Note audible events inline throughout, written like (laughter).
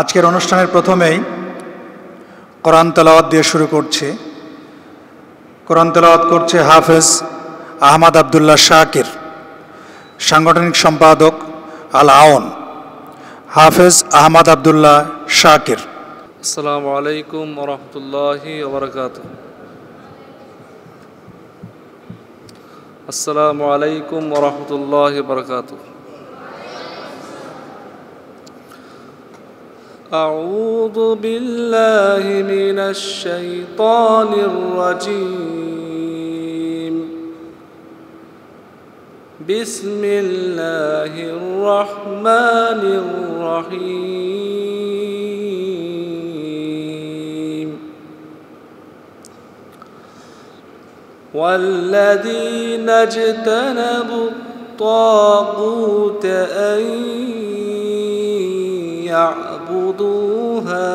আজকের অনুষ্ঠানের প্রথমেই কোরআন তেলাওয়াত দিয়ে শুরু করছে কোরআন তেলাওয়াত করছে হাফেজ আহমদ আবদুল্লাহ শাকির সাংগঠনিক সম্পাদক আল আউন হাফেজ আহমদ আবদুল্লাহ শাকির আসসালামু আলাইকুম রহমতুল্লাহ আসসালামু আলাইকুম রহমতুল্লাহ বরকাতুহ أعوذ بالله من الشيطان الرجيم بسم الله الرحمن الرحيم والذين اجتنبوا الطاغوت أن يعبدوها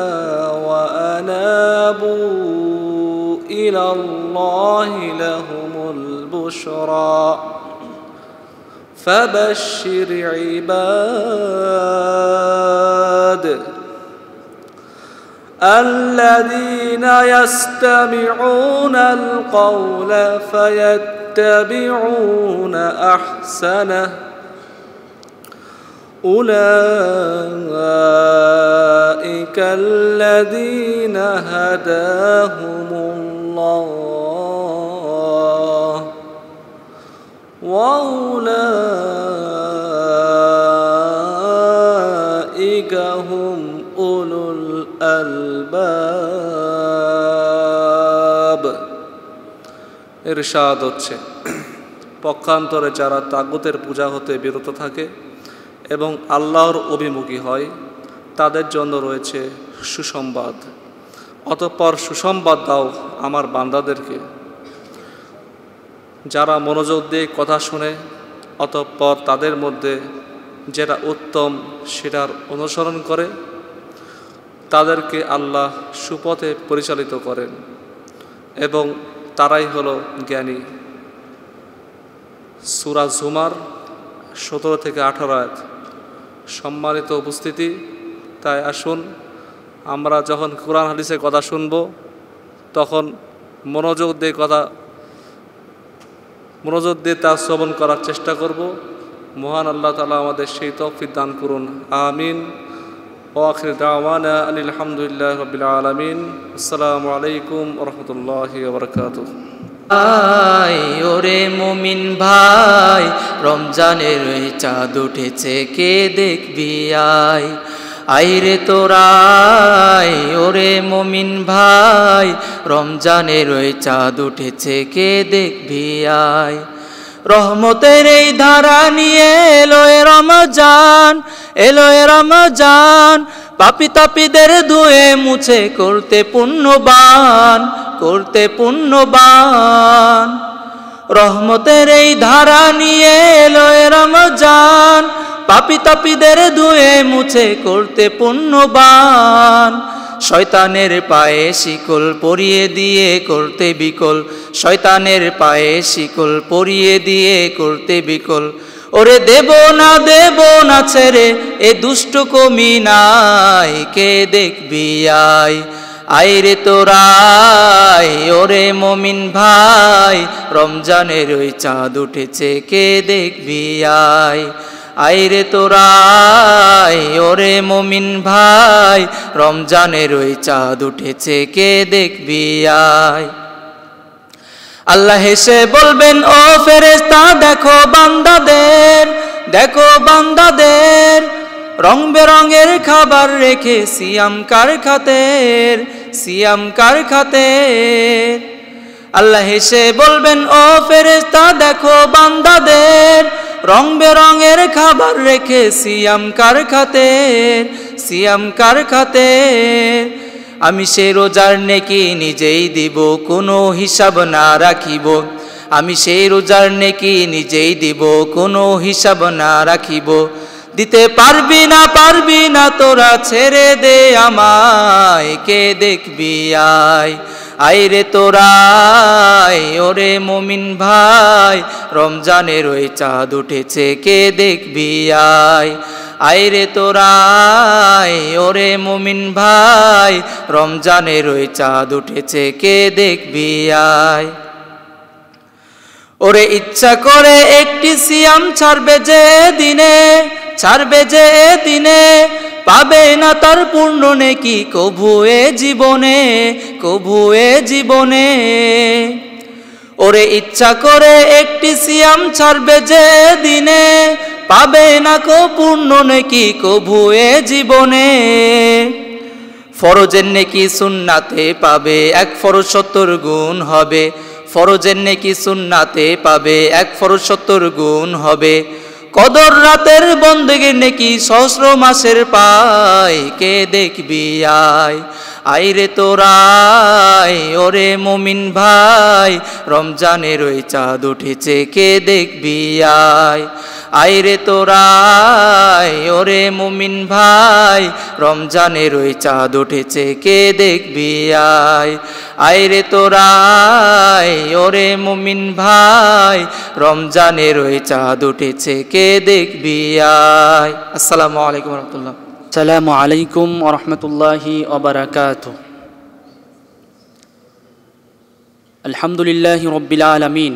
وأنابوا إلى الله لهم البشرى فبشر عباد الذين يستمعون القول فيتبعون أحسنه أولئك الذين هداهم الله وأولئك هم أولو الألباب إرشاد হচ্ছে পক্ষান্তরে যারা তাগুতের পূজা হতে বিরত থাকে এবং আল্লাহর অভিমুখী হয় তাদের জন্য রয়েছে সুসংবাদ অতঃপর সুসংবাদ দাও আমার বান্দাদেরকে যারা মনোযোগ দিয়ে কথা শুনে অতঃপর তাদের মধ্যে যেটা উত্তম সেটার অনুসরণ করে তাদেরকে আল্লাহ সুপথে পরিচালিত করেন এবং তারাই হলো জ্ঞানী সুরা ঝুমার সতেরো থেকে আঠারো এক সম্মানিত উপস্থিতি তাই আসুন আমরা যখন কোরআন হাদিসের কথা শুনব তখন মনোযোগ দিয়ে কথা মনোযোগ দিয়ে তা শ্রবণ করার চেষ্টা করব মহান আল্লাহ তালা আমাদের সেই তফিক দান করুন আমিন ওয়াখির দাওয়ানা আলহামদুলিল্লাহ রবিল আলমিন আসসালামু আলাইকুম রহমতুল্লাহ বরকাত ভাই ওরে মুমিন ভাই রমজানের ওই চাঁদ উঠেছে কে দেখবি আয় আইরে তোরাই ওরে মমিন ভাই রমজানের ওই চাঁদ উঠেছে কে দেখবি আয় রহমতের এই ধারা নিয়ে এলো এ রমজান এলো এ রমজান পাপি তাপিদের ধুয়ে মুছে করতে পুণ্যবান করতে পুণ্যবান রহমতের এই ধারা নিয়ে এলো এ রমজান পাপি তাপিদের ধুয়ে মুছে করতে পুণ্যবান শয়তানের পায়ে শিকল পরিয়ে দিয়ে করতে বিকল শয়তানের পায়ে শিকল পরিয়ে দিয়ে করতে বিকল ওরে দেব না দেব না ছেড়ে এ দুষ্ট কমি নাই কে দেখবি আয় রে তোরাই ওরে মমিন ভাই রমজানের ওই চাঁদ উঠেছে কে দেখবি আয় আইরে তোরাই ওরে মমিন ভাই রমজানের ওই চাঁদ উঠেছে কে দেখবি আয় আল্লাহ হেসে বলবেন ও ফেরেস্তা দেখো বান্দাদের দেখো বান্দাদের রং বেরঙের খাবার রেখে সিয়াম কার খাতের সিয়াম কার খাতের আল্লাহ হেসে বলবেন ও ফেরেস্তা দেখো বান্দাদের রং বেরঙের খাবার রেখে সিয়াম কার খাতে সিয়াম কার খাতে আমি সে রোজার নেকি নিজেই দিব কোনো হিসাব না রাখিব আমি সেই রোজার নেকি নিজেই দিব কোনো হিসাব না রাখিব দিতে পারবি না পারবি না তোরা ছেড়ে দে আমায় কে দেখবি আয় আই রে তোরা ওরে মমিন ভাই রমজানের ওই চাঁদ উঠেছে কে দেখবি আয় আই রে তোরা ওরে মমিন ভাই রমজানের ওই চাঁদ উঠেছে কে দেখবি আয় ওরে ইচ্ছা করে একটি সিয়াম ছাড়বে যে দিনে ছাড়বে যে দিনে পাবে না তার পূর্ণ নেকি কভুয়ে জীবনে কবুয়ে জীবনে ওরে ইচ্ছা করে একটি সিয়াম ছাড়বে যে দিনে পাবে না কো পূর্ণ নেকি কভুয়ে জীবনে ফরজের নেকি সুন্নাতে পাবে এক ফরজ সত্তর গুণ হবে ফরজের নেকি সুন্নাতে পাবে এক ফরজ সত্তর গুণ হবে কদর রাতের বন্দেগীর নেকি সহস্র মাসের পায় কে দেখবি আয় আইরে তোরাই ওরে মমিন ভাই রমজানের ওই চাঁদ উঠেছে কে দেখবি আয় আইরে তোরাই ওরে মমিন ভাই রমজানের ওই চাঁদ উঠেছে কে দেখবি আয় আইরে তোরাই ওরে মমিন ভাই রমজানের ওই চাঁদ উঠেছে কে দেখবি আয় আসসালামু আলাইকুম রহমতুল্লাহ السلام عليكم ورحمة الله وبركاته الحمد لله رب العالمين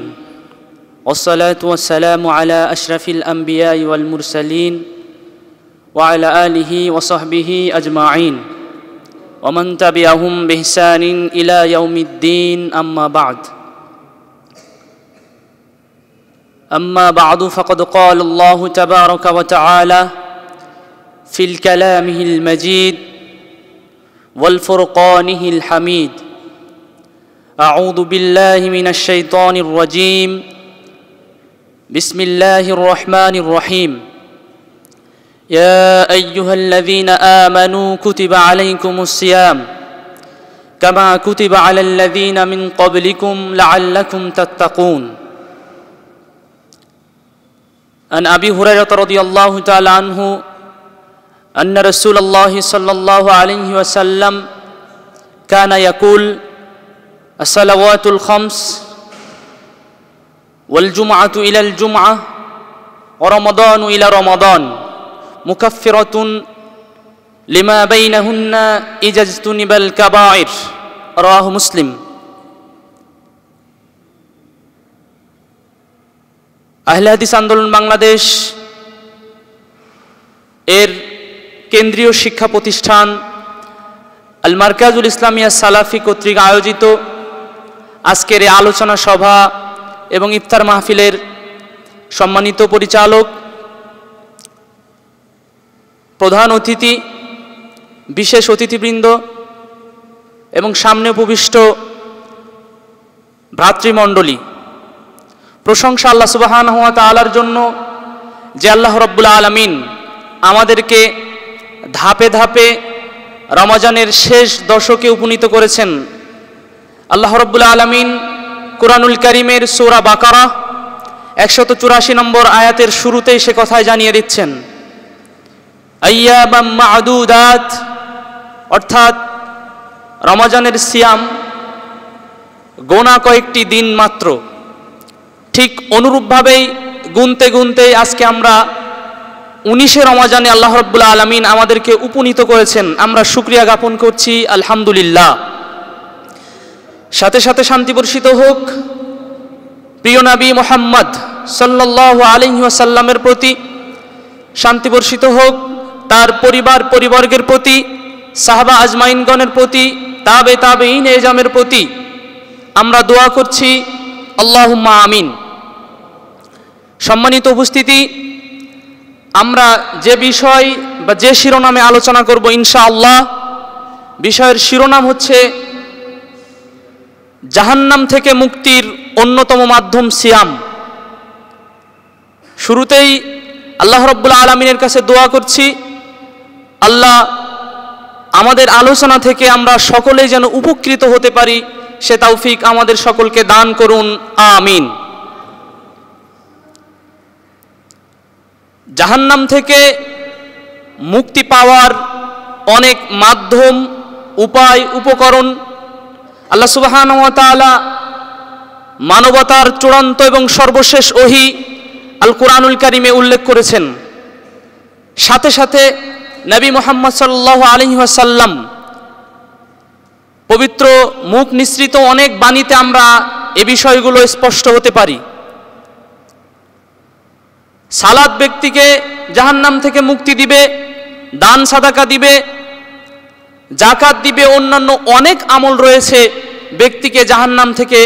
والصلاة والسلام على أشرف الأنبياء والمرسلين وعلى آله وصحبه أجمعين ومن تبعهم بإحسان إلى يوم الدين أما بعد أما بعد فقد قال الله تبارك وتعالى في كلامه المجيد والفرقانه الحميد اعوذ بالله من الشيطان الرجيم بسم الله الرحمن الرحيم يا ايها الذين امنوا كتب عليكم الصيام كما كتب على الذين من قبلكم لعلكم تتقون عن ابي هريره رضي الله تعالى عنه أن رسول الله صلى الله عليه وسلم كان يقول الصلوات الخمس والجمعة إلى الجمعة ورمضان إلى رمضان مكفرة لما بينهن إذا اجتنب الكبائر رواه مسلم আহলে হাদিস আন্দোলন বাংলাদেশ এর কেন্দ্রীয় শিক্ষা প্রতিষ্ঠান আল মার্কাজুল ইসলামিয়া সালাফি কর্তৃক আয়োজিত আজকের আলোচনা সভা এবং ইফতার মাহফিলের সম্মানিত পরিচালক প্রধান অতিথি বিশেষ অতিথিবৃন্দ এবং সামনে উপবিষ্ট ভ্রাতৃমণ্ডলী প্রশংসা আল্লাহ সুবাহান হাত আলার জন্য যে আল্লাহ রব্বুল আলমিন আমাদেরকে ধাপে ধাপে রমাজানের শেষ দশকে উপনীত করেছেন আল্লাহ রব্বুল আলমিন কোরআনুল করিমের সোরা বাকারা একশত চুরাশি নম্বর আয়াতের শুরুতেই সে কথায় জানিয়ে দিচ্ছেন আদুদাত অর্থাৎ রমাজানের সিয়াম গোনা কয়েকটি দিন মাত্র ঠিক অনুরূপভাবেই গুনতে গুনতেই আজকে আমরা উনিশে রমাজানে আল্লাহ রব্বুল্লা আলমিন আমাদেরকে উপনীত করেছেন আমরা সুক্রিয়া জ্ঞাপন করছি আলহামদুলিল্লাহ সাথে সাথে শান্তি বর্ষিত হোক প্রিয় নাবি মোহাম্মদ সাল্লাহ আলিহাসাল্লামের প্রতি শান্তি বর্ষিত হোক তার পরিবার পরিবর্গের প্রতি সাহাবা আজমাইনগণের প্রতি তাবে তাবে ইন এজামের প্রতি আমরা দোয়া করছি আল্লাহ আমিন সম্মানিত উপস্থিতি আমরা যে বিষয় বা যে শিরোনামে আলোচনা করব ইনশাআল্লাহ বিষয়ের শিরোনাম হচ্ছে জাহান্নাম থেকে মুক্তির অন্যতম মাধ্যম সিয়াম শুরুতেই আল্লাহ রব্বুল আলমিনের কাছে দোয়া করছি আল্লাহ আমাদের আলোচনা থেকে আমরা সকলে যেন উপকৃত হতে পারি সে তৌফিক আমাদের সকলকে দান করুন আমিন জাহান্নাম থেকে মুক্তি পাওয়ার অনেক মাধ্যম উপায় উপকরণ আল্লাহ সুবাহানতালা মানবতার চূড়ান্ত এবং সর্বশেষ ওহি আল কোরআনুল কারিমে উল্লেখ করেছেন সাথে সাথে নবী মোহাম্মদ সাল্লাহ আলহিহাসাল্লাম পবিত্র মুখ নিঃসৃত অনেক বাণীতে আমরা এ বিষয়গুলো স্পষ্ট হতে পারি সালাদ ব্যক্তিকে জাহান্নাম থেকে মুক্তি দিবে দান সাদাকা দিবে জাকাত দিবে অন্যান্য অনেক আমল রয়েছে ব্যক্তিকে জাহান্নাম থেকে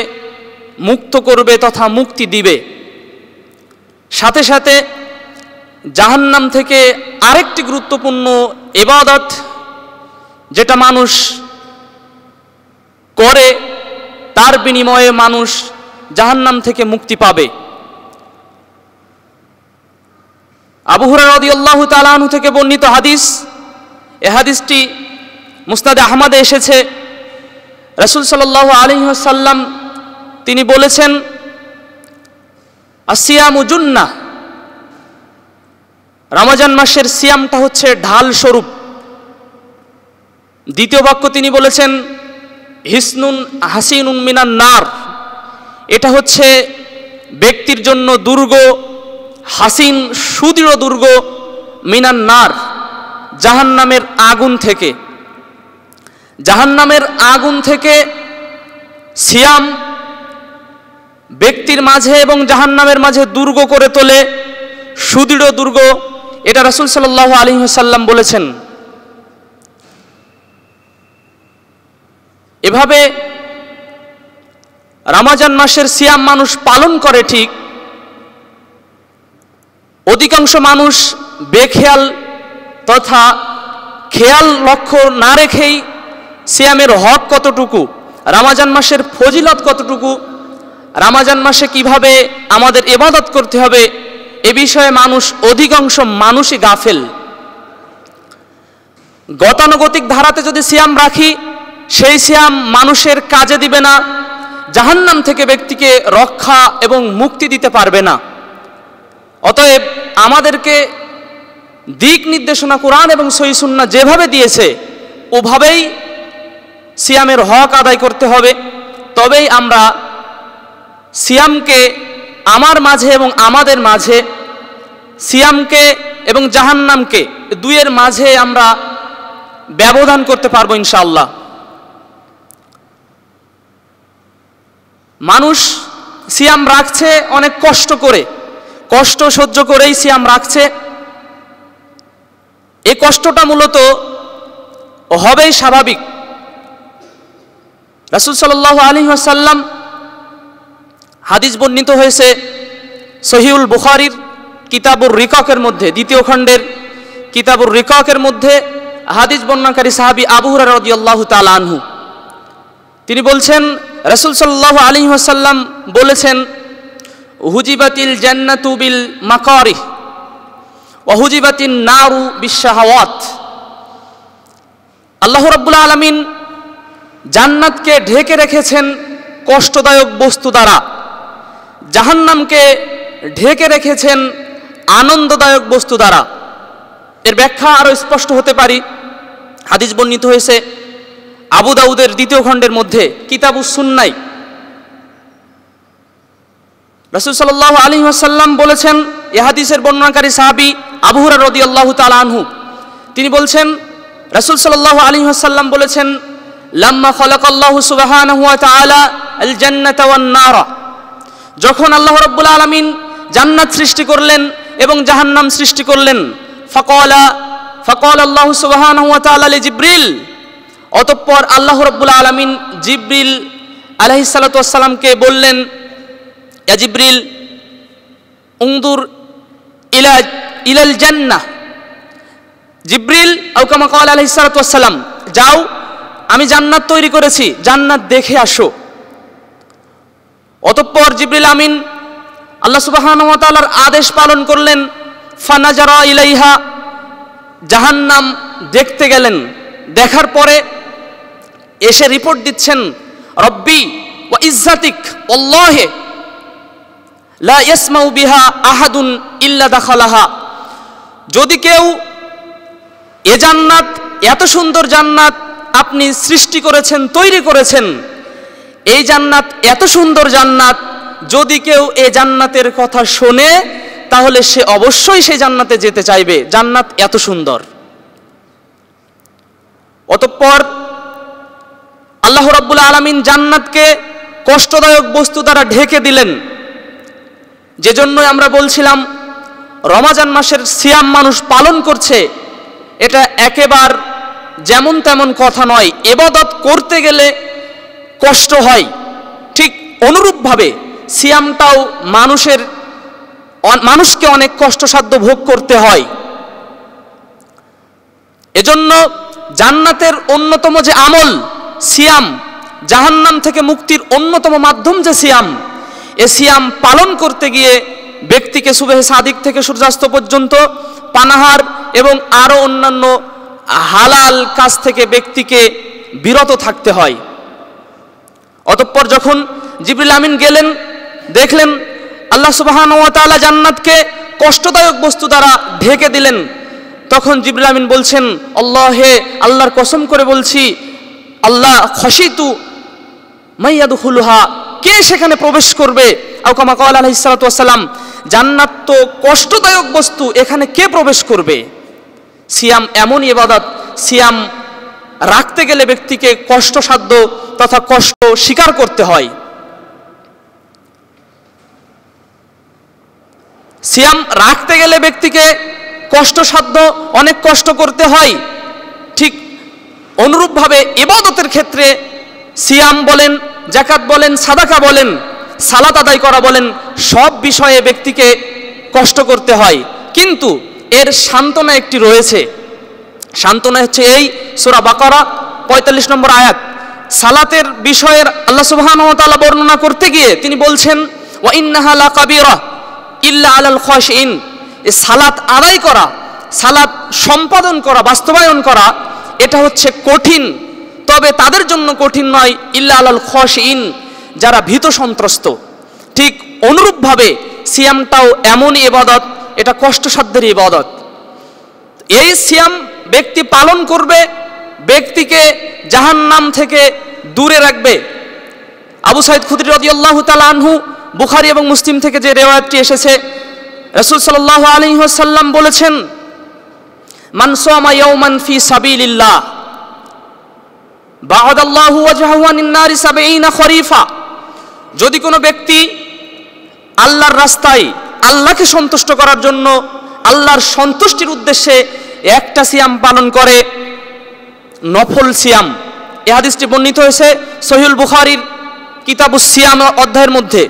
মুক্ত করবে তথা মুক্তি দিবে সাথে সাথে জাহান্নাম থেকে আরেকটি গুরুত্বপূর্ণ এবাদত যেটা মানুষ করে তার বিনিময়ে মানুষ জাহান্নাম থেকে মুক্তি পাবে আবুহুরাহ তালাহু থেকে বর্ণিত হাদিস এ হাদিসটি মুস্তাদ আহমদে এসেছে রসুল সাল্লাহ আলহিহাসাল্লাম তিনি বলেছেন উজুন্না রামাজান মাসের সিয়ামটা হচ্ছে ঢাল স্বরূপ দ্বিতীয় বাক্য তিনি বলেছেন হিসনুন হাসিন উন্মিনান নার এটা হচ্ছে ব্যক্তির জন্য দুর্গ হাসিন সুদৃঢ় দুর্গ মিনান নার জাহান্নামের আগুন থেকে জাহান্নামের আগুন থেকে সিয়াম ব্যক্তির মাঝে এবং জাহান্নামের মাঝে দুর্গ করে তোলে সুদৃঢ় দুর্গ এটা রসুল সাল আলী সাল্লাম বলেছেন এভাবে রামাজান মাসের সিয়াম মানুষ পালন করে ঠিক অধিকাংশ মানুষ বেখেয়াল তথা খেয়াল লক্ষ্য না রেখেই সিয়ামের হক কতটুকু রামাজান মাসের ফজিলত কতটুকু রামাজান মাসে কিভাবে আমাদের এবাদত করতে হবে এ বিষয়ে মানুষ অধিকাংশ মানুষই গাফেল গতানুগতিক ধারাতে যদি সিয়াম রাখি সেই সিয়াম মানুষের কাজে দিবে না জাহান্নাম থেকে ব্যক্তিকে রক্ষা এবং মুক্তি দিতে পারবে না অতএব আমাদেরকে দিক নির্দেশনা কোরআন এবং সুন্না যেভাবে দিয়েছে ওভাবেই সিয়ামের হক আদায় করতে হবে তবেই আমরা সিয়ামকে আমার মাঝে এবং আমাদের মাঝে সিয়ামকে এবং জাহান্নামকে দুইয়ের মাঝে আমরা ব্যবধান করতে পারবো ইনশাল্লাহ মানুষ সিয়াম রাখছে অনেক কষ্ট করে কষ্ট সহ্য করেই সিয়াম রাখছে এ কষ্টটা মূলত হবেই স্বাভাবিক রাসুল সাল্লাহ আলী আসাল্লাম হাদিস বর্ণিত হয়েছে সহিউল বুখারির কিতাবুর রিককের মধ্যে দ্বিতীয় খণ্ডের কিতাবুর রিককের মধ্যে হাদিস বর্ণাকারী সাহাবি আবুহরা রদিয়াল্লাহ তাল আনহু তিনি বলছেন রসুল সাল্লাহ আলী আসাল্লাম বলেছেন হুজিবাতিল জান্নাতু বিল মাকারিহ ওহুজিবাতিন নারু বিশ্বাহাওয়াত আল্লাহ রব্বুল আলমিন জান্নাতকে ঢেকে রেখেছেন কষ্টদায়ক বস্তু দ্বারা জাহান্নামকে ঢেকে রেখেছেন আনন্দদায়ক বস্তু দ্বারা এর ব্যাখ্যা আরও স্পষ্ট হতে পারি হাদিস বর্ণিত হয়েছে আবু দাউদের দ্বিতীয় খণ্ডের মধ্যে কিতাবুস সুন্নাই রসুল সাল্লাহ আলী আসাল্লাম বলেছেন এহাদিসের বর্ণনাকারী সাহাবি আবুহরা রদি আল্লাহ তালানহু তিনি বলছেন রসুল সাল্লাহ আলী আসাল্লাম বলেছেন লাম্মা খলক আল্লাহ সুবাহান হুয়া তালা আল জান্নাতাওয়ান্নারা যখন আল্লাহ রব্বুল আলমিন জান্নাত সৃষ্টি করলেন এবং জাহান্নাম সৃষ্টি করলেন ফকলা ফকল আল্লাহ সুবাহান তালা আলী জিব্রিল অতঃপর আল্লাহ রব্বুল আলমিন জিব্রিল আলহিসাল্লাতামকে বললেন ইয়াজিব্রিল উংদুর ইলা ইলাল জান্নাহ জিব্রিল আউকামা কাল আলহ সালাম যাও আমি জান্নাত তৈরি করেছি জান্নাত দেখে আসো অতঃপর জিব্রিল আমিন আল্লাহ সুবাহর আদেশ পালন করলেন ফানাজারা ইলাইহা জাহান্নাম দেখতে গেলেন দেখার পরে এসে রিপোর্ট দিচ্ছেন রব্বি ও ইজ্জাতিক অল্লাহে লা ইয়াসমাউ আহাদুন ইল্লা দাখালাহা যদি কেউ এ জান্নাত এত সুন্দর জান্নাত আপনি সৃষ্টি করেছেন তৈরি করেছেন এই জান্নাত এত সুন্দর জান্নাত যদি কেউ এ জান্নাতের কথা শোনে তাহলে সে অবশ্যই সে জান্নাতে যেতে চাইবে জান্নাত এত সুন্দর অতঃপর আল্লাহ রাব্বুল আলমিন জান্নাতকে কষ্টদায়ক বস্তু দ্বারা ঢেকে দিলেন যে জন্যই আমরা বলছিলাম রমাজান মাসের সিয়াম মানুষ পালন করছে এটা একেবার যেমন তেমন কথা নয় এবাদত করতে গেলে কষ্ট হয় ঠিক অনুরূপভাবে সিয়ামটাও মানুষের মানুষকে অনেক কষ্টসাধ্য ভোগ করতে হয় এজন্য জান্নাতের অন্যতম যে আমল সিয়াম জাহান্নাম থেকে মুক্তির অন্যতম মাধ্যম যে সিয়াম এসিয়াম পালন করতে গিয়ে ব্যক্তিকে সুবেহ সাদিক থেকে সূর্যাস্ত পর্যন্ত পানাহার এবং আরও অন্যান্য হালাল কাজ থেকে ব্যক্তিকে বিরত থাকতে হয় অতঃপর যখন জিবরুল আমিন গেলেন দেখলেন আল্লাহ সুবাহান তালা জান্নাতকে কষ্টদায়ক বস্তু দ্বারা ঢেকে দিলেন তখন জিবরুল আমিন বলছেন আল্লাহ হে আল্লাহর কসম করে বলছি আল্লাহ খসিতু মাইয়াদু হুলুহা কে সেখানে প্রবেশ করবে আউকামা কল আলহিসাল্লাম জান্নাত তো কষ্টদায়ক বস্তু এখানে কে প্রবেশ করবে সিয়াম এমন ইবাদত সিয়াম রাখতে গেলে ব্যক্তিকে কষ্টসাধ্য তথা কষ্ট স্বীকার করতে হয় সিয়াম রাখতে গেলে ব্যক্তিকে কষ্টসাধ্য অনেক কষ্ট করতে হয় ঠিক অনুরূপভাবে এবাদতের ক্ষেত্রে সিয়াম বলেন জাকাত বলেন সাদাকা বলেন সালাত আদায় করা বলেন সব বিষয়ে ব্যক্তিকে কষ্ট করতে হয় কিন্তু এর সান্ত্বনা একটি রয়েছে সান্ত্বনা হচ্ছে এই সোরা বাকারা পঁয়তাল্লিশ নম্বর আয়াত সালাতের বিষয়ের আল্লাহ সুবহান তালা বর্ণনা করতে গিয়ে তিনি বলছেন ইন্নাহালা কাবিরা ইল্লা আলাল খস ইন এ সালাত আদায় করা সালাত সম্পাদন করা বাস্তবায়ন করা এটা হচ্ছে কঠিন তবে তাদের জন্য কঠিন নয় ইল্লা আলাল খস ইন যারা ভীত সন্ত্রস্ত ঠিক অনুরূপভাবে সিয়ামটাও এমনই ইবাদত এটা কষ্টসাধ্যের ইবাদত এই সিয়াম ব্যক্তি পালন করবে ব্যক্তিকে জাহান নাম থেকে দূরে রাখবে আবু সাইদ খুদ্রি রদিয়াল্লাহ তালা আনহু বুখারি এবং মুসলিম থেকে যে রেওয়ায়তটি এসেছে রসুল সাল্লাহ আলহিহাসাল্লাম বলেছেন মানসোয়ামা ইয়ৌমান ফি সাবিল্লাহ যদি কোনো ব্যক্তি আল্লাহর রাস্তায় আল্লাহকে সন্তুষ্ট করার জন্য আল্লাহর সন্তুষ্টির উদ্দেশ্যে একটা সিয়াম পালন করে নফল সিয়াম এ হাদিসটি বর্ণিত হয়েছে সহিউল বুখারির কিতাবুস সিয়াম অধ্যায়ের মধ্যে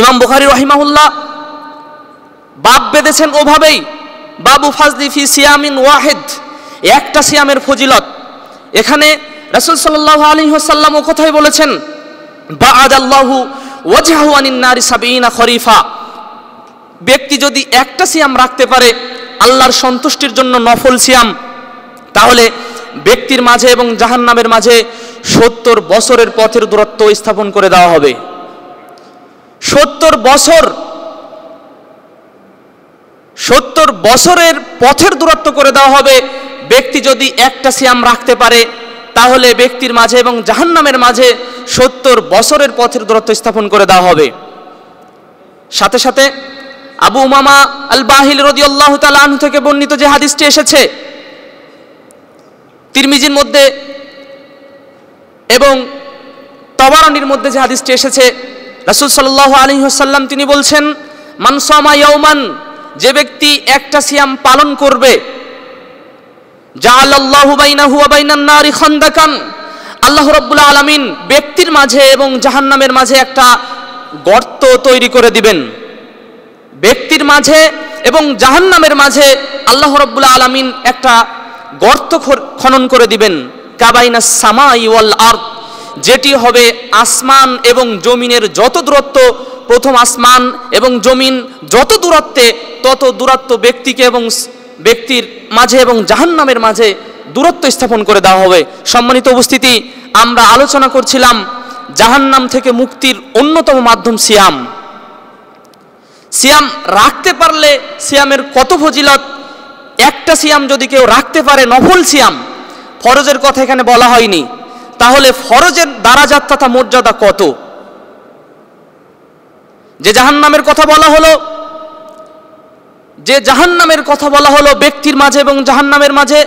ইমাম বুখারি রহিমাহুল্লাহ বাপ বেঁধেছেন ওভাবেই বাবু ফাজলি ফি সিয়ামিন ওয়াহেদ একটা সিয়ামের ফজিলত এখানে রাসুল সাল্লাহ আলী হোসাল্লাম ও কথাই বলেছেন বা আদ আল্লাহু ওয়াজাহু আনিন্নারি সাবিনা খরিফা ব্যক্তি যদি একটা সিয়াম রাখতে পারে আল্লাহর সন্তুষ্টির জন্য নফল সিয়াম তাহলে ব্যক্তির মাঝে এবং জাহান্নামের মাঝে সত্তর বছরের পথের দূরত্ব স্থাপন করে দেওয়া হবে সত্তর বছর সত্তর বছরের পথের দূরত্ব করে দেওয়া হবে ব্যক্তি যদি একটা সিয়াম রাখতে পারে তাহলে ব্যক্তির মাঝে এবং জাহান্নামের মাঝে সত্তর বছরের পথের দূরত্ব স্থাপন করে দেওয়া হবে সাথে সাথে আবু মামা আল বাহিল রদি আল্লাহ তালু থেকে বর্ণিত যে হাদিসটি এসেছে তিরমিজির মধ্যে এবং তবারণীর মধ্যে যে হাদিসটি এসেছে রাসুল সাল্লাহ আলী হাসাল্লাম তিনি বলছেন মানসামা ইয়ৌমান যে ব্যক্তি একটা সিয়াম পালন করবে আল্লাহ রব্বুল আলমিন ব্যক্তির মাঝে এবং জাহান্নামের মাঝে একটা গর্ত তৈরি করে দিবেন ব্যক্তির মাঝে এবং জাহান্নামের মাঝে আল্লাহ রব্বুল আলমিন একটা গর্ত খনন করে দিবেন কাবাইনা সামাই ওয়াল আর্থ যেটি হবে আসমান এবং জমিনের যত দূরত্ব প্রথম আসমান এবং জমিন যত দূরত্বে তত দূরত্ব ব্যক্তিকে এবং ব্যক্তির মাঝে এবং জাহান্নামের মাঝে দূরত্ব স্থাপন করে দেওয়া হবে সম্মানিত উপস্থিতি আমরা আলোচনা করছিলাম জাহান্নাম থেকে মুক্তির অন্যতম মাধ্যম সিয়াম সিয়াম রাখতে পারলে সিয়ামের কত ফজিলত একটা সিয়াম যদি কেউ রাখতে পারে নফল সিয়াম ফরজের কথা এখানে বলা হয়নি তাহলে ফরজের দ্বারাজাত তথা মর্যাদা কত যে জাহান্নামের কথা বলা হলো যে জাহান্নামের কথা বলা হলো ব্যক্তির মাঝে এবং জাহান্নামের মাঝে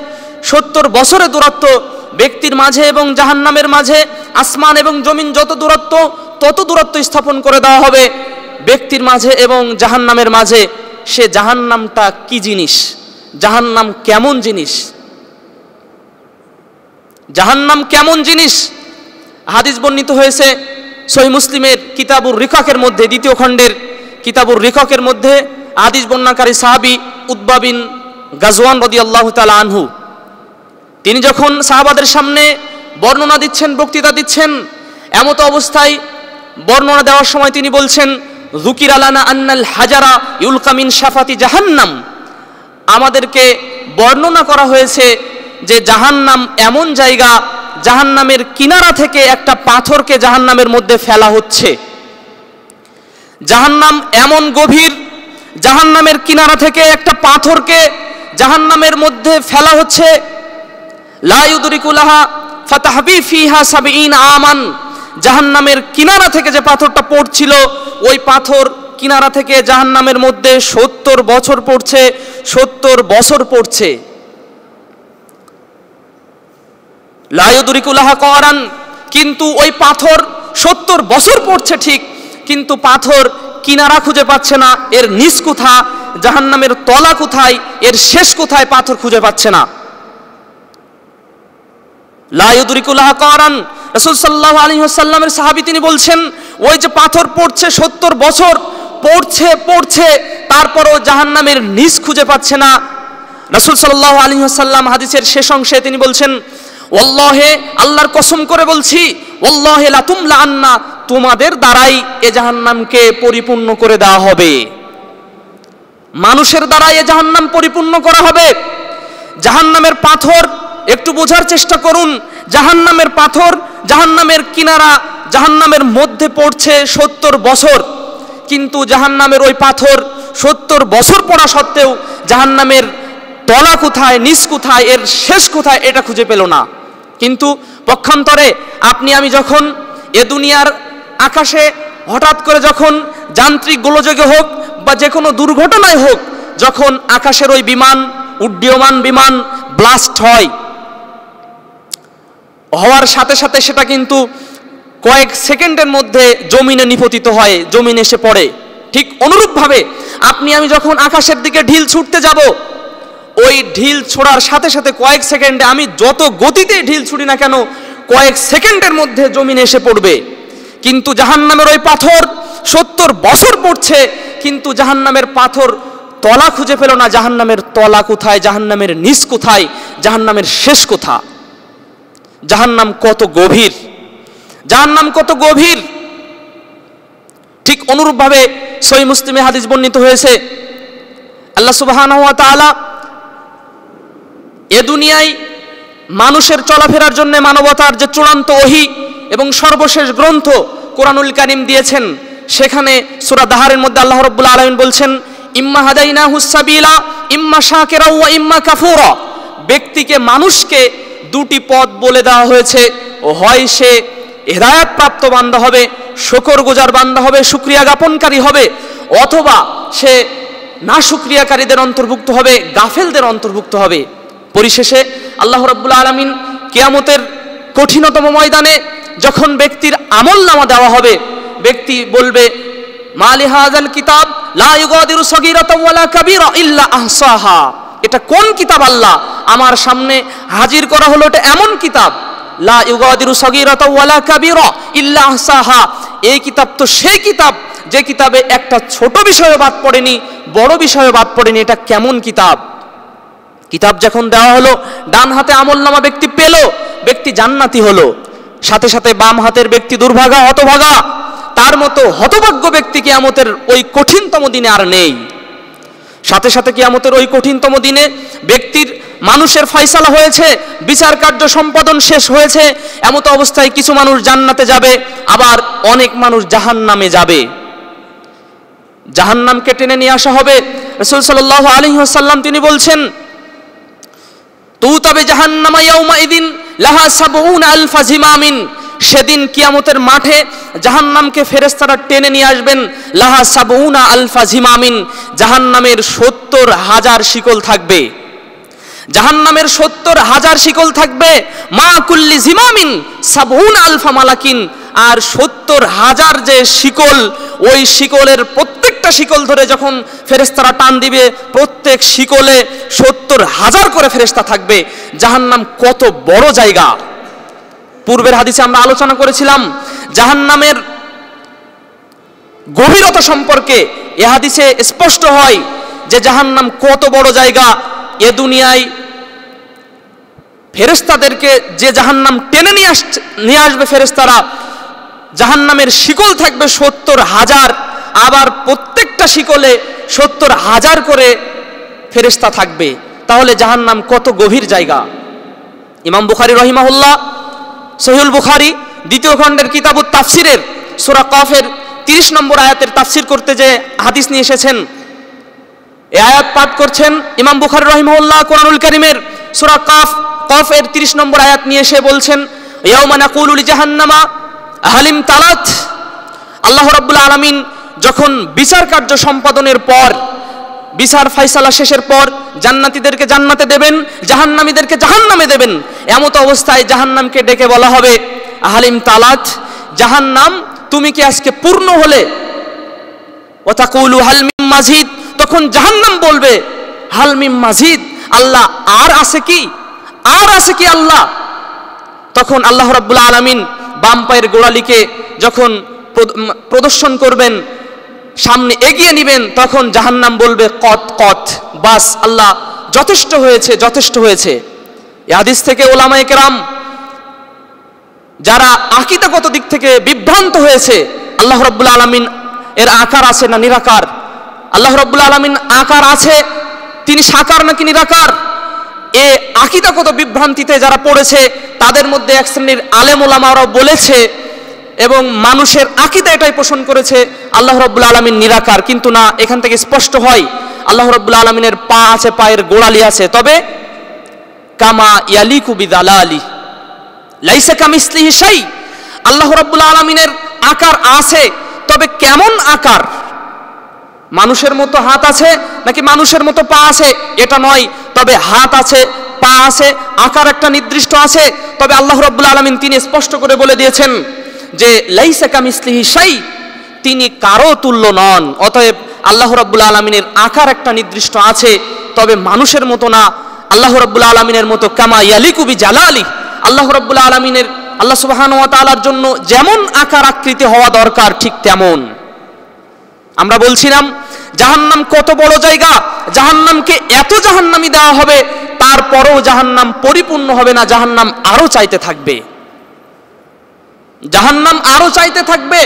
সত্তর বছরের দূরত্ব ব্যক্তির মাঝে এবং জাহান্নামের মাঝে আসমান এবং জমিন যত দূরত্ব তত দূরত্ব স্থাপন করে দেওয়া হবে ব্যক্তির মাঝে এবং জাহান্নামের মাঝে সে জাহান্নামটা কি জিনিস জাহান্নাম কেমন জিনিস জাহান্নাম কেমন জিনিস হাদিস বর্ণিত হয়েছে সহি মুসলিমের কিতাবুর রিকাকের মধ্যে দ্বিতীয় খণ্ডের কিতাবুর রিকাকের মধ্যে আদিস বন্যাকারী সাহাবি উদ্বাবিন গাজওয়ান রদি আল্লাহ তালা আনহু তিনি যখন সাহাবাদের সামনে বর্ণনা দিচ্ছেন বক্তৃতা দিচ্ছেন এমত অবস্থায় বর্ণনা দেওয়ার সময় তিনি বলছেন জুকির আলানা আন্নাল হাজারা ইউলকামিন সাফাতি জাহান্নাম আমাদেরকে বর্ণনা করা হয়েছে যে জাহান্নাম এমন জায়গা জাহান্নামের কিনারা থেকে একটা পাথরকে জাহান্নামের মধ্যে ফেলা হচ্ছে জাহান্নাম এমন গভীর জাহান্নামের কিনারা থেকে একটা পাথরকে জাহান্নামের মধ্যে ফেলা হচ্ছে লাইউদরিকুলাহা ফাতাহবি ফিহা সাবিন আমান জাহান্নামের কিনারা থেকে যে পাথরটা পড়ছিল ওই পাথর কিনারা থেকে জাহান্নামের মধ্যে সত্তর বছর পড়ছে সত্তর বছর পড়ছে লায়ুদুরিকুলাহা করান কিন্তু ওই পাথর সত্তর বছর পড়ছে ঠিক কিন্তু পাথর কিনারা খুঁজে পাচ্ছে না এর নিচ কোথা জাহান্নামের তলা কোথায় এর শেষ কোথায় পাথর খুঁজে পাচ্ছে না লায়ুদুরিকুল্লাহ করান রসুল সাল্লাহ আলহিহাসাল্লামের তিনি বলছেন ওই যে পাথর পড়ছে সত্তর বছর পড়ছে পড়ছে তারপরও জাহান্নামের নিচ খুঁজে পাচ্ছে না রসুল সাল্লাহ আলহিহাসাল্লাম হাদিসের শেষ অংশে তিনি বলছেন ওল্লাহে আল্লাহর কসম করে বলছি ওল্লাহে লা আন্না তোমাদের দ্বারাই এ জাহান্নামকে পরিপূর্ণ করে দেওয়া হবে মানুষের দ্বারাই এ জাহান্নাম পরিপূর্ণ করা হবে জাহান্নামের পাথর একটু বোঝার চেষ্টা করুন জাহান্নামের পাথর জাহান্নামের কিনারা জাহান্নামের মধ্যে পড়ছে সত্তর বছর কিন্তু জাহান্নামের ওই পাথর সত্তর বছর পড়া সত্ত্বেও জাহান্নামের তলা কোথায় নিচ কোথায় এর শেষ কোথায় এটা খুঁজে পেল না কিন্তু পক্ষান্তরে আপনি আমি যখন এ দুনিয়ার আকাশে হঠাৎ করে যখন যান্ত্রিক গোলযোগে হোক বা যে কোনো দুর্ঘটনায় হোক যখন আকাশের ওই বিমান উড্ডীয়মান বিমান ব্লাস্ট হয় হওয়ার সাথে সাথে সেটা কিন্তু কয়েক সেকেন্ডের মধ্যে জমিনে নিপতিত হয় জমিন এসে পড়ে ঠিক অনুরূপভাবে আপনি আমি যখন আকাশের দিকে ঢিল ছুটতে যাব ওই ঢিল ছোড়ার সাথে সাথে কয়েক সেকেন্ডে আমি যত গতিতে ঢিল ছুটি না কেন কয়েক সেকেন্ডের মধ্যে জমিনে এসে পড়বে কিন্তু জাহান্নামের ওই পাথর সত্তর বছর পড়ছে কিন্তু জাহান্নামের পাথর তলা খুঁজে পেল না জাহান্নামের তলা কোথায় জাহান্নামের নিচ কোথায় জাহান্নামের শেষ কোথা নাম কত গভীর নাম কত গভীর ঠিক অনুরূপভাবে সই মুসলিমে হাদিস বর্ণিত হয়েছে আল্লাহ সুবাহ এ দুনিয়ায় মানুষের চলাফেরার জন্য মানবতার যে চূড়ান্ত ওহি এবং সর্বশেষ গ্রন্থ কোরআনুল কানিম দিয়েছেন সেখানে সুরা দাহারের মধ্যে আল্লাহ রব্বুল আলমিন বলছেন ইম্মা হাদাইনা হুসাবিলা ইম্মা শাকেরা ও ইম্মা কাফুরা ব্যক্তিকে মানুষকে দুটি পথ বলে দেওয়া হয়েছে হয় সে এদায়তপ্রাপ্ত বান্ধা হবে শকর গুজার বান্ধা হবে সুক্রিয়া জ্ঞাপনকারী হবে অথবা সে না সুক্রিয়াকারীদের অন্তর্ভুক্ত হবে গাফেলদের অন্তর্ভুক্ত হবে পরিশেষে আল্লাহ রব্বুল আলমিন কেয়ামতের কঠিনতম ময়দানে যখন ব্যক্তির আমল নামা দেওয়া হবে ব্যক্তি বলবে মালিহাজাল কিতাব লা ইউগাদিরু সগীরাতাও ওয়ালা কাবীরা ইল্লা আহসাহা এটা কোন কিতাব আল্লাহ আমার সামনে হাজির করা হলো এটা এমন কিতাব লা ইউগাদিরু সগীরাতাও ওয়ালা কাবীরা ইল্লা আহসাহা এই কিতাব তো সেই কিতাব যে কিতাবে একটা ছোট বিষয়ে বাদ পড়েনি বড় বিষয়ে বাদ পড়েনি এটা কেমন কিতাব কিতাব যখন দেওয়া হলো ডান হাতে আমল নামা ব্যক্তি পেল ব্যক্তি জান্নাতি হলো সাথে সাথে বাম হাতের ব্যক্তি দুর্ভাগা হতভাগা তার মতো হতভাগ্য ব্যক্তি আমতের ওই কঠিনতম দিনে আর নেই সাথে সাথে আমতের ওই কঠিনতম দিনে ব্যক্তির মানুষের ফয়সালা হয়েছে বিচার কার্য সম্পাদন শেষ হয়েছে এমতো অবস্থায় কিছু মানুষ জান্নাতে যাবে আবার অনেক মানুষ জাহান নামে যাবে জাহান্নামকে টেনে নিয়ে আসা হবে রসুল সাল আলী হাসাল্লাম তিনি বলছেন তুতাবে জাহান্নামা ইদিন লাহা সাবউন আলফা জিমামিন সেদিন কিয়ামতের মাঠে জাহান্নামকে ফেরেস্তারা টেনে নিয়ে আসবেন লাহা সাবউনা আলফা জিমামিন জাহান্নামের সত্তর হাজার শিকল থাকবে জাহান্নামের সত্তর হাজার শিকল থাকবে মা কুল্লি জিমামিন সাবুন আলফা মালাকিন আর সত্তর হাজার যে শিকল ওই শিকলের প্রত্যেকটা শিকল ধরে যখন ফেরেস্তারা টান দিবে প্রত্যেক শিকলে সত্তর হাজার করে ফেরেস্তা থাকবে জাহান্নাম কত বড় জায়গা পূর্বের হাদিসে আমরা আলোচনা করেছিলাম জাহান্নামের গভীরতা সম্পর্কে এ হাদিসে স্পষ্ট হয় যে জাহান্নাম কত বড় জায়গা এ দুনিয়ায় ফেরেস্তাদেরকে যে জাহান্নাম টেনে নিয়ে আস নিয়ে আসবে ফেরেস্তারা জাহান্নামের শিকল থাকবে সত্তর হাজার আবার প্রত্যেকটা শিকলে সত্তর হাজার করে ফেরেস্তা থাকবে তাহলে জাহান্নাম কত গভীর জায়গা ইমাম বুখারি রহিমাহুল্লাহ সহিউল বুখারি দ্বিতীয় খণ্ডের কিতাবুত তাফসিরের সোরা কফের তিরিশ নম্বর আয়াতের তাফসির করতে যে হাদিস নিয়ে এসেছেন এ আয়াত পাঠ করছেন ইমাম বুখার রহিমউল্লাহ কোরআনুল করিমের সুরা কফ কফ এর তিরিশ নম্বর আয়াত নিয়ে এসে বলছেন ইয়াউমানা কুলুল জাহান্নামা হালিম তালাত আল্লাহ রব্বুল আলমিন যখন বিচার কার্য সম্পাদনের পর বিচার ফাইসালা শেষের পর জান্নাতিদেরকে জান্নাতে দেবেন জাহান্নামীদেরকে জাহান্নামে দেবেন এমত অবস্থায় জাহান্নামকে ডেকে বলা হবে আহালিম তালাত জাহান্নাম তুমি কি আজকে পূর্ণ হলে ওতাকুলু হালমিম মাজিদ তখন জাহান্নাম বলবে হালমিম মাজিদ আল্লাহ আর আছে কি আর আছে কি আল্লাহ তখন আল্লাহ রাবুল্লাহ আলমিন বাম পায়ের গোড়ালিকে যখন প্রদর্শন করবেন সামনে এগিয়ে নিবেন তখন জাহান্নাম বলবে কত কত বাস আল্লাহ যথেষ্ট হয়েছে যথেষ্ট হয়েছে এ থেকে ওলামায় কেরাম যারা আকিতাগত দিক থেকে বিভ্রান্ত হয়েছে আল্লাহ রব্বুল আলমিন এর আকার আছে না নিরাকার আল্লাহ রব্বুল আলমিন আকার আছে তিনি সাকার নাকি নিরাকার এ আকিদাগত বিভ্রান্তিতে যারা পড়েছে তাদের মধ্যে এক শ্রেণীর আলেমুলামারাও বলেছে এবং মানুষের আকিদা এটাই পোষণ করেছে আল্লাহ রব্বুল আলমিন নিরাকার কিন্তু না এখান থেকে স্পষ্ট হয় আল্লাহ রব্বুল আলমিনের পা আছে পায়ের গোড়ালি আছে তবে কামা ইয়ালি কুবি দালা আলী লাইসে কামিসলিহি সেই আল্লাহ রব্বুল আলমিনের আকার আছে তবে কেমন আকার মানুষের মতো হাত আছে নাকি মানুষের মতো পা আছে এটা নয় তবে হাত আছে পা আছে আকার একটা নির্দিষ্ট আছে তবে আল্লাহ রব্বুল আলমিন তিনি স্পষ্ট করে বলে দিয়েছেন যে লাইসা কামিসলিহি সাই তিনি কারো তুল্য নন অতএব আল্লাহ রব্বুল আলমিনের আকার একটা নির্দিষ্ট আছে তবে মানুষের মতো না আল্লাহ রব্বুল আলমিনের মতো কামা ইয়ালিকুবি জালালি আল্লাহ রব্বুল আলমিনের আল্লাহ সুবাহানুয়া তালার জন্য যেমন আকার আকৃতি হওয়া দরকার ঠিক তেমন আমরা বলছিলাম জাহান্নাম কত বড় জায়গা জাহান্নামকে এত জাহান্নামি দেওয়া হবে তারপরেও জাহান্নাম পরিপূর্ণ হবে না জাহান্নাম আরো চাইতে থাকবে জাহান্নাম আরো চাইতে থাকবে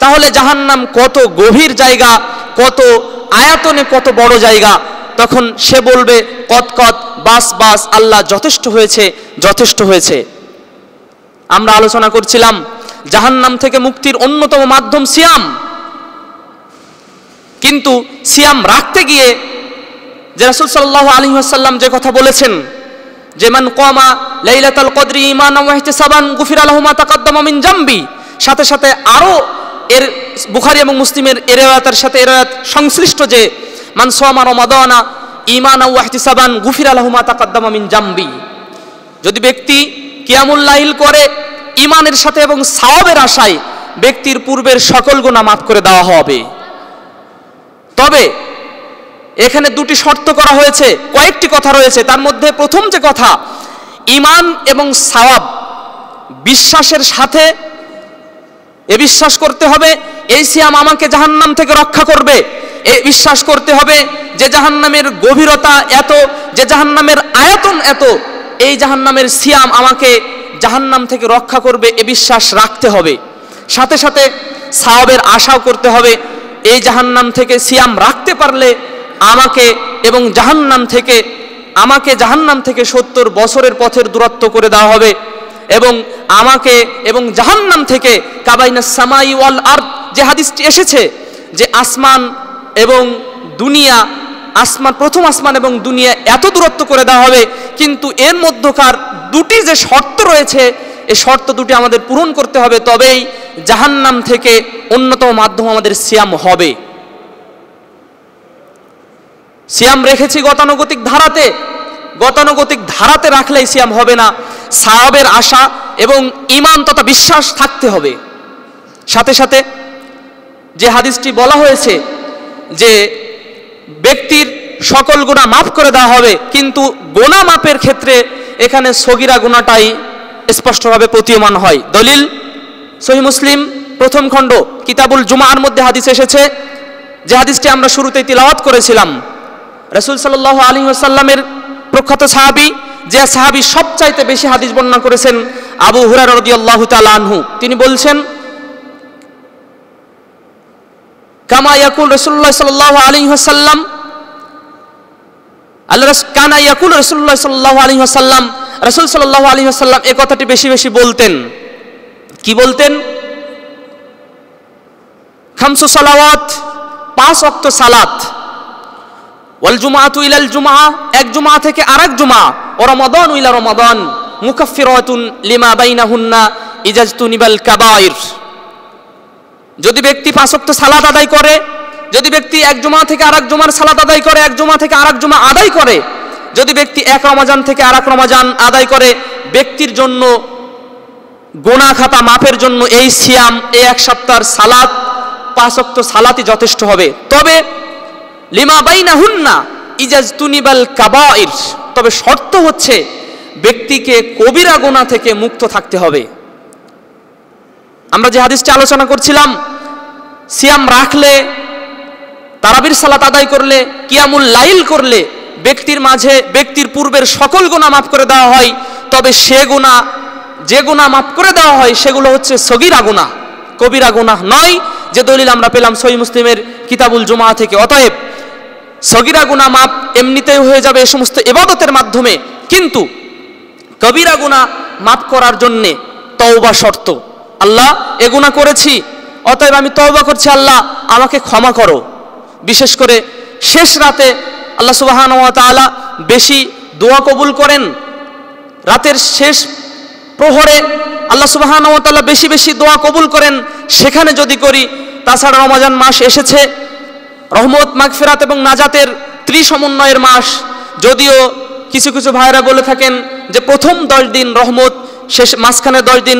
তাহলে জাহান্নাম কত গভীর জায়গা কত আয়াতনে কত বড় জায়গা তখন সে বলবে কতকত বাস বাস আল্লাহ যথেষ্ট হয়েছে যথেষ্ট হয়েছে আমরা আলোচনা করছিলাম জাহান্নাম থেকে মুক্তির অন্যতম মাধ্যম সিয়াম কিন্তু সিয়াম রাখতে গিয়ে যে রাসুল সাল্লাহ আলী আসাল্লাম যে কথা বলেছেন যে মান কমা লাইলাতাল কদরি ইমান সাবান গুফির আলহমা তাকাদ্দামা জাম্বি সাথে সাথে আরও এর বুখারি এবং মুসলিমের এরেওয়াতের সাথে এরেওয়াত সংশ্লিষ্ট যে মান সোয়ামা রমাদানা ইমান সাবান গুফির আলহমা তাকাদ্দামা জাম্বি যদি ব্যক্তি কিয়ামুল লাইল করে ইমানের সাথে এবং সাওয়াবের আশায় ব্যক্তির পূর্বের সকল গুণা মাফ করে দেওয়া হবে তবে এখানে দুটি শর্ত করা হয়েছে কয়েকটি কথা রয়েছে তার মধ্যে প্রথম যে কথা ইমান এবং সাওয়াব বিশ্বাসের সাথে এ বিশ্বাস করতে হবে এই সিয়াম আমাকে জাহান্নাম থেকে রক্ষা করবে এ বিশ্বাস করতে হবে যে জাহান্নামের গভীরতা এত যে জাহান্নামের আয়তন এত এই জাহান্নামের সিয়াম আমাকে জাহান্নাম থেকে রক্ষা করবে এ বিশ্বাস রাখতে হবে সাথে সাথে সাহাবের আশাও করতে হবে এই জাহান্নাম থেকে সিয়াম রাখতে পারলে আমাকে এবং জাহান্নাম থেকে আমাকে জাহান্নাম থেকে সত্তর বছরের পথের দূরত্ব করে দেওয়া হবে এবং আমাকে এবং জাহান্নাম থেকে কাবাইনা সামাই ওয়াল আর যে হাদিসটি এসেছে যে আসমান এবং দুনিয়া আসমান প্রথম আসমান এবং দুনিয়া এত দূরত্ব করে দেওয়া হবে কিন্তু এর মধ্যকার দুটি যে শর্ত রয়েছে এই শর্ত দুটি আমাদের পূরণ করতে হবে তবেই জাহান্নাম থেকে অন্যতম মাধ্যম আমাদের সিয়াম হবে সিয়াম রেখেছি গতানুগতিক ধারাতে গতানুগতিক ধারাতে রাখলে সিয়াম হবে না সাহাবের আশা এবং ইমান তথা বিশ্বাস থাকতে হবে সাথে সাথে যে হাদিসটি বলা হয়েছে যে ব্যক্তির সকল গুণা মাফ করে দেওয়া হবে কিন্তু গোনা মাপের ক্ষেত্রে এখানে সগিরা গুণাটাই স্পষ্টভাবে প্রতীয়মান হয় দলিল সহি মুসলিম প্রথম খণ্ড কিতাবুল জুমার মধ্যে হাদিস এসেছে যে হাদিসটি আমরা শুরুতেই তিলাওয়াত করেছিলাম রসুল সাল আলী আসাল্লামের প্রখ্যাত সাহাবি যে সাহাবি সবচাইতে বেশি হাদিস বর্ণনা করেছেন আবু হুরার রদি আল্লাহ তিনি বলছেন কামা রসুল্লাহ সাল্লাহ আলী হাসাল্লাম আল্লাহ কানা ইয়াকুল রসুল্লাহ সাল্লাহ আলী হাসাল্লাম রসুল সাল্লাহ আলী হাসাল্লাম এ কথাটি বেশি বেশি বলতেন কি বলতেন খামসু সালাওয়াত পাঁচ অক্ত সালাত ওয়াল জুমাতু ইলাল জুমা এক জুমা থেকে আরেক জুমা ও রমাদান ইলা রমাদান মুকাফিরাতুন লিমা বাইনাহুন্না ইজাজতুনিবাল কাবাইর যদি ব্যক্তি পাঁচক্ত সালাদ আদায় করে যদি ব্যক্তি এক জমা থেকে আর এক জমার সালাদ আদায় করে এক জমা থেকে আর এক জমা আদায় করে যদি ব্যক্তি এক রমাজান থেকে আর এক রমাজান আদায় করে ব্যক্তির জন্য গোনা খাতা মাপের জন্য এই সিয়াম এই এক সপ্তাহের সালাদ পাঁচক্ত সালাতই যথেষ্ট হবে তবে লিমা বাই হুন না ইজাজ তুনিবাল কাবা তবে শর্ত হচ্ছে ব্যক্তিকে কবিরা গোনা থেকে মুক্ত থাকতে হবে আমরা যে হাদিসটা আলোচনা করছিলাম সিয়াম রাখলে তারাবির সালাত আদায় করলে কিয়ামুল লাইল করলে ব্যক্তির মাঝে ব্যক্তির পূর্বের সকল গোনা মাফ করে দেওয়া হয় তবে সে গোনা যে গোনা মাফ করে দেওয়া হয় সেগুলো হচ্ছে সগিরা গুণা কবিরা গুণা নয় যে দলিল আমরা পেলাম সই মুসলিমের কিতাবুল জুমা থেকে অতএব সগিরা গুণা মাপ এমনিতেই হয়ে যাবে এ সমস্ত এবাদতের মাধ্যমে কিন্তু কবিরা গুণা মাপ করার জন্যে তওবা শর্ত আল্লাহ এগুনা করেছি অতএব আমি তওবা করছি আল্লাহ আমাকে ক্ষমা করো বিশেষ করে শেষ রাতে আল্লাহ সুবাহান তালা বেশি দোয়া কবুল করেন রাতের শেষ প্রহরে আল্লাহ সুবাহান তাআলা বেশি বেশি দোয়া কবুল করেন সেখানে যদি করি তাছাড়া রমজান মাস এসেছে রহমত মাগফেরাত এবং নাজাতের ত্রিসমন্বয়ের মাস যদিও কিছু কিছু ভাইরা বলে থাকেন যে প্রথম দশ দিন রহমত শেষ মাঝখানে দশ দিন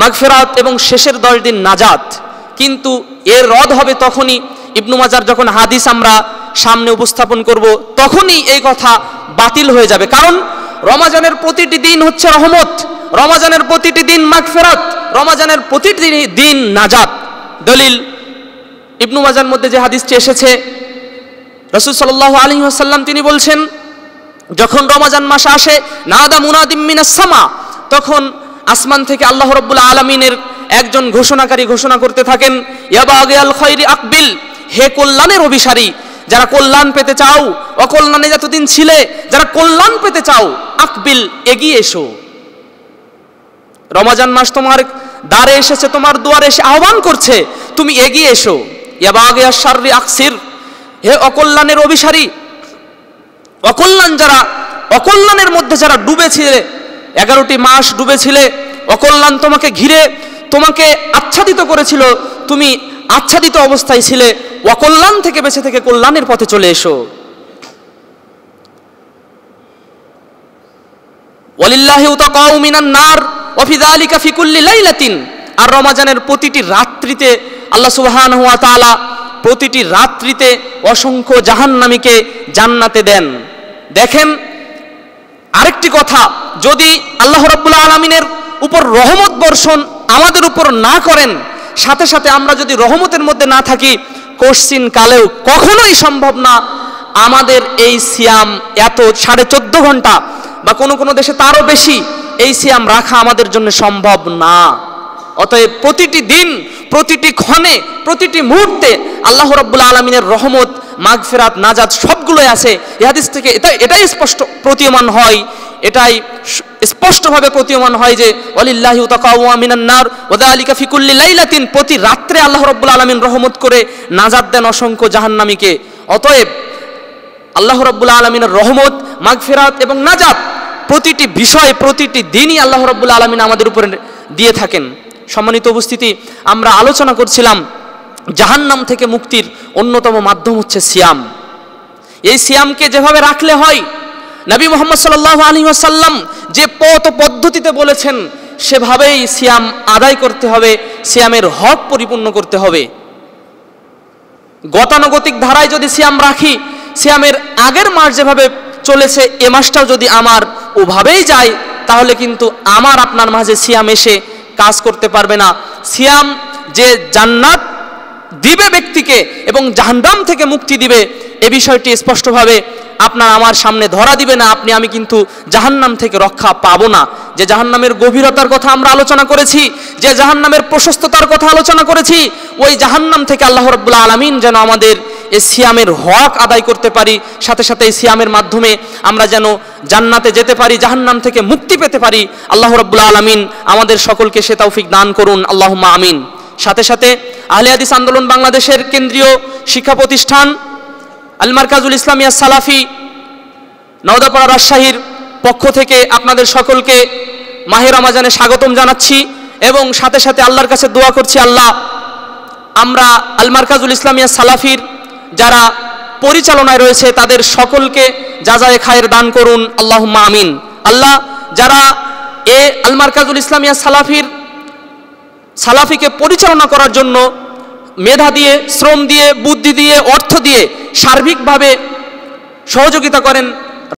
মাগফেরাত এবং শেষের দশ দিন নাজাত কিন্তু এর রদ হবে তখনই ইবনু মাজার যখন হাদিস আমরা সামনে উপস্থাপন করব তখনই এই কথা বাতিল হয়ে যাবে কারণ রমাজানের প্রতিটি দিন হচ্ছে রহমত রমাজানের প্রতিটি দিন মাগফেরাত রমাজানের প্রতিটি দিন নাজাত দলিল ইবনু মাজার মধ্যে যে হাদিসটি এসেছে রসুল সাল আলী আসাল্লাম তিনি বলছেন যখন রমাজান মাস আসে নাদা মুনাদিম মিনাস তখন আসমান থেকে আল্লাহ রব্বুল আলমিনের একজন ঘোষণাকারী ঘোষণা করতে থাকেন আকবিল হে কল্যাণের অভিসারী যারা কল্যাণ পেতে চাও অকল্যাণে যতদিন ছিলে যারা কল্যাণ পেতে চাও আকবিল এগিয়ে এসো রমাজান মাস তোমার দ্বারে এসেছে তোমার দুয়ারে এসে আহ্বান করছে তুমি এগিয়ে এসো ইয়াবাগে আশারি আকসির হে অকল্যাণের অভিসারী অকল্যাণ যারা অকল্যাণের মধ্যে যারা ডুবেছিলে এগারোটি মাস ডুবেছিলে অকল্যাণ তোমাকে ঘিরে তোমাকে আচ্ছাদিত করেছিল তুমি আচ্ছাদিত অবস্থায় ছিলে অকল্যাণ থেকে বেঁচে থেকে কল্যাণের পথে চলে এসো ওয়ালিল্লাহি উতাকাউ নার ওয়া ফি যালিকা ফি কুল্লি আর রমাজানের প্রতিটি রাত্রিতে আল্লাহ সুবহানাহু তাআলা প্রতিটি রাত্রিতে অসংখ্য জাহান্নামীকে জান্নাতে দেন দেখেন আরেকটি কথা যদি আল্লাহ রব্বুল আলমিনের উপর রহমত বর্ষণ আমাদের উপর না করেন সাথে সাথে আমরা যদি রহমতের মধ্যে না থাকি কোশ্চিন কালেও কখনোই সম্ভব না আমাদের এই সিয়াম এত সাড়ে চোদ্দ ঘন্টা বা কোনো কোনো দেশে তারও বেশি এই সিয়াম রাখা আমাদের জন্য সম্ভব না অতএব প্রতিটি দিন প্রতিটি ক্ষণে প্রতিটি মুহূর্তে আল্লাহ রব্বুল আলমিনের রহমত মাগফেরাত নাজাদ সবগুলোই আছে ইহাদিস থেকে এটা এটাই স্পষ্ট প্রতীয়মান হয় এটাই স্পষ্টভাবে প্রতীয়মান হয় যে অলিল্লাহি তাকাউমিনান্নার ওদা আলী কাফিকুল্লি লাইলাতিন প্রতি রাত্রে আল্লাহ রব্বুল আলমিন রহমত করে নাজাদ দেন অসংখ্য জাহান্নামীকে অতএব আল্লাহ রব্বুল আলমিনের রহমত মাগফেরাত এবং নাজাদ প্রতিটি বিষয় প্রতিটি দিনই আল্লাহ রব্বুল আলমিন আমাদের উপরে দিয়ে থাকেন সম্মানিত উপস্থিতি আমরা আলোচনা করছিলাম জাহান্নাম থেকে মুক্তির অন্যতম মাধ্যম হচ্ছে সিয়াম এই সিয়ামকে যেভাবে রাখলে হয় নবী মোহাম্মদ সাল্লাহ আলী আসাল্লাম যে পথ পদ্ধতিতে বলেছেন সেভাবেই সিয়াম আদায় করতে হবে সিয়ামের হক পরিপূর্ণ করতে হবে গতানুগতিক ধারায় যদি সিয়াম রাখি সিয়ামের আগের মাস যেভাবে চলেছে এ মাসটাও যদি আমার ওভাবেই যায় তাহলে কিন্তু আমার আপনার মাঝে সিয়াম এসে কাজ করতে পারবে না সিয়াম যে জান্নাত দিবে ব্যক্তিকে এবং জাহান্নাম থেকে মুক্তি দিবে এ বিষয়টি স্পষ্টভাবে আপনার আমার সামনে ধরা দিবে না আপনি আমি কিন্তু জাহান্নাম থেকে রক্ষা পাবো না যে জাহান্নামের গভীরতার কথা আমরা আলোচনা করেছি যে জাহান্নামের প্রশস্ততার কথা আলোচনা করেছি ওই জাহান্নাম থেকে আল্লাহ রব্বুল্লা আলমিন যেন আমাদের এ সিয়ামের হক আদায় করতে পারি সাথে সাথে এই সিয়ামের মাধ্যমে আমরা যেন জান্নাতে যেতে পারি জাহান্নাম থেকে মুক্তি পেতে পারি আল্লাহ রব্বুল্লা আলমিন আমাদের সকলকে সে তৌফিক দান করুন আল্লাহ আমিন সাথে সাথে আহলে হাদিস আন্দোলন বাংলাদেশের কেন্দ্রীয় শিক্ষা প্রতিষ্ঠান আলমারকাজুল ইসলামিয়া সালাফি নওদাপাড়া রাজশাহীর পক্ষ থেকে আপনাদের সকলকে মাহের রমাজানে স্বাগতম জানাচ্ছি এবং সাথে সাথে আল্লাহর কাছে দোয়া করছি আল্লাহ আমরা আলমারকাজুল ইসলামিয়া সালাফির যারা পরিচালনায় রয়েছে তাদের সকলকে যায় খায়ের দান করুন আল্লাহ আমিন আল্লাহ যারা এ আলমারকাজুল ইসলামিয়া সালাফির সালাফিকে পরিচালনা করার জন্য মেধা দিয়ে শ্রম দিয়ে বুদ্ধি দিয়ে অর্থ দিয়ে সার্বিকভাবে সহযোগিতা করেন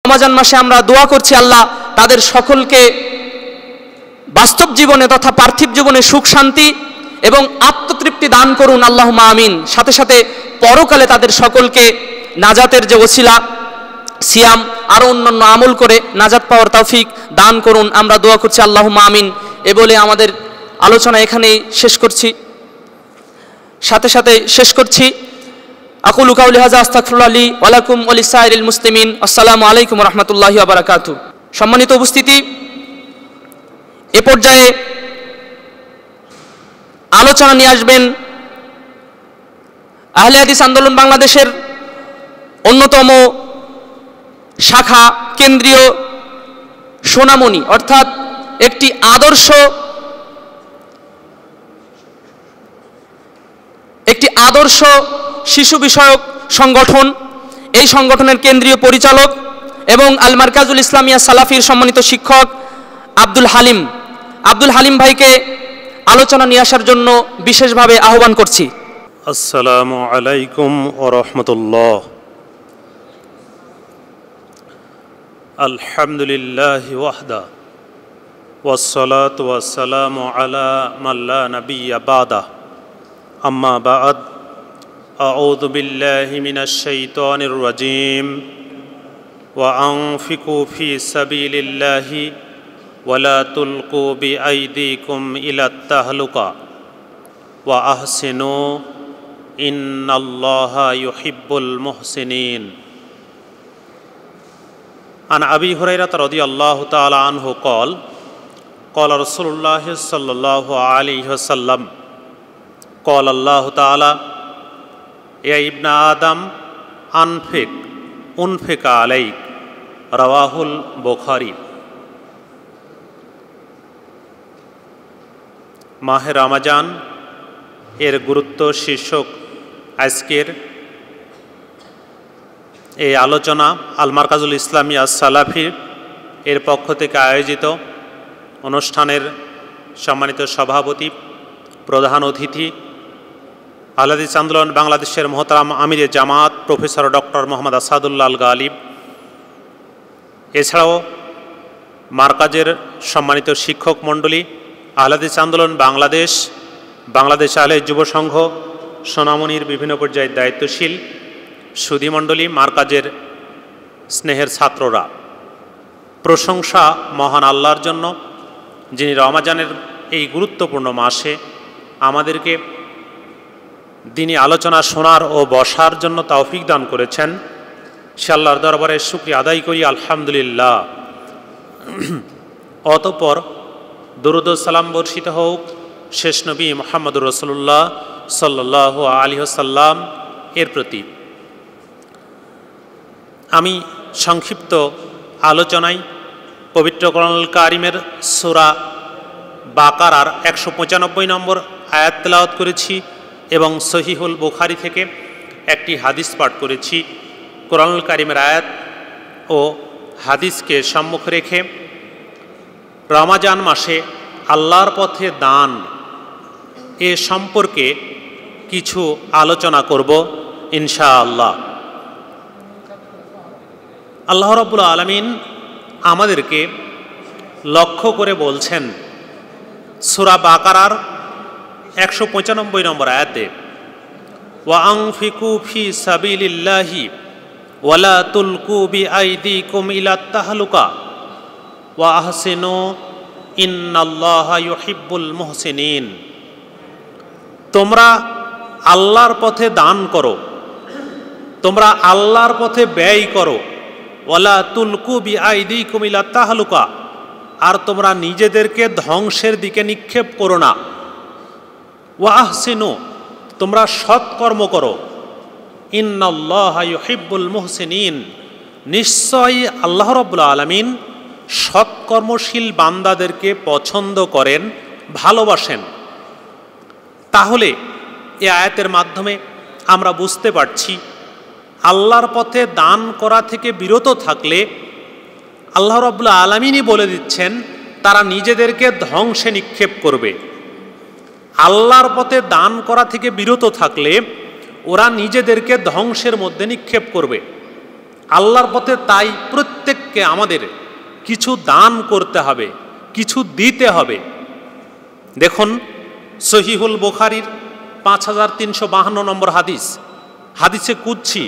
রমাজান মাসে আমরা দোয়া করছি আল্লাহ তাদের সকলকে বাস্তব জীবনে তথা পার্থিব জীবনে সুখ শান্তি এবং আত্মতৃপ্তি দান করুন আল্লাহ মা আমিন সাথে সাথে পরকালে তাদের সকলকে নাজাতের যে ওসিলা সিয়াম আরও অন্যান্য আমল করে নাজাত পাওয়ার তৌফিক দান করুন আমরা দোয়া করছি আল্লাহ মা আমিন এ বলে আমাদের আলোচনা এখানেই শেষ করছি সাথে সাথে শেষ করছি আকুল উকাউলিহাজা আস্তাকফুল্লা আলী ওয়ালাকুম আলি সাইরুল মুসলিমিন আসসালামু আলাইকুম রহমতুল্লাহ আবরাকাতু সম্মানিত উপস্থিতি এ পর্যায়ে আলোচনা নিয়ে আসবেন আহলে হাদিস আন্দোলন বাংলাদেশের অন্যতম শাখা কেন্দ্রীয় সোনামণি অর্থাৎ একটি আদর্শ একটি আদর্শ শিশু বিষয়ক সংগঠন এই সংগঠনের কেন্দ্রীয় পরিচালক এবং আল মার্কাজুল ইসলামিয়া সালাফির সম্মানিত শিক্ষক আব্দুল হালিম আব্দুল হালিম ভাইকে আলোচনা নিয়ে আসার জন্য বিশেষভাবে আহ্বান করছি আসসালামু আলাইকুম ও আলহামদুলিল্লাহ ওয়াহদা ওয়াসালাত ওয়াসসালামু আলা মাল্লা নবী আবাদা أما بعد أعوذ بالله من الشيطان الرجيم وأنفقوا في سبيل الله ولا تلقوا بأيديكم إلى التهلكة وأحسنوا إن الله يحب المحسنين عن أبي هريرة رضي الله تعالى عنه قال قال رسول الله صلى الله عليه وسلم কল আল্লাহ তালা এ ইবনা আদম আনফেক উনফেকা আলাইক রওয়াহুল বোখারি মাহে রামাজান এর গুরুত্ব শীর্ষক আজকের এই আলোচনা আলমারকাজুল ইসলামী সালাফি এর পক্ষ থেকে আয়োজিত অনুষ্ঠানের সম্মানিত সভাপতি প্রধান অতিথি আলাদিস আন্দোলন বাংলাদেশের মহতারাম আমিরে জামাত প্রফেসর ডক্টর মোহাম্মদ আসাদুল্লাহ গালিব এছাড়াও মার্কাজের সম্মানিত শিক্ষক মণ্ডলী আহলাদিস আন্দোলন বাংলাদেশ বাংলাদেশ আহলে যুব সংঘ সোনামণির বিভিন্ন পর্যায়ের দায়িত্বশীল সুধীমণ্ডলী মার্কাজের স্নেহের ছাত্ররা প্রশংসা মহান আল্লাহর জন্য যিনি রমাজানের এই গুরুত্বপূর্ণ মাসে আমাদেরকে দিনই আলোচনা শোনার ও বসার জন্য তাওফিক দান করেছেন সে আল্লাহর দরবারে শুক্রিয়া আদায় করি আলহামদুলিল্লাহ (clears throat) অতপর দরুদ সালাম বর্ষিত হোক শেষ নবী মোহাম্মদ রসুল্লাহ সাল্লাহ আলিহসাল্লাম এর প্রতি আমি সংক্ষিপ্ত আলোচনায় পবিত্র করণল কারিমের সোরা আর একশো পঁচানব্বই নম্বর আয়াত তেলাওয়াত করেছি এবং সহিহুল বুখারি থেকে একটি হাদিস পাঠ করেছি কোরআনুল কারিমের আয়াত ও হাদিসকে সম্মুখ রেখে রমাজান মাসে আল্লাহর পথে দান এ সম্পর্কে কিছু আলোচনা করব ইনশা আল্লাহ আল্লাহ রবুল আলমিন আমাদেরকে লক্ষ্য করে বলছেন সুরা বাকারার একশো পঁচানব্বই নম্বর আয়াতে ওয়াং ফিকু ফি সাবিলিল্লাহি ওয়ালা তুলকু বি আইদি কুম ইলা তাহলুকা ওয়া আহসিনু ইন্নাল্লাহ ইউহিব্বুল তোমরা আল্লাহর পথে দান করো তোমরা আল্লাহর পথে ব্যয় করো ওলা তুলকু বি আইদি কুমিলা তাহলুকা আর তোমরা নিজেদেরকে ধ্বংসের দিকে নিক্ষেপ করো না ওয়াহসিনু তোমরা সৎকর্ম করো ইন্নাল্লাহিবুল ইন নিশ্চয়ই আল্লাহ রব্লা আলমিন সৎকর্মশীল বান্দাদেরকে পছন্দ করেন ভালোবাসেন তাহলে এ আয়াতের মাধ্যমে আমরা বুঝতে পারছি আল্লাহর পথে দান করা থেকে বিরত থাকলে আল্লাহ রবুল্লা আলমিনই বলে দিচ্ছেন তারা নিজেদেরকে ধ্বংসে নিক্ষেপ করবে আল্লাহর পথে দান করা থেকে বিরত থাকলে ওরা নিজেদেরকে ধ্বংসের মধ্যে নিক্ষেপ করবে আল্লাহর পথে তাই প্রত্যেককে আমাদের কিছু দান করতে হবে কিছু দিতে হবে দেখুন সহিহুল বোখারির পাঁচ হাজার তিনশো বাহান্ন নম্বর হাদিস হাদিসে কুদছি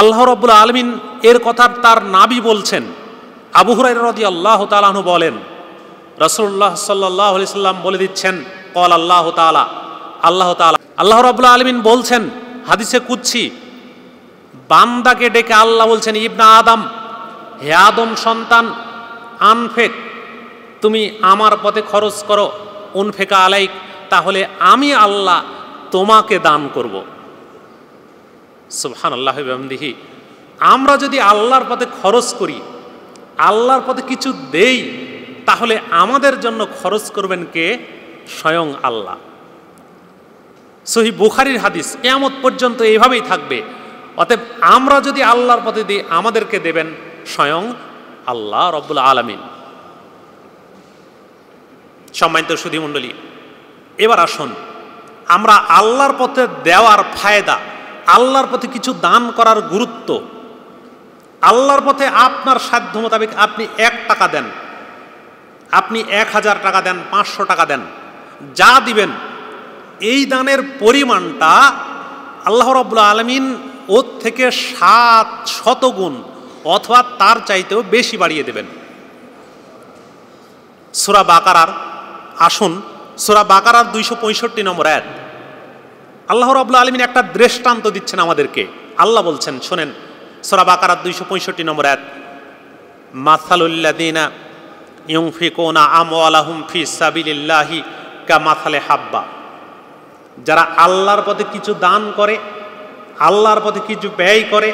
আল্লাহ রবুল আলমিন এর কথা তার নাবি বলছেন আবু হুরাই রদি আল্লাহ তালাহু বলেন রসুল্লাহ সাল্লাহ সাল্লাম বলে দিচ্ছেন কল আল্লাহ তালা আল্লাহ তালা আল্লাহ রবুল্লা আলমিন বলছেন হাদিসে কুচ্ছি বান্দাকে ডেকে আল্লাহ বলছেন ইবনা আদম হে আদম সন্তান আনফেক তুমি আমার পথে খরচ করো উনফেকা আলাইক তাহলে আমি আল্লাহ তোমাকে দান করব সুবহান আল্লাহ আমদিহি আমরা যদি আল্লাহর পথে খরচ করি আল্লাহর পথে কিছু দেই তাহলে আমাদের জন্য খরচ করবেন কে স্বয়ং আল্লাহ সহি বুখারির হাদিস কেয়ামত পর্যন্ত এইভাবেই থাকবে অতএব আমরা যদি আল্লাহর পথে দিই আমাদেরকে দেবেন স্বয়ং আল্লাহ রব্বুল আলমিন সম্মানিত সুধীমণ্ডলী এবার আসুন আমরা আল্লাহর পথে দেওয়ার ফায়দা আল্লাহর পথে কিছু দান করার গুরুত্ব আল্লাহর পথে আপনার সাধ্য মোতাবেক আপনি এক টাকা দেন আপনি এক হাজার টাকা দেন পাঁচশো টাকা দেন যা দিবেন এই দানের পরিমাণটা আল্লাহ রব্লা আলমিন ওর থেকে সাত শতগুণ অথবা তার চাইতেও বেশি বাড়িয়ে দেবেন সুরা বাকারার আসুন সুরা বাকারার দুইশো পঁয়ষট্টি নম্বর অ্যাড আল্লাহ রব্লা আলমিন একটা দৃষ্টান্ত দিচ্ছেন আমাদেরকে আল্লাহ বলছেন শোনেন সুরা বাকারার দুইশো পঁয়ষট্টি নম্বর অ্যাড মাসালুল্লাদিনা ইউফিকোনা আমওয়ালাহুম ফি সাবিল্লাহি কা মাথালে হাব্বা যারা আল্লাহর পথে কিছু দান করে আল্লাহর পথে কিছু ব্যয় করে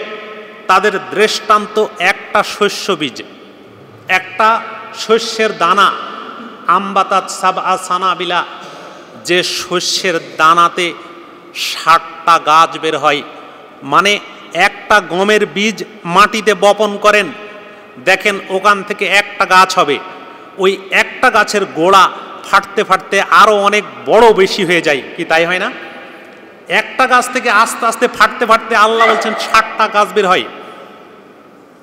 তাদের দৃষ্টান্ত একটা শস্য বীজ একটা শস্যের দানা সাব আসানা সানাবিলা যে শস্যের দানাতে ষাটটা গাছ বের হয় মানে একটা গমের বীজ মাটিতে বপন করেন দেখেন ওখান থেকে একটা গাছ হবে ওই একটা গাছের গোড়া ফাটতে ফাটতে আরও অনেক বড় বেশি হয়ে যায় কি তাই হয় না একটা গাছ থেকে আস্তে আস্তে ফাটতে ফাটতে আল্লাহ বলছেন ষাটটা গাছ বের হয়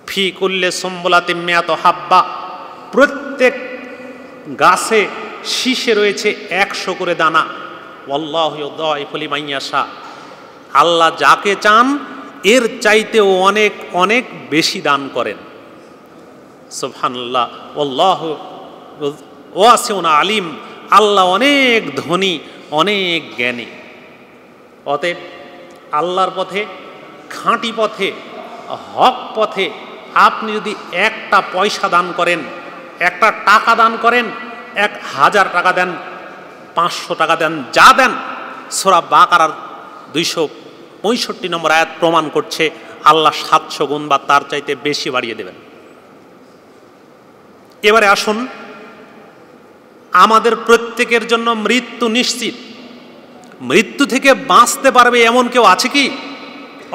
ফি করলে সম্বলাতে মেয়াত হাব্বা প্রত্যেক গাছে শীষে রয়েছে একশো করে দানা মাইয়াশা আল্লাহ যাকে চান এর চাইতেও অনেক অনেক বেশি দান করেন সোফানুল্লাহ অল্লাহ ওয়াসিউনা আলিম আল্লাহ অনেক ধনী অনেক জ্ঞানী অতএব আল্লাহর পথে খাঁটি পথে হক পথে আপনি যদি একটা পয়সা দান করেন একটা টাকা দান করেন এক হাজার টাকা দেন পাঁচশো টাকা দেন যা দেন সোরা বাকারার দুইশো পঁয়ষট্টি নম্বর আয়াত প্রমাণ করছে আল্লাহ সাতশো গুণ বা তার চাইতে বেশি বাড়িয়ে দেবেন এবারে আসুন আমাদের প্রত্যেকের জন্য মৃত্যু নিশ্চিত মৃত্যু থেকে বাঁচতে পারবে এমন কেউ আছে কি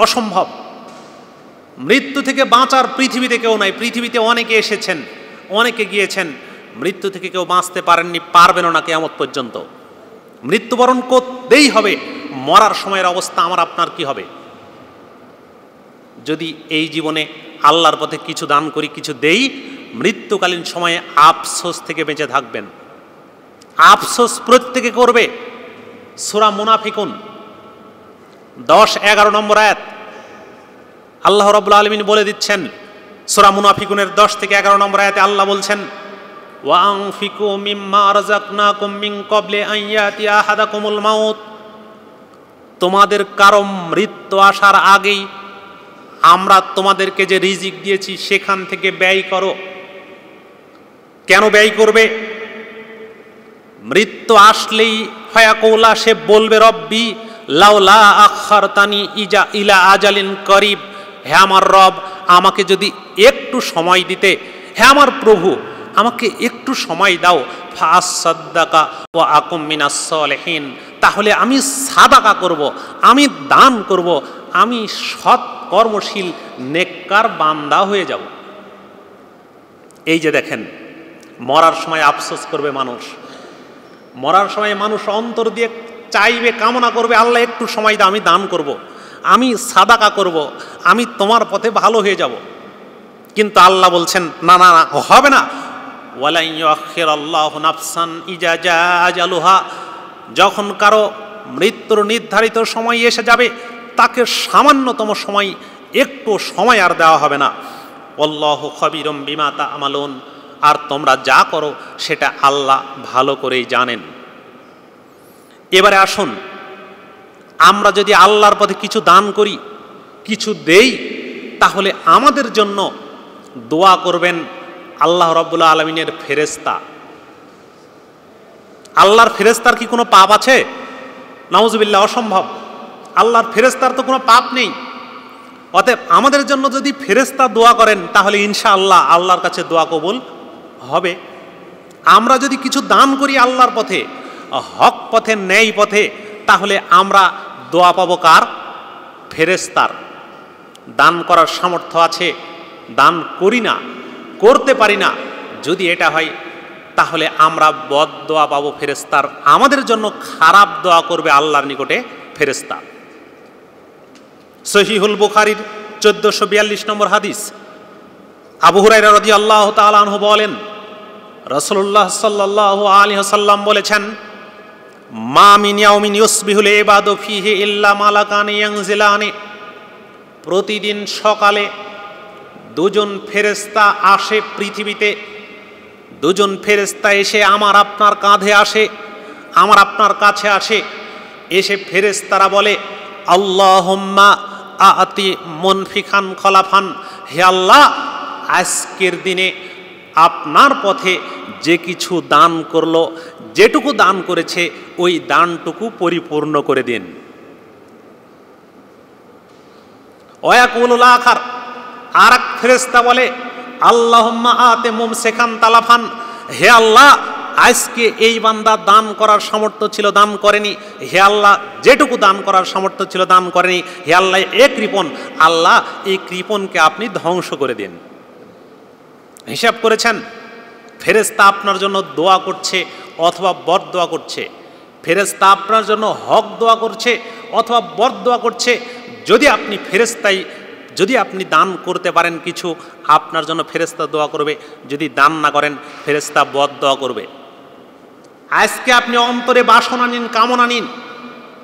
অসম্ভব মৃত্যু থেকে বাঁচার পৃথিবীতে কেউ নাই পৃথিবীতে অনেকে এসেছেন অনেকে গিয়েছেন মৃত্যু থেকে কেউ বাঁচতে পারেননি পারবেন না কেমন পর্যন্ত মৃত্যুবরণ করতেই হবে মরার সময়ের অবস্থা আমার আপনার কি হবে যদি এই জীবনে আল্লাহর পথে কিছু দান করি কিছু দেই মৃত্যুকালীন সময়ে আফসোস থেকে বেঁচে থাকবেন আফসোস প্রত্যেকে করবে সুরা মুনাফিকুন দশ এগারো নম্বর আয়াত আল্লাহ রবুল আলমিন বলে দিচ্ছেন সুরা মুনাফিকুনের দশ থেকে এগারো নম্বর আয়াতে আল্লাহ বলছেন তোমাদের কারো মৃত্যু আসার আগেই আমরা তোমাদেরকে যে রিজিক দিয়েছি সেখান থেকে ব্যয় করো কেন ব্যয় করবে মৃত্যু আসলেই ফয়াকৌলা সে বলবে রব্বি লাউলা আখার তানি ইজা ইলা আজালিন করিব হে আমার রব আমাকে যদি একটু সময় দিতে হে আমার প্রভু আমাকে একটু সময় দাও ফাসাদ্দাকা ও আকুমিনাসলেহীন তাহলে আমি সাদাকা করব আমি দান করব আমি সৎ কর্মশীল নেককার বান্দা হয়ে যাব এই যে দেখেন মরার সময় আফসোস করবে মানুষ মরার সময় মানুষ অন্তর দিয়ে চাইবে কামনা করবে আল্লাহ একটু সময় দা আমি দান করব। আমি সাদাকা করব। আমি তোমার পথে ভালো হয়ে যাব কিন্তু আল্লাহ বলছেন না না না হবে না যখন কারো মৃত্যুর নির্ধারিত সময় এসে যাবে তাকে সামান্যতম সময় একটু সময় আর দেওয়া হবে না অল্লাহ খবিরম বিমাতা আমালন আর তোমরা যা করো সেটা আল্লাহ ভালো করেই জানেন এবারে আসুন আমরা যদি আল্লাহর পথে কিছু দান করি কিছু দেই তাহলে আমাদের জন্য দোয়া করবেন আল্লাহ রব্বুল আলমিনের ফেরেস্তা আল্লাহর ফেরেস্তার কি কোনো পাপ আছে নাউজবিল্লা অসম্ভব আল্লাহর ফেরেস্তার তো কোনো পাপ নেই অতএব আমাদের জন্য যদি ফেরেস্তা দোয়া করেন তাহলে ইনশা আল্লাহ আল্লাহর কাছে দোয়া কবুল হবে আমরা যদি কিছু দান করি আল্লাহর পথে হক পথে ন্যায় পথে তাহলে আমরা দোয়া পাবো কার ফেরেস্তার দান করার সামর্থ্য আছে দান করি না করতে পারি না যদি এটা হয় তাহলে আমরা বদ দোয়া পাবো ফেরেস্তার আমাদের জন্য খারাপ দোয়া করবে আল্লাহর নিকটে ফেরেস্তা সহিহুল বুখারির চোদ্দোশো বিয়াল্লিশ নম্বর হাদিস আবুহুরাইরা রদি আল্লাহ তালু বলেন রসল্লাহ সাল্লাহ আলী হাসাল্লাম বলেছেন ইল্লা প্রতিদিন সকালে দুজন ফেরেস্তা আসে পৃথিবীতে দুজন ফেরেস্তা এসে আমার আপনার কাঁধে আসে আমার আপনার কাছে আসে এসে ফেরেস্তারা বলে আল্লাহ আতি মনফিখান খলাফান হে আল্লাহ আজকের দিনে আপনার পথে যে কিছু দান করল যেটুকু দান করেছে ওই দানটুকু পরিপূর্ণ করে দিন অয়াকুল্লা আখার আর এক ফেরেস্তা বলে আল্লাহ আতে মোম শেখান তালাফান হে আল্লাহ আজকে এই বান্দা দান করার সামর্থ্য ছিল দান করেনি হে আল্লাহ যেটুকু দান করার সামর্থ্য ছিল দান করেনি হে আল্লাহ এ কৃপন আল্লাহ এই কৃপনকে আপনি ধ্বংস করে দিন হিসাব করেছেন ফেরেস্তা আপনার জন্য দোয়া করছে অথবা বর দোয়া করছে ফেরেস্তা আপনার জন্য হক দোয়া করছে অথবা বর দোয়া করছে যদি আপনি ফেরেস্তাই যদি আপনি দান করতে পারেন কিছু আপনার জন্য ফেরেস্তা দোয়া করবে যদি দান না করেন ফেরেস্তা বদ দোয়া করবে আজকে আপনি অন্তরে বাসনা নিন কামনা নিন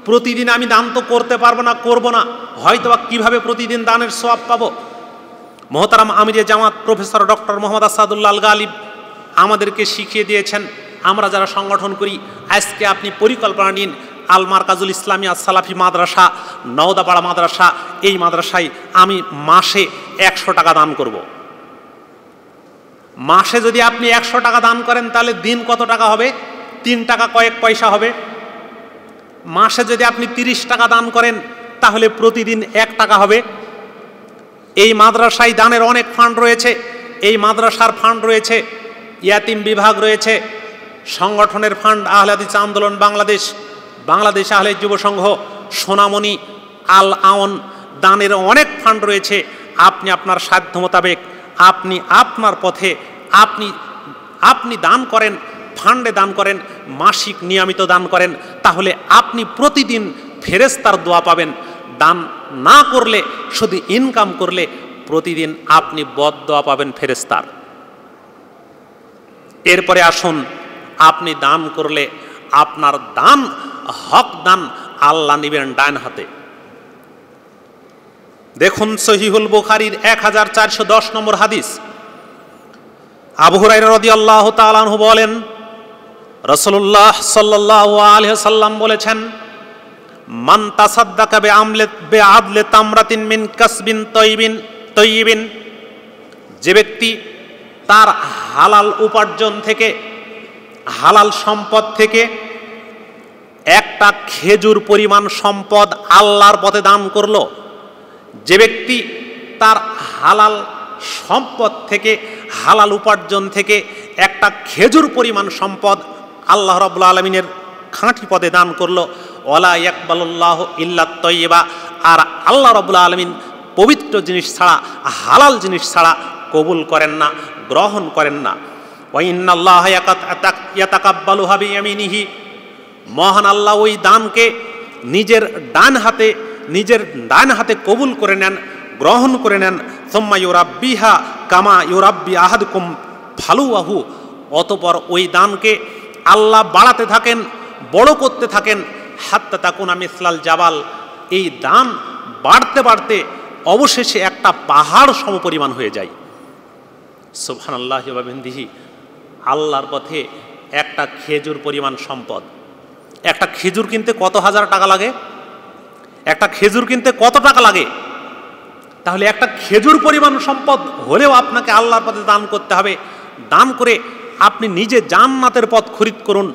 প্রতিদিন আমি দান তো করতে পারবো না করব না হয়তো বা কীভাবে প্রতিদিন দানের সব পাবো মহতারাম আমিরে জামাত প্রফেসর ডক্টর মোহাম্মদ আসাদুল্লাহ আল গালিব আমাদেরকে শিখিয়ে দিয়েছেন আমরা যারা সংগঠন করি আজকে আপনি পরিকল্পনা নিন আল মার্কাজুল ইসলামী সালাফি মাদ্রাসা নওদাপাড়া মাদ্রাসা এই মাদ্রাসায় আমি মাসে একশো টাকা দান করব। মাসে যদি আপনি একশো টাকা দান করেন তাহলে দিন কত টাকা হবে তিন টাকা কয়েক পয়সা হবে মাসে যদি আপনি তিরিশ টাকা দান করেন তাহলে প্রতিদিন এক টাকা হবে এই মাদ্রাসায় দানের অনেক ফান্ড রয়েছে এই মাদ্রাসার ফান্ড রয়েছে ইয়াতিম বিভাগ রয়েছে সংগঠনের ফান্ড আহলাদিস আন্দোলন বাংলাদেশ বাংলাদেশ আহলে যুব সংঘ সোনামণি আল আওন দানের অনেক ফান্ড রয়েছে আপনি আপনার সাধ্য মোতাবেক আপনি আপনার পথে আপনি আপনি দান করেন ফান্ডে দান করেন মাসিক নিয়মিত দান করেন তাহলে আপনি প্রতিদিন ফেরেস্তার দোয়া পাবেন দান না করলে শুধু ইনকাম করলে প্রতিদিন আপনি বদয়া পাবেন ফেরেস্তার এরপরে আসুন আপনি দান করলে আপনার দান হক দান আল্লাহ নিবেন ডান হাতে দেখুন সহিহুল বুখারির এক হাজার চারশো দশ নম্বর হাদিস আবহুরাই রদি আল্লাহ তালানহু বলেন রসল্লাহ সাল্লাহ আলহ সাল্লাম বলেছেন মান তাসাদ্দাকা বে আমলে বে আদলে তামরাতিন মিন কাসবিন তৈবিন তৈবিন যে ব্যক্তি তার হালাল উপার্জন থেকে হালাল সম্পদ থেকে একটা খেজুর পরিমাণ সম্পদ আল্লাহর পথে দান করল যে ব্যক্তি তার হালাল সম্পদ থেকে হালাল উপার্জন থেকে একটা খেজুর পরিমাণ সম্পদ আল্লাহ রবুল্লা আলমিনের খাঁটি পদে দান করলো ওলা ইয়াকবাল্লাহ ইল্লা তৈবা আর আল্লাহ রবুল্লা আলমিন পবিত্র জিনিস ছাড়া হালাল জিনিস ছাড়া কবুল করেন না গ্রহণ করেন না ওয়াইন্নাল্লাহ মহান আল্লাহ ওই দানকে নিজের ডান হাতে নিজের ডান হাতে কবুল করে নেন গ্রহণ করে নেন সোম্মা ইউরাব্বিহা কামা ইউরাব্বি আহাদ ফালু আহু অতপর ওই দানকে আল্লাহ বাড়াতে থাকেন বড় করতে থাকেন হাত্তা তাকুন আমি ইসলাল জাবাল এই দান বাড়তে বাড়তে অবশেষে একটা পাহাড় সমপরিমাণ হয়ে যায় সুবহানাল্লাহিবাবিন্দিহি আল্লাহর পথে একটা খেজুর পরিমাণ সম্পদ একটা খেজুর কিনতে কত হাজার টাকা লাগে একটা খেজুর কিনতে কত টাকা লাগে তাহলে একটা খেজুর পরিমাণ সম্পদ হলেও আপনাকে আল্লাহর পথে দান করতে হবে দান করে আপনি নিজে জান্নাতের পথ খরিদ করুন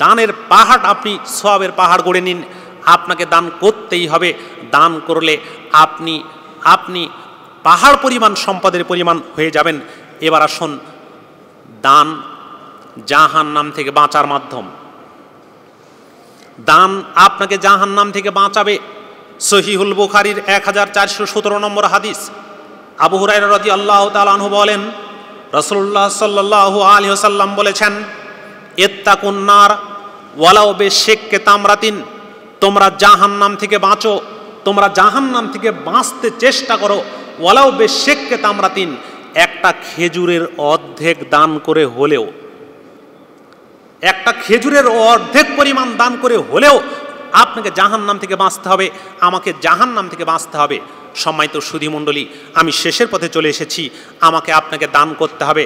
দানের পাহাড় আপনি সবের পাহাড় গড়ে নিন আপনাকে দান করতেই হবে দান করলে আপনি আপনি পাহাড় পরিমাণ সম্পদের পরিমাণ হয়ে যাবেন এবার আসুন দান জাহান নাম থেকে বাঁচার মাধ্যম দান আপনাকে জাহান নাম থেকে বাঁচাবে সহিহুল বুখারির এক হাজার চারশো সতেরো নম্বর হাদিস আবু হুরাই রদি আল্লাহ তালানহু বলেন রসুল্লাহ সাল্লাহ আলহ্লাম বলেছেন এত্তাকুন্নার ওয়ালাওবে শেখকে তামরাতিন তোমরা জাহান নাম থেকে বাঁচো তোমরা জাহান নাম থেকে বাঁচতে চেষ্টা করো শেখ শেখকে তামরাতিন একটা খেজুরের অর্ধেক দান করে হলেও একটা খেজুরের অর্ধেক পরিমাণ দান করে হলেও আপনাকে জাহান নাম থেকে বাঁচতে হবে আমাকে জাহান নাম থেকে বাঁচতে হবে সম্মানিত সুধীমণ্ডলী আমি শেষের পথে চলে এসেছি আমাকে আপনাকে দান করতে হবে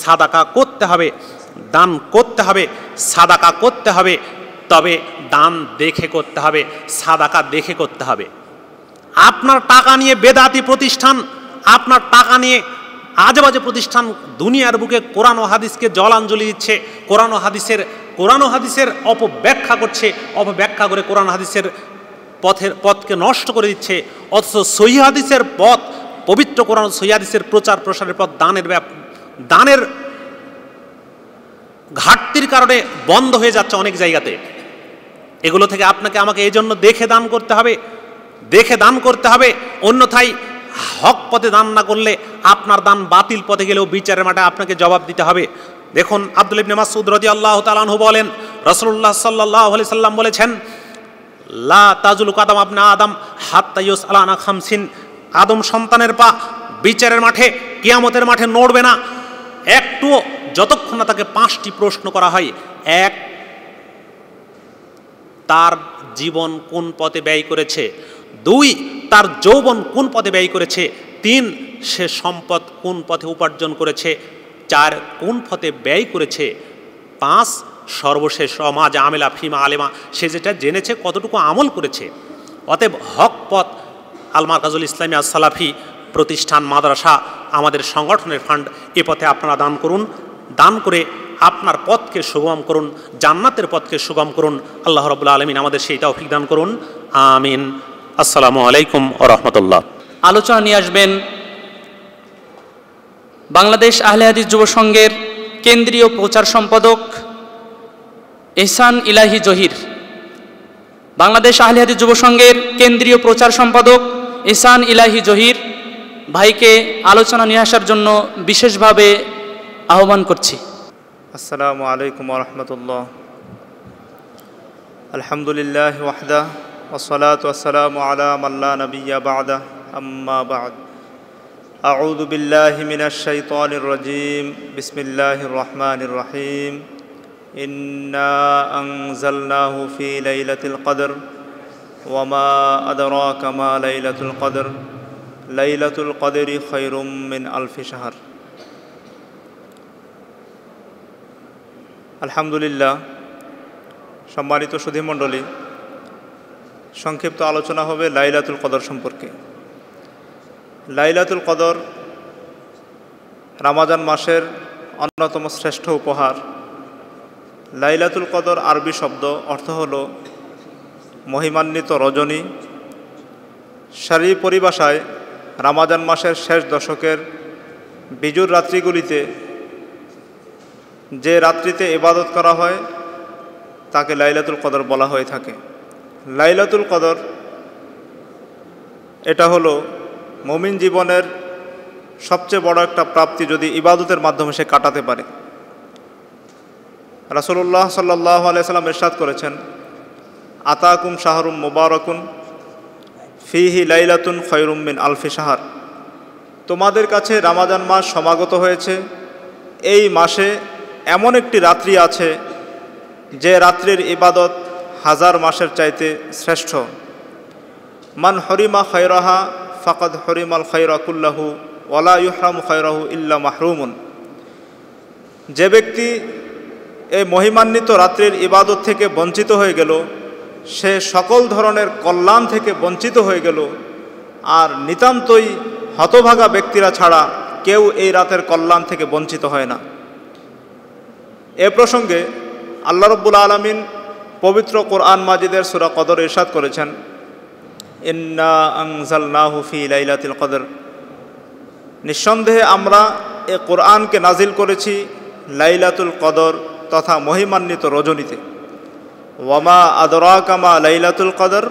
সাদাকা করতে হবে দান করতে হবে সাদাকা করতে হবে তবে দান দেখে করতে হবে সাদাকা দেখে করতে হবে আপনার টাকা নিয়ে বেদাতি প্রতিষ্ঠান আপনার টাকা নিয়ে আজেবাজে প্রতিষ্ঠান দুনিয়ার বুকে কোরআন ও হাদিসকে জলাঞ্জলি দিচ্ছে কোরআন ও হাদিসের কোরআন ও হাদিসের অপব্যাখ্যা করছে অপব্যাখ্যা করে কোরআন হাদিসের পথের পথকে নষ্ট করে দিচ্ছে অথচ সহি হাদিসের পথ পবিত্র কোরআন সহি হাদিসের প্রচার প্রসারের পথ দানের দানের ঘাটতির কারণে বন্ধ হয়ে যাচ্ছে অনেক জায়গাতে এগুলো থেকে আপনাকে আমাকে এই জন্য দেখে দান করতে হবে দেখে দান করতে হবে অন্যথায় হক পথে দান না করলে আপনার দান বাতিল পথে গেলেও বিচারের মাঠে আপনাকে জবাব দিতে হবে দেখুন আব্দুল ইবনে মাসুদ রদি আল্লাহ তালানহু বলেন রসুল্লাহ সাল্লাহ আলি সাল্লাম বলেছেন লা তাজুল কাদাম আপনা আদম তাইস আলানা খামসিন আদম সন্তানের পা বিচারের মাঠে কিয়ামতের মাঠে নড়বে না একটু যতক্ষণ না তাকে পাঁচটি প্রশ্ন করা হয় এক তার জীবন কোন পথে ব্যয় করেছে দুই তার যৌবন কোন পথে ব্যয় করেছে তিন সে সম্পদ কোন পথে উপার্জন করেছে চার কোন পথে ব্যয় করেছে পাঁচ সর্বশেষ সমাজ আমেলা ফিমা আলেমা সে যেটা জেনেছে কতটুকু আমল করেছে অতএব হক পথ আলমার কাজুল ইসলামী সালাফি প্রতিষ্ঠান মাদ্রাসা আমাদের সংগঠনের ফান্ড এ পথে আপনারা দান করুন দান করে আপনার পথকে সুগম করুন জান্নাতের পথকে সুগম করুন আল্লাহ রবুল্লা আলমিন আমাদের সেই তাও দান করুন আমিন আসসালামু আলাইকুম ও রহমতুল্লাহ আলোচনা নিয়ে আসবেন বাংলাদেশ আহলে হাদিস যুব সংঘের কেন্দ্রীয় প্রচার সম্পাদক এহসান ইলাহি জহির বাংলাদেশ আহলে হাদিস যুব সংঘের কেন্দ্রীয় প্রচার সম্পাদক এহসান ইলাহি জহির ভাইকে আলোচনা নিয়ে আসার জন্য বিশেষভাবে আহ্বান করছি আসসালামু আলাইকুম রহমতুল্লাহ আলহামদুলিল্লাহ ওয়াহদা ওসলাত ওসালাম আলাম আল্লাহ নবিয়া বাদা আম্মা বাদ أعوذ بالله من الشيطان الرجيم بسم الله الرحمن الرحيم إنا أنزلناه في ليلة القدر وما أدراك ما ليلة القدر লাইলাতুল কদেরি খৈরুম মিন আলফি সাহার আলহামদুলিল্লাহ সম্মানিত সুধীমণ্ডলী সংক্ষিপ্ত আলোচনা হবে লাইলাতুল কদর সম্পর্কে লাইলাতুল কদর রামাজান মাসের অন্যতম শ্রেষ্ঠ উপহার লাইলাতুল কদর আরবি শব্দ অর্থ হল মহিমান্বিত রজনী সারি পরিভাষায় রামাজান মাসের শেষ দশকের বিজুর রাত্রিগুলিতে যে রাত্রিতে ইবাদত করা হয় তাকে লাইলাতুল কদর বলা হয়ে থাকে লাইলাতুল কদর এটা হলো মমিন জীবনের সবচেয়ে বড় একটা প্রাপ্তি যদি ইবাদতের মাধ্যমে সে কাটাতে পারে রাসুল্লাহ সাল্লাহ আলিয়া সাল্লাম এরশাদ করেছেন আতাকুম শাহরুম মুবারকুন ফিহি লাইলাতুন খয়রুম্মিন আলফি সাহার তোমাদের কাছে রামাজান মাস সমাগত হয়েছে এই মাসে এমন একটি রাত্রি আছে যে রাত্রির ইবাদত হাজার মাসের চাইতে শ্রেষ্ঠ মান হরিমা খৈরাহা ফকদ হরিমাল খৈরাকুল্লাহু ওলা ইহরাম খৈরহু ইল্লা মাহরুমুন যে ব্যক্তি এই মহিমান্বিত রাত্রির ইবাদত থেকে বঞ্চিত হয়ে গেল সে সকল ধরনের কল্যাণ থেকে বঞ্চিত হয়ে গেল আর নিতান্তই হতভাগা ব্যক্তিরা ছাড়া কেউ এই রাতের কল্যাণ থেকে বঞ্চিত হয় না এ প্রসঙ্গে আল্লাহ রব্বুল আলমিন পবিত্র কোরআন মাজিদের সুরা কদর ইরশাদ করেছেন ইন্না আংজালনাহুফি লাইলাতিল কদর নিঃসন্দেহে আমরা এ কোরআনকে নাজিল করেছি লাইলাতুল কদর তথা মহিমান্বিত রজনীতে ওয়ামা আদরা কামা লাইলাতুল কদর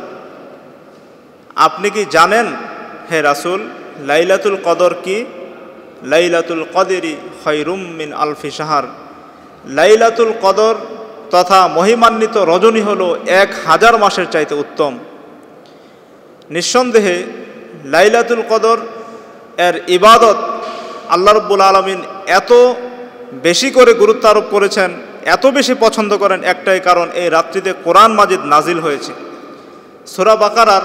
আপনি কি জানেন হে রাসুল লাইলাতুল কদর কি লাইলাতুল কদেরি খৈরুম মিন আলফি সাহার লাইলাতুল কদর তথা মহিমান্বিত রজনী হল এক হাজার মাসের চাইতে উত্তম নিঃসন্দেহে লাইলাতুল কদর এর ইবাদত আল্লাহ রব্বুল আলমিন এত বেশি করে গুরুত্ব আরোপ করেছেন এত বেশি পছন্দ করেন একটাই কারণ এই রাত্রিতে কোরআন মাজিদ নাজিল হয়েছে সুরা বাকারার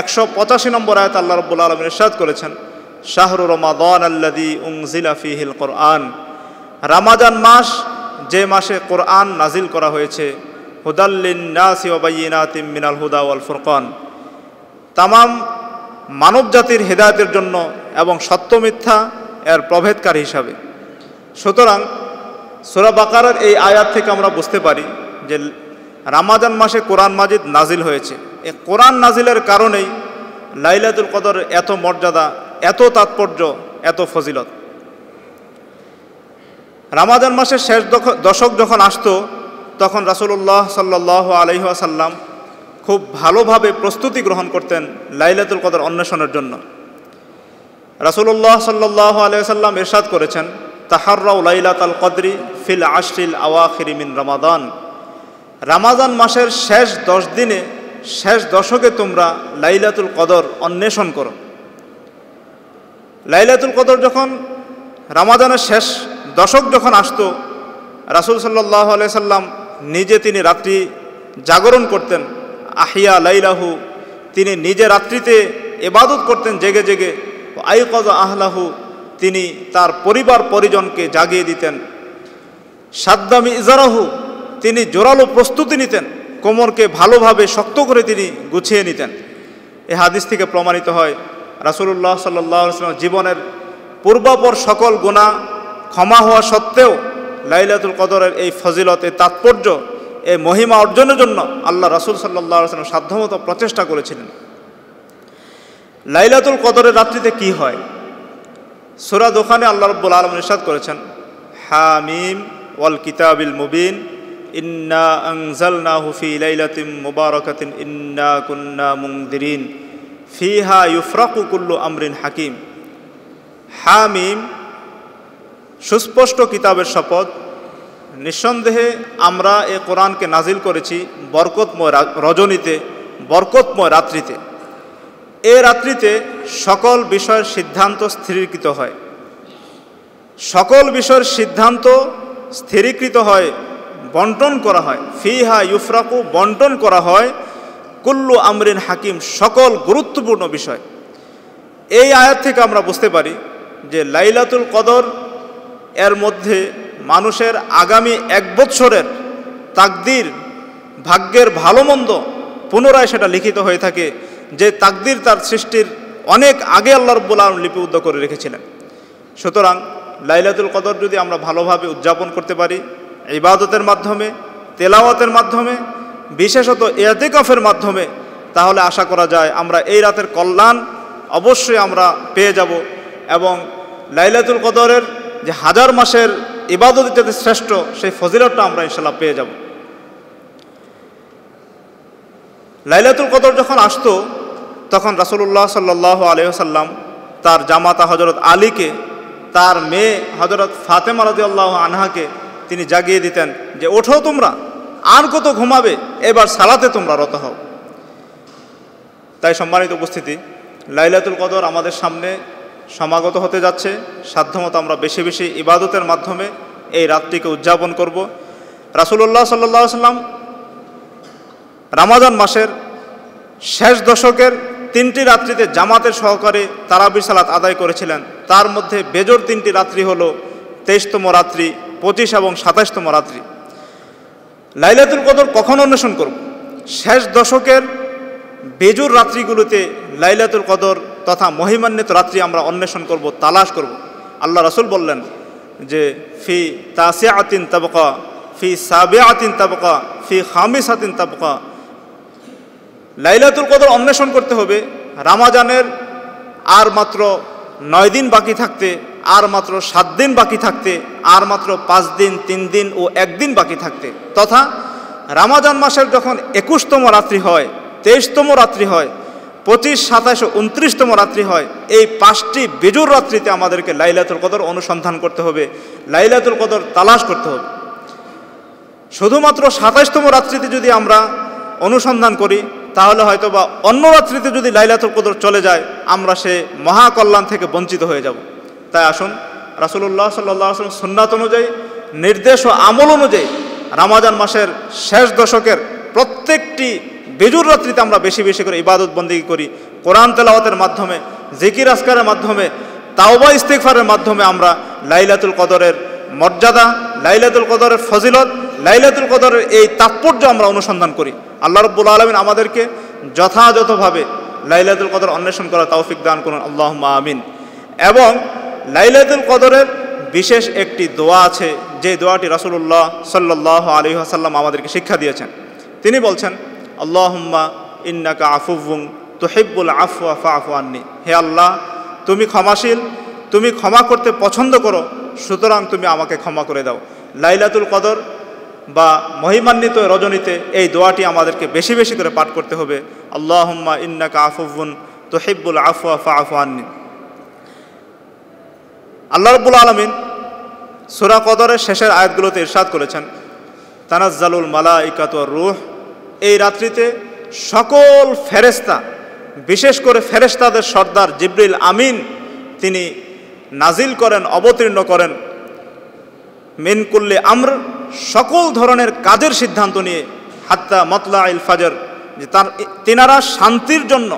একশো পঁচাশি নম্বর আয়ত আল্লাহ রব্বুল আলম ইরশাদ করেছেন শাহরু রমাদান আল্লাদি উংজিলা ফিহিল কোরআন রামাজান মাস যে মাসে কোরআন নাজিল করা হয়েছে হুদাল্লিনাসিবাইনাতিম মিনাল হুদা ওয়াল ফুরকন তামাম মানব জাতির হেদায়তের জন্য এবং সত্য মিথ্যা এর প্রভেদকার হিসাবে সুতরাং সোরা বাকারার এই আয়াত থেকে আমরা বুঝতে পারি যে রামাজান মাসে কোরআন মাজিদ নাজিল হয়েছে এ কোরআন নাজিলের কারণেই লাইলাতুল কদর এত মর্যাদা এত তাৎপর্য এত ফজিলত রামাজান মাসের শেষ দশক যখন আসতো তখন রাসুল্লাহ সাল্লাহ আসাল্লাম খুব ভালোভাবে প্রস্তুতি গ্রহণ করতেন লাইলাতুল কদর অন্বেষণের জন্য রাসুল্লাহ সাল্লাহ আলিয়া এরশাদ করেছেন তাহাররাও লাইলাত আল কদরি ফিল আশ্রিল আওয়াখির মিন রমাদান রামাজান মাসের শেষ দশ দিনে শেষ দশকে তোমরা লাইলাতুল কদর অন্বেষণ করো লাইলাতুল কদর যখন রামাজানের শেষ দশক যখন আসত রাসুল সাল্লাহ সাল্লাম নিজে তিনি রাত্রি জাগরণ করতেন আহিয়া লাইলাহু তিনি নিজে রাত্রিতে এবাদত করতেন জেগে জেগে আইকজ আহলাহু তিনি তার পরিবার পরিজনকে জাগিয়ে দিতেন সাদ্দামি ইজারাহু তিনি জোরালো প্রস্তুতি নিতেন কোমরকে ভালোভাবে শক্ত করে তিনি গুছিয়ে নিতেন এ হাদিস থেকে প্রমাণিত হয় রাসুলুল্লাহ সাল্লাম জীবনের পূর্বাপর সকল গোনা ক্ষমা হওয়া সত্ত্বেও লাইলাতুল কদরের এই ফজিলত এই তাৎপর্য এ মহিমা অর্জনের জন্য আল্লাহ রাসুল সাল্লাহ সাল্লাম সাধ্যমতো প্রচেষ্টা করেছিলেন লাইলাতুল কদরের রাত্রিতে কি হয় সুরা দোকানে আল্লাহ রব্বুল আলম নিষাদ করেছেন হামিম ওয়াল কিতাবিল মুবিন ইন্না আংজালনা হুফি লাইলাতিম মুবারকাতিন ইন্না কুন্না মুংদিরিন ফিহা ইউফরাকু কুল্লু আমরিন হাকিম হামিম সুস্পষ্ট কিতাবের শপথ নিঃসন্দেহে আমরা এ কোরআনকে নাজিল করেছি বরকতময় রজনীতে বরকতময় রাত্রিতে এ রাত্রিতে সকল বিষয়ের সিদ্ধান্ত স্থিরীকৃত হয় সকল বিষয়ের সিদ্ধান্ত স্থিরীকৃত হয় বন্টন করা হয় ফিহা ইউফরাকু বন্টন করা হয় কুল্লু আমরিন হাকিম সকল গুরুত্বপূর্ণ বিষয় এই আয়াত থেকে আমরা বুঝতে পারি যে লাইলাতুল কদর এর মধ্যে মানুষের আগামী এক বৎসরের তাকদির ভাগ্যের ভালো মন্দ পুনরায় সেটা লিখিত হয়ে থাকে যে তাকদির তার সৃষ্টির অনেক আগে আল্লাহ রব্বুল আলম লিপিবদ্ধ করে রেখেছিলেন সুতরাং লাইলাতুল কদর যদি আমরা ভালোভাবে উদযাপন করতে পারি ইবাদতের মাধ্যমে তেলাওয়াতের মাধ্যমে বিশেষত কফের মাধ্যমে তাহলে আশা করা যায় আমরা এই রাতের কল্যাণ অবশ্যই আমরা পেয়ে যাব এবং লাইলাতুল কদরের যে হাজার মাসের ইবাদত যাতে শ্রেষ্ঠ সেই ফজিলতটা আমরা ইনশাল্লাহ পেয়ে যাব লাইলাতুল কদর যখন আসতো তখন রাসুল্লাহ সাল্লাহ আলহ সাল্লাম তার জামাতা হজরত আলীকে তার মেয়ে হজরত ফাতেমা রাজিউল্লাহ আনহাকে তিনি জাগিয়ে দিতেন যে ওঠো তোমরা আর কত ঘুমাবে এবার সালাতে তোমরা রত হও তাই সম্মানিত উপস্থিতি লাইলাতুল কদর আমাদের সামনে সমাগত হতে যাচ্ছে সাধ্যমতো আমরা বেশি বেশি ইবাদতের মাধ্যমে এই রাতটিকে উদযাপন করব রাসুলুল্লাহ সাল্লাহ সাল্লাম রামাজান মাসের শেষ দশকের তিনটি রাত্রিতে জামাতের সহকারে তারা বিশালাত আদায় করেছিলেন তার মধ্যে বেজোর তিনটি রাত্রি হল তেইশতম রাত্রি পঁচিশ এবং সাতাইশতম রাত্রি লাইলাতুল কদর কখন অন্বেষণ করব শেষ দশকের বেজুর রাত্রিগুলোতে লাইলাতুল কদর তথা মহিমান্বিত রাত্রি আমরা অন্বেষণ করব তালাশ করব আল্লাহ রসুল বললেন যে ফি তাসে আতিন তাবকা ফি সাবে আতিন তাবকা ফি হামিস আতিন তাবকা লাইলাতুল কদর অন্বেষণ করতে হবে রামাজানের আর মাত্র নয় দিন বাকি থাকতে আর মাত্র সাত দিন বাকি থাকতে আর মাত্র পাঁচ দিন তিন দিন ও একদিন বাকি থাকতে তথা রামাজান মাসের যখন একুশতম রাত্রি হয় তেইশতম রাত্রি হয় পঁচিশ সাতাশ ও উনত্রিশতম রাত্রি হয় এই পাঁচটি বেজুর রাত্রিতে আমাদেরকে লাইলাতুল কদর অনুসন্ধান করতে হবে লাইলাতুল কদর তালাশ করতে হবে শুধুমাত্র সাতাশতম রাত্রিতে যদি আমরা অনুসন্ধান করি তাহলে হয়তো বা অন্য রাত্রিতে যদি লাইলাতুল কদর চলে যায় আমরা সে মহাকল্যাণ থেকে বঞ্চিত হয়ে যাব তাই আসুন রাসুল্লাহ সাল্লাহ আসলাম সুন্নাত অনুযায়ী নির্দেশ ও আমল অনুযায়ী রামাজান মাসের শেষ দশকের প্রত্যেকটি বেজুর রাত্রিতে আমরা বেশি বেশি করে ইবাদত বন্দী করি কোরআন তেলাওয়াতের মাধ্যমে জিকির আসকারের মাধ্যমে তাওবা ইস্তেকফারের মাধ্যমে আমরা লাইলাতুল কদরের মর্যাদা লাইলাতুল কদরের ফজিলত লাইলাতুল কদরের এই তাৎপর্য আমরা অনুসন্ধান করি আল্লাহ রব্বুল আলমিন আমাদেরকে যথাযথভাবে লাইলাতুল কদর অন্বেষণ করা তৌফিক দান করুন আল্লাহ আমিন এবং লাইলাতুল কদরের বিশেষ একটি দোয়া আছে যে দোয়াটি রসুল্লাহ সাল্লাহ আলী আসাল্লাম আমাদেরকে শিক্ষা দিয়েছেন তিনি বলছেন আল্লাহম্মা ইন্নাকা আফুবুং তোহিব্বুল আফওয়া ফাফু আননি হে আল্লাহ তুমি ক্ষমাশীল তুমি ক্ষমা করতে পছন্দ করো সুতরাং তুমি আমাকে ক্ষমা করে দাও লাইলাতুল কদর বা মহিমান্বিত রজনীতে এই দোয়াটি আমাদেরকে বেশি বেশি করে পাঠ করতে হবে আল্লাহম্মা ইন্নাকা আফুবুন তোহিব্বুল আফুয়া ফা আফুয়ান্নি আল্লাহ রব্বুল আলমিন সুরা কদরের শেষের আয়াতগুলোতে ইরশাদ করেছেন তানাজ্জালুল মালা ইকাতুয়ার রুহ এই রাত্রিতে সকল ফেরেস্তা বিশেষ করে ফেরেস্তাদের সর্দার জিব্রিল আমিন তিনি নাজিল করেন অবতীর্ণ করেন মেন করলে আমর সকল ধরনের কাজের সিদ্ধান্ত নিয়ে হাত্তা মতলা ইল ফাজার যে তার তেনারা শান্তির জন্য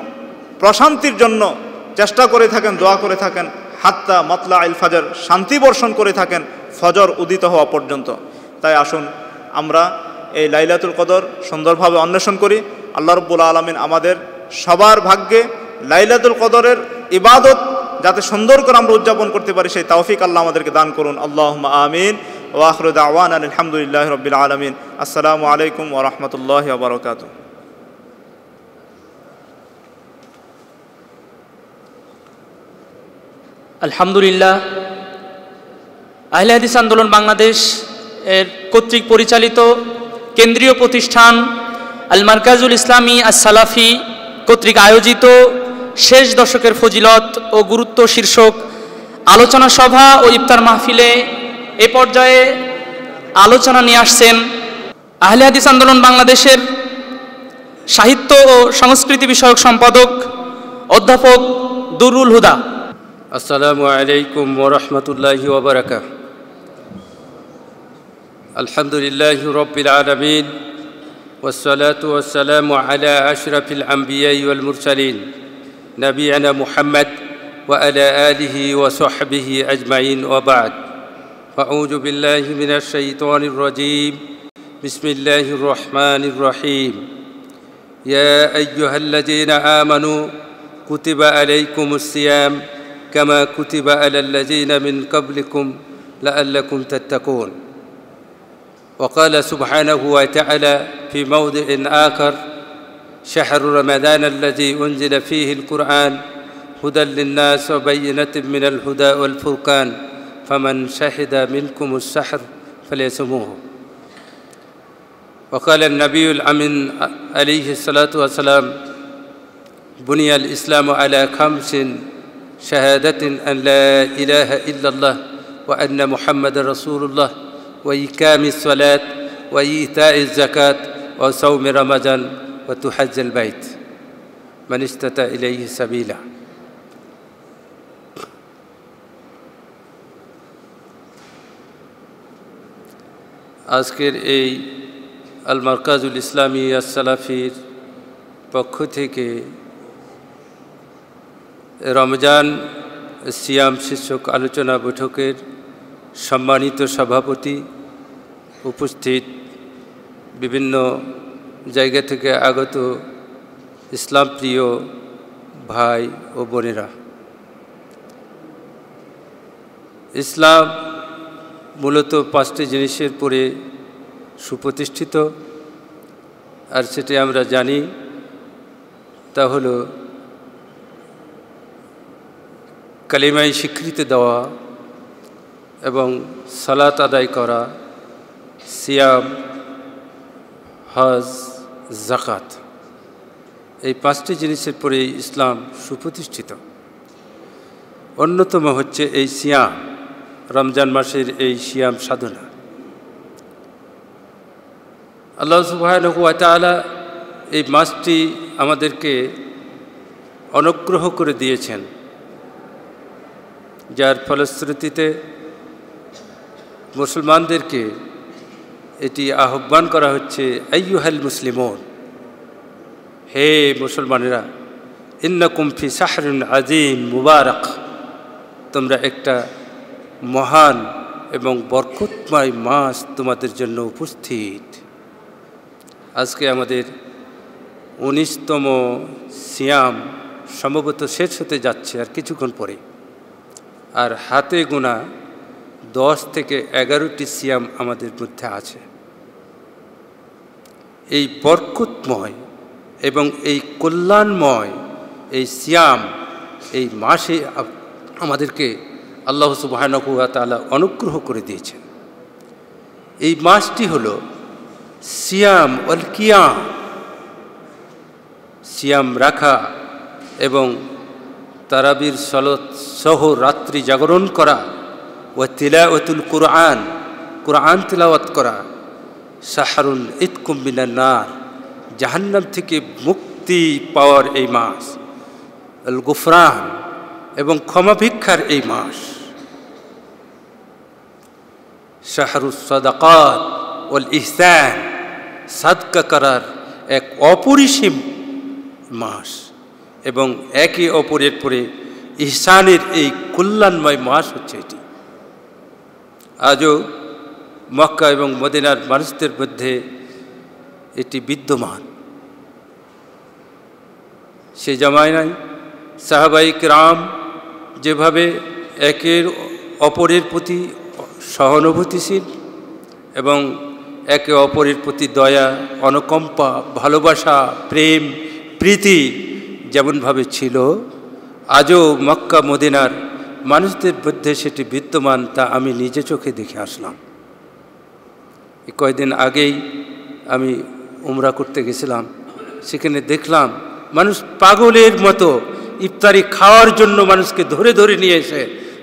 প্রশান্তির জন্য চেষ্টা করে থাকেন দোয়া করে থাকেন হাত্তা মতলা ইল ফাজার শান্তি বর্ষণ করে থাকেন ফজর উদিত হওয়া পর্যন্ত তাই আসুন আমরা এই লাইলাতুল কদর সুন্দরভাবে অন্বেষণ করি আল্লাহ রব্বুল আলমিন আমাদের সবার ভাগ্যে লাইলাতুল কদরের ইবাদত যাতে সুন্দর করে আমরা উদযাপন করতে পারি সেই তাওফিক আল্লাহ আমাদেরকে দান করুন আল্লাহ আমিন ওয়াহরুদ আওয়ান আলহামদুলিল্লাহ রবিল আলমিন আসসালামু আলাইকুম ওরহমতুল্লাহ বারকাতু আলহামদুলিল্লাহ আহলেহাদিস আন্দোলন বাংলাদেশ এর কর্তৃক পরিচালিত কেন্দ্রীয় প্রতিষ্ঠান আল মার্কাজুল ইসলামী আসসালাফি কর্তৃক আয়োজিত শেষ দশকের ফজিলত ও গুরুত্ব শীর্ষক আলোচনা সভা ও ইফতার মাহফিলে এ পর্যায়ে আলোচনা নিয়ে আসছেন আহলে হাদিস আন্দোলন বাংলাদেশের সাহিত্য ও সংস্কৃতি বিষয়ক সম্পাদক অধ্যাপক দুরুল হুদা আসসালামু আলাইকুম ওরহমতুল্লাহি ওবরাকা আলহামদুলিল্লাহ রবিল আলমিন والصلاة والسلام على أشرف الأنبياء والمرسلين نبينا محمد وعلى آله وصحبه أجمعين وبعد فأعوذ بالله من الشيطان الرجيم بسم الله الرحمن الرحيم يا أيها الذين آمنوا كتب عليكم الصيام كما كتب على الذين من قبلكم لعلكم تتقون وقال سبحانه وتعالى في موضع آخر شهر رمضان الذي أنزل فيه القرآن هدى للناس وبينة من الهدى والفرقان فمن شهد منكم السحر فليسموه وقال النبي الأمين عليه الصلاة والسلام بني الإسلام على خمس شهادة أن لا إله إلا الله وأن محمد رسول الله وإقام الصلاة وإيتاء الزكاة وصوم رمضان وتحج البيت من استطاع إليه سبيلا আজকের এই আল মার্কাজুল ইসলামী আসালাফির পক্ষ থেকে রমজান সিয়াম শীর্ষক আলোচনা বৈঠকের সম্মানিত সভাপতি উপস্থিত বিভিন্ন জায়গা থেকে আগত ইসলাম প্রিয় ভাই ও বোনেরা ইসলাম মূলত পাঁচটি জিনিসের পরে সুপ্রতিষ্ঠিত আর সেটি আমরা জানি তা হল কালিমায় স্বীকৃতি দেওয়া এবং সালাত আদায় করা সিয়াম হজ জাকাত এই পাঁচটি জিনিসের পরে ইসলাম সুপ্রতিষ্ঠিত অন্যতম হচ্ছে এই সিয়াম রমজান মাসের এই সিয়াম সাধনা আল্লাহ সুবাহনকুয়াতালা এই মাসটি আমাদেরকে অনুগ্রহ করে দিয়েছেন যার ফলশ্রুতিতে মুসলমানদেরকে এটি আহ্বান করা হচ্ছে আইয়ুহাল মুসলিমন হে মুসলমানেরা ইন্না কুমফি শাহরুন আজিম মুবারক তোমরা একটা মহান এবং বরকতময় মাস তোমাদের জন্য উপস্থিত আজকে আমাদের উনিশতম সিয়াম সম্ভবত শেষ হতে যাচ্ছে আর কিছুক্ষণ পরে আর হাতে গোনা দশ থেকে এগারোটি সিয়াম আমাদের মধ্যে আছে এই বরকতময় এবং এই কল্যাণময় এই সিয়াম এই মাসে আমাদেরকে আল্লাহ সুবাহানকুয়া তালা অনুগ্রহ করে দিয়েছেন এই মাসটি হল সিয়াম অল কিয়াম সিয়াম রাখা এবং তারাবির সলত সহ রাত্রি জাগরণ করা ও তিলাওয়াতুল কোরআন কোরআন তিলাওয়াত করা সাহারুল ইতকুম্বিনা নার জাহান্নাম থেকে মুক্তি পাওয়ার এই মাস আল গুফরান এবং ক্ষমা ভিক্ষার এই মাস শাহরুস সদাকাত ওল ইহসান সাদকা করার এক অপরিসীম মাস এবং একে অপরের পরে ইহসানের এই কল্যাণময় মাস হচ্ছে এটি আজও মক্কা এবং মদিনার মানুষদের মধ্যে এটি বিদ্যমান সে জামায়নায় সাহাবাইক রাম যেভাবে একের অপরের প্রতি সহানুভূতিশীল এবং একে অপরের প্রতি দয়া অনকম্পা ভালোবাসা প্রেম প্রীতি যেমনভাবে ছিল আজও মক্কা মদিনার মানুষদের মধ্যে সেটি বিদ্যমান তা আমি নিজে চোখে দেখে আসলাম কয়েকদিন আগেই আমি উমরা করতে গেছিলাম সেখানে দেখলাম মানুষ পাগলের মতো ইফতারি খাওয়ার জন্য মানুষকে ধরে ধরে নিয়ে এসে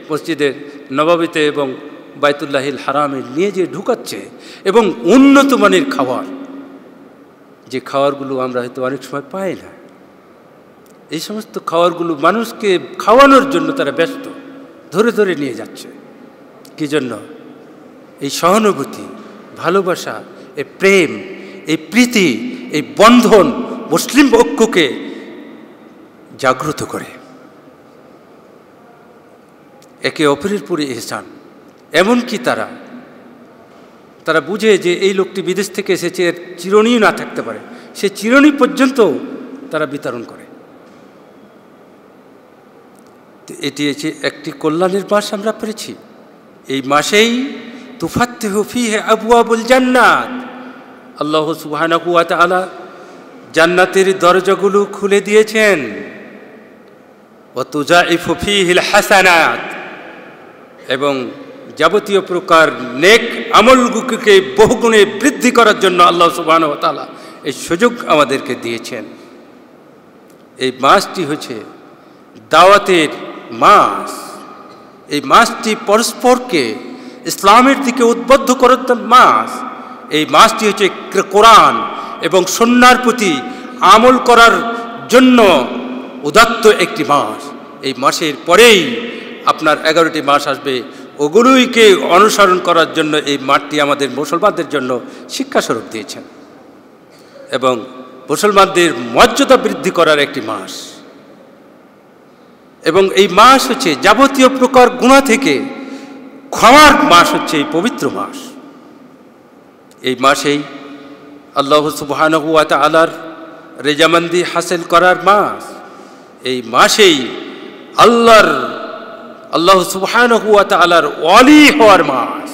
মসজিদের নবাবিতে এবং বাইতুল্লাহিল হারামে নিয়ে যে ঢুকাচ্ছে এবং উন্নত মানের খাবার যে খাবারগুলো আমরা হয়তো অনেক সময় পাই না এই সমস্ত খাবারগুলো মানুষকে খাওয়ানোর জন্য তারা ব্যস্ত ধরে ধরে নিয়ে যাচ্ছে কি জন্য এই সহানুভূতি ভালোবাসা এই প্রেম এই প্রীতি এই বন্ধন মুসলিম ঐক্যকে জাগ্রত করে একে অপরের পরে এহসান এমনকি তারা তারা বুঝে যে এই লোকটি বিদেশ থেকে এসেছে চিরণীও না থাকতে পারে সে চিরণী পর্যন্ত তারা বিতরণ করে এটি হচ্ছে একটি কল্যাণের মাস আমরা পেরেছি এই মাসেই তুফাতে হুফি হে আবুল জান্নাত আল্লাহ সুহান তালা জান্নাতের দরজাগুলো খুলে দিয়েছেন ও তুজা ইফুফি হিল হাসানাত এবং যাবতীয় প্রকার নেক আমলগুকে বহুগুণে বৃদ্ধি করার জন্য আল্লাহ তালা এই সুযোগ আমাদেরকে দিয়েছেন এই মাসটি হচ্ছে দাওয়াতের মাস এই মাসটি পরস্পরকে ইসলামের দিকে উদ্বুদ্ধ করার মাস এই মাসটি হচ্ছে কোরআন এবং সন্ন্যার প্রতি আমল করার জন্য উদাত্ত একটি মাস এই মাসের পরেই আপনার এগারোটি মাস আসবে ওগুলোইকে অনুসরণ করার জন্য এই মাঠটি আমাদের মুসলমানদের জন্য শিক্ষাস্বরূপ দিয়েছেন এবং মুসলমানদের মর্যাদা বৃদ্ধি করার একটি মাস এবং এই মাস হচ্ছে যাবতীয় প্রকার গুণা থেকে ক্ষমার মাস হচ্ছে এই পবিত্র মাস এই মাসেই আল্লাহ সুবাহানহুয়াত আলার রেজামান্দি হাসিল করার মাস এই মাসেই আল্লাহর আল্লাহ সুবাহানহুয়াত তালার অলি হওয়ার মাস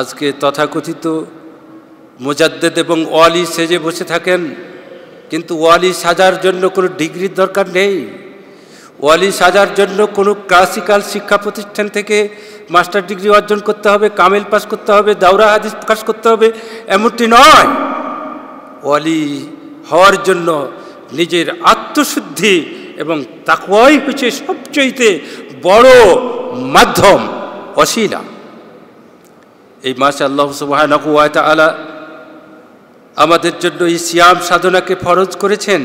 আজকে তথাকথিত মোজাদ্দেদ এবং অলি সেজে বসে থাকেন কিন্তু ওয়ালি সাজার জন্য কোনো ডিগ্রির দরকার নেই ওয়ালি সাজার জন্য কোনো ক্লাসিক্যাল শিক্ষা প্রতিষ্ঠান থেকে মাস্টার ডিগ্রি অর্জন করতে হবে কামেল পাস করতে হবে দাউরা হাদিস প্রকাশ করতে হবে এমনটি নয় ওয়ালি হওয়ার জন্য নিজের আত্মশুদ্ধি এবং তাকুয়াই হচ্ছে সবচেয়েতে বড় মাধ্যম অশিলা এই মাসে আল্লাহ সুবাহ আলা আমাদের জন্য এই সিয়াম সাধনাকে ফরজ করেছেন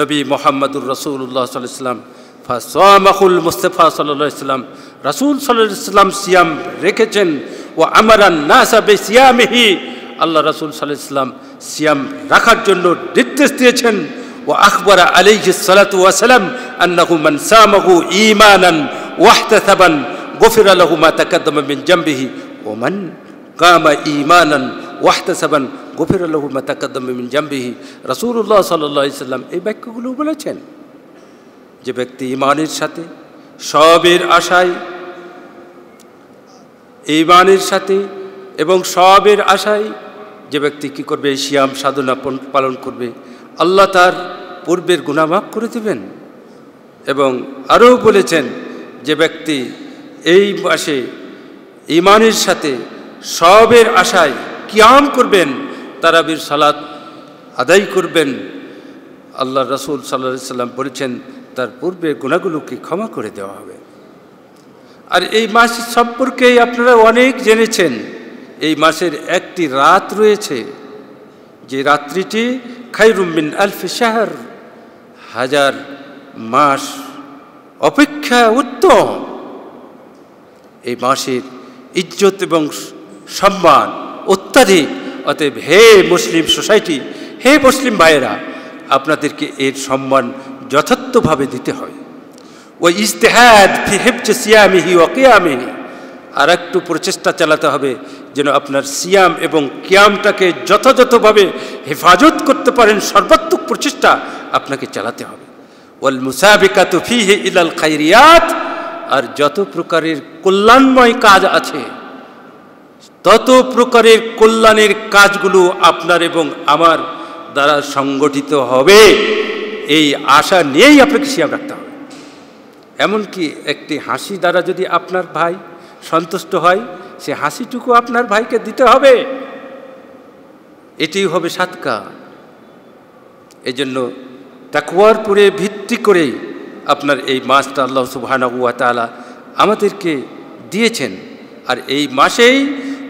নবী মোহাম্মদুর রসুল্লাহ সাল্লাম ফাসমাহুল মুস্তফা সাল্লাহ ইসলাম রাসুল সাল্লাহ সিয়াম রেখেছেন ও আমার সিয়ামেহি আল্লাহ রাসুল সাল্লাহ ইসলাম সিয়াম রাখার জন্য নির্দেশ দিয়েছেন ও আকবর আলী সালাতাম আসসালাম আন্নাহু মান সামাহু ইমানান ওয়াহতাসাবান গফির আলাহু মা তাকাদ্দামা ওমান কামা ইমানান ওয়াহতাসাবান গফির আল্লাহ মাতাকাদ্দমিন জাম্বিহি রসুল্লাহ সাল্লাহ ইসলাম এই বাক্যগুলো বলেছেন যে ব্যক্তি ইমানের সাথে সবের আশায় ইমানের সাথে এবং সবের আশায় যে ব্যক্তি কি করবে সিয়াম সাধনা পালন করবে আল্লাহ তার পূর্বের গুণামাফ করে দেবেন এবং আরও বলেছেন যে ব্যক্তি এই মাসে ইমানের সাথে সবের আশায় কিয়াম করবেন তারাবির সালাত আদায় করবেন আল্লাহ রসুল সাল্লা সাল্লাম বলেছেন তার পূর্বে গুণাগুলোকে ক্ষমা করে দেওয়া হবে আর এই মাস সম্পর্কে আপনারা অনেক জেনেছেন এই মাসের একটি রাত রয়েছে যে রাত্রিটি খাইরুম্বিন আলফি শাহর হাজার মাস অপেক্ষা উত্তম এই মাসের ইজ্জত এবং সম্মান অত্যাধিক অতএব হে মুসলিম সোসাইটি হে মুসলিম ভাইয়েরা আপনাদেরকে এর সম্মান যথার্থভাবে দিতে হয় ও ইস্তেহাদ ফি হেফচে সিয়ামিহি ও কেয়ামিহি আর একটু প্রচেষ্টা চালাতে হবে যেন আপনার সিয়াম এবং কিয়ামটাকে যথাযথভাবে হেফাজত করতে পারেন সর্বাত্মক প্রচেষ্টা আপনাকে চালাতে হবে ওয়াল মুসাবিকা তো ফি হে ইলাল খাইরিয়াত আর যত প্রকারের কল্যাণময় কাজ আছে তত প্রকারের কল্যাণের কাজগুলো আপনার এবং আমার দ্বারা সংগঠিত হবে এই আশা নিয়েই আপনাকে সিয়াম রাখতে হবে এমনকি একটি হাসি দ্বারা যদি আপনার ভাই সন্তুষ্ট হয় সে হাসিটুকু আপনার ভাইকে দিতে হবে এটি হবে সাতকা এই জন্য তাকুয়ার পরে ভিত্তি করেই আপনার এই মাসটা আল্লাহ সুবাহানা তালা আমাদেরকে দিয়েছেন আর এই মাসেই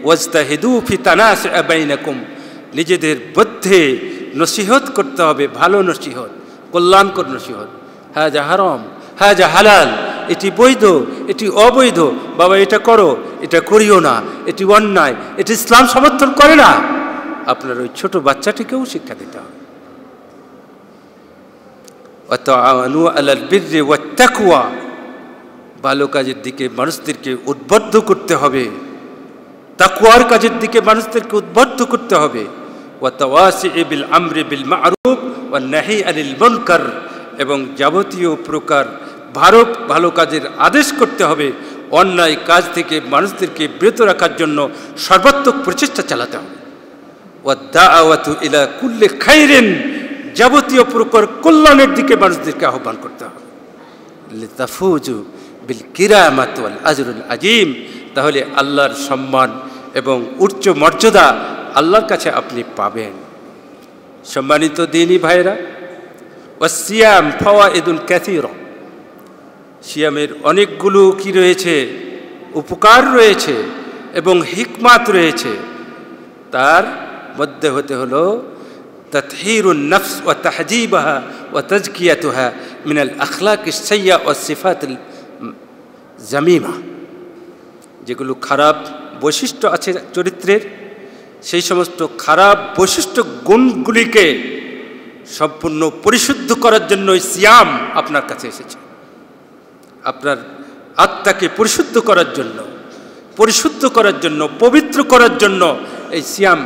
ওয়াজতাহিদু ফিতানাস আবাইনাকুম নিজেদের মধ্যে নসিহত করতে হবে ভালো নসিহত কল্যাণকর নসিহত হ্যাঁ যা হারম হ্যাঁ যা হালাল এটি বৈধ এটি অবৈধ বাবা এটা করো এটা করিও না এটি অন্যায় এটি ইসলাম সমর্থন করে না আপনার ওই ছোট বাচ্চাটিকেও শিক্ষা দিতে হবে ভালো কাজের দিকে মানুষদেরকে উদ্বুদ্ধ করতে হবে তাকুয়ার কাজের দিকে মানুষদেরকে উদ্বুদ্ধ করতে হবে বিল আমরে বিল ও নাহি এবং যাবতীয় প্রকার ভারত ভালো কাজের আদেশ করতে হবে অন্যায় কাজ থেকে মানুষদেরকে বিরত রাখার জন্য সর্বাত্মক প্রচেষ্টা চালাতে হবে ও দাওয়াতু ইলা কুল্লে খাইরেন যাবতীয় প্রকার কল্যাণের দিকে মানুষদেরকে আহ্বান করতে হবে তাফুজু বিল কিরামাত আজরুল আজিম তাহলে আল্লাহর সম্মান এবং উচ্চ মর্যাদা আল্লাহর কাছে আপনি পাবেন সম্মানিত দিনই ভাইরা ও সিয়াম ফাওয়া ইদুল ক্যাথির সিয়ামের অনেকগুলো কি রয়েছে উপকার রয়েছে এবং হিকমাত রয়েছে তার মধ্যে হতে হলো ও النفس وتحجيبها মিনাল আখলা الأخلاق ও সিফাত জামিমা যেগুলো খারাপ বৈশিষ্ট্য আছে চরিত্রের সেই সমস্ত খারাপ বৈশিষ্ট্য গুণগুলিকে সম্পূর্ণ পরিশুদ্ধ করার জন্য সিয়াম আপনার কাছে এসেছে আপনার আত্মাকে পরিশুদ্ধ করার জন্য পরিশুদ্ধ করার জন্য পবিত্র করার জন্য এই সিয়াম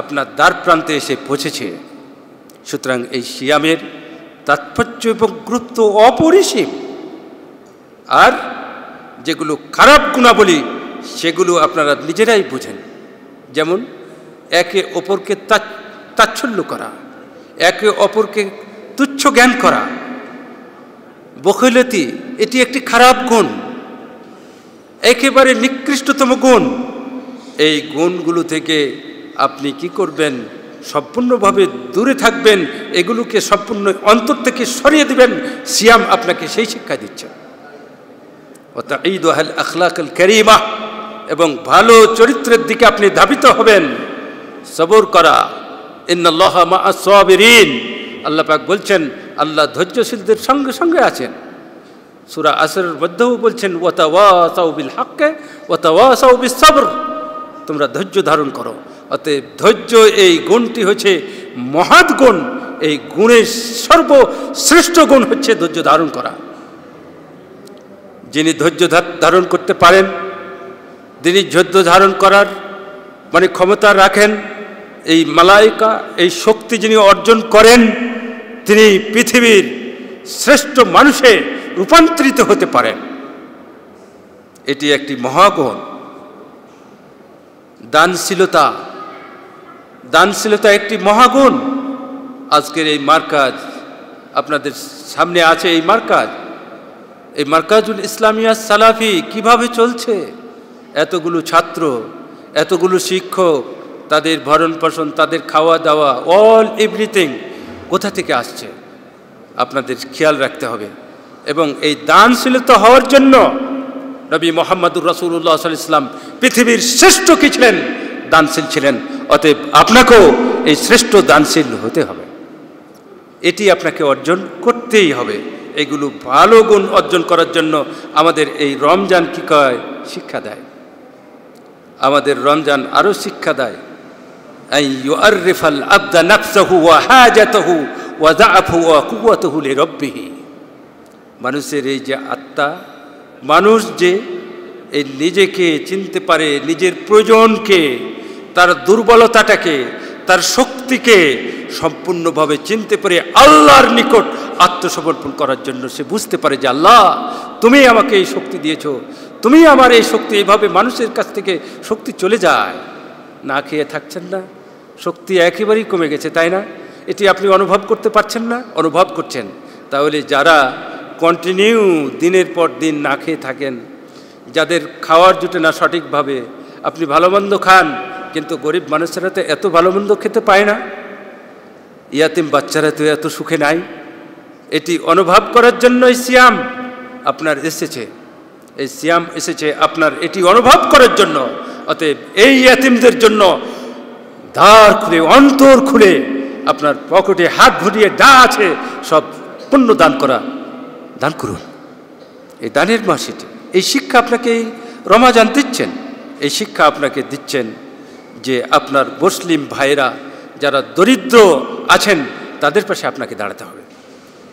আপনার দ্বার প্রান্তে এসে পৌঁছেছে সুতরাং এই সিয়ামের তাৎপর্য এবং গুরুত্ব অপরিসীম আর যেগুলো খারাপ গুণাবলী সেগুলো আপনারা নিজেরাই বুঝেন যেমন একে অপরকে তাচ্ছল্য করা একে অপরকে তুচ্ছ জ্ঞান করা বখিলতি এটি একটি খারাপ গুণ একেবারে নিকৃষ্টতম গুণ এই গুণগুলো থেকে আপনি কি করবেন সম্পূর্ণভাবে দূরে থাকবেন এগুলোকে সম্পূর্ণ অন্তর থেকে সরিয়ে দেবেন সিয়াম আপনাকে সেই শিক্ষা দিচ্ছে অর্থাৎ ঈদ আহল আখলাক ক্যারিমা এবং ভালো চরিত্রের দিকে আপনি ধাবিত হবেন সবর করা ইন্নআল্লাহ আল্লাহ পাক বলছেন আল্লাহ ধৈর্যশীলদের সঙ্গে সঙ্গে আছেন সুরা আসরের মধ্যেও বলছেন ওয়াতাওয়াসাউবিল হাক্কে ওয়াতাওয়াসাউবিল সবর তোমরা ধৈর্য ধারণ করো অতএব ধৈর্য এই গুণটি হচ্ছে মহাদ গুণ এই গুণের সর্বশ্রেষ্ঠ গুণ হচ্ছে ধৈর্য ধারণ করা যিনি ধৈর্য ধারণ করতে পারেন তিনি যুদ্ধ ধারণ করার মানে ক্ষমতা রাখেন এই মালাইকা এই শক্তি যিনি অর্জন করেন তিনি পৃথিবীর শ্রেষ্ঠ মানুষে রূপান্তরিত হতে পারেন এটি একটি মহাগুণ দানশীলতা দানশীলতা একটি মহাগুণ আজকের এই মার্কাজ আপনাদের সামনে আছে এই মার্কাজ এই মার্কাজুল ইসলামিয়া সালাফি কিভাবে চলছে এতগুলো ছাত্র এতগুলো শিক্ষক তাদের ভরণ পোষণ তাদের খাওয়া দাওয়া অল এভরিথিং কোথা থেকে আসছে আপনাদের খেয়াল রাখতে হবে এবং এই দানশীলতা হওয়ার জন্য নবী মোহাম্মদুর রসুল্লাহ ইসলাম পৃথিবীর শ্রেষ্ঠ কি ছিলেন দানশীল ছিলেন অতএব আপনাকেও এই শ্রেষ্ঠ দানশীল হতে হবে এটি আপনাকে অর্জন করতেই হবে এগুলো ভালো গুণ অর্জন করার জন্য আমাদের এই রমজান কি কয় শিক্ষা দেয় আমাদের রমজান আরও শিক্ষা দেয় মানুষের এই যে আত্মা মানুষ যে এই নিজেকে চিনতে পারে নিজের প্রয়োজনকে তার দুর্বলতাটাকে তার শক্তিকে সম্পূর্ণভাবে চিনতে পারে আল্লাহর নিকট আত্মসমর্পণ করার জন্য সে বুঝতে পারে যে আল্লাহ তুমি আমাকে এই শক্তি দিয়েছো তুমি আমার এই শক্তি এভাবে মানুষের কাছ থেকে শক্তি চলে যায় না খেয়ে থাকছেন না শক্তি একেবারেই কমে গেছে তাই না এটি আপনি অনুভব করতে পারছেন না অনুভব করছেন তাহলে যারা কন্টিনিউ দিনের পর দিন না খেয়ে থাকেন যাদের খাওয়ার জুটে না সঠিকভাবে আপনি ভালো মন্দ খান কিন্তু গরিব মানুষেরা তো এত ভালো মন্দ খেতে পায় না ইয়াতিম বাচ্চারা তো এত সুখে নাই এটি অনুভব করার জন্যই সিয়াম আপনার এসেছে এই সিয়াম এসেছে আপনার এটি অনুভব করার জন্য অতএব এই ইয়াতিমদের জন্য ধার খুলে অন্তর খুলে আপনার পকেটে হাত ভরিয়ে যা আছে সব পণ্য দান করা দান করুন এই দানের মাসিটি এই শিক্ষা আপনাকে রমা রমাজান দিচ্ছেন এই শিক্ষা আপনাকে দিচ্ছেন যে আপনার মুসলিম ভাইরা যারা দরিদ্র আছেন তাদের পাশে আপনাকে দাঁড়াতে হবে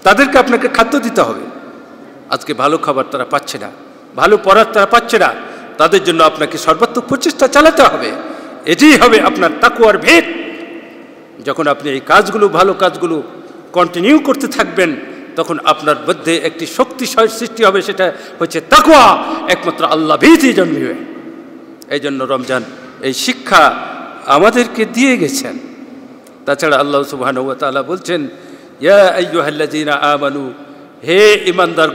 তাদেরকে আপনাকে খাদ্য দিতে হবে আজকে ভালো খাবার তারা পাচ্ছে না ভালো পড়ার তারা পাচ্ছে না তাদের জন্য আপনাকে সর্বাত্মক প্রচেষ্টা চালাতে হবে এটিই হবে আপনার তাকুয়ার ভেদ যখন আপনি এই কাজগুলো ভালো কাজগুলো কন্টিনিউ করতে থাকবেন তখন আপনার মধ্যে একটি শক্তি সৃষ্টি হবে সেটা হচ্ছে তাকুয়া একমাত্র আল্লাহ ভীতি জন্মিবে এই জন্য রমজান এই শিক্ষা আমাদেরকে দিয়ে গেছেন তাছাড়া আল্লাহ সুবাহ বলছেন ইয়া আইয়ুহাল্লাজিনা আমানু হে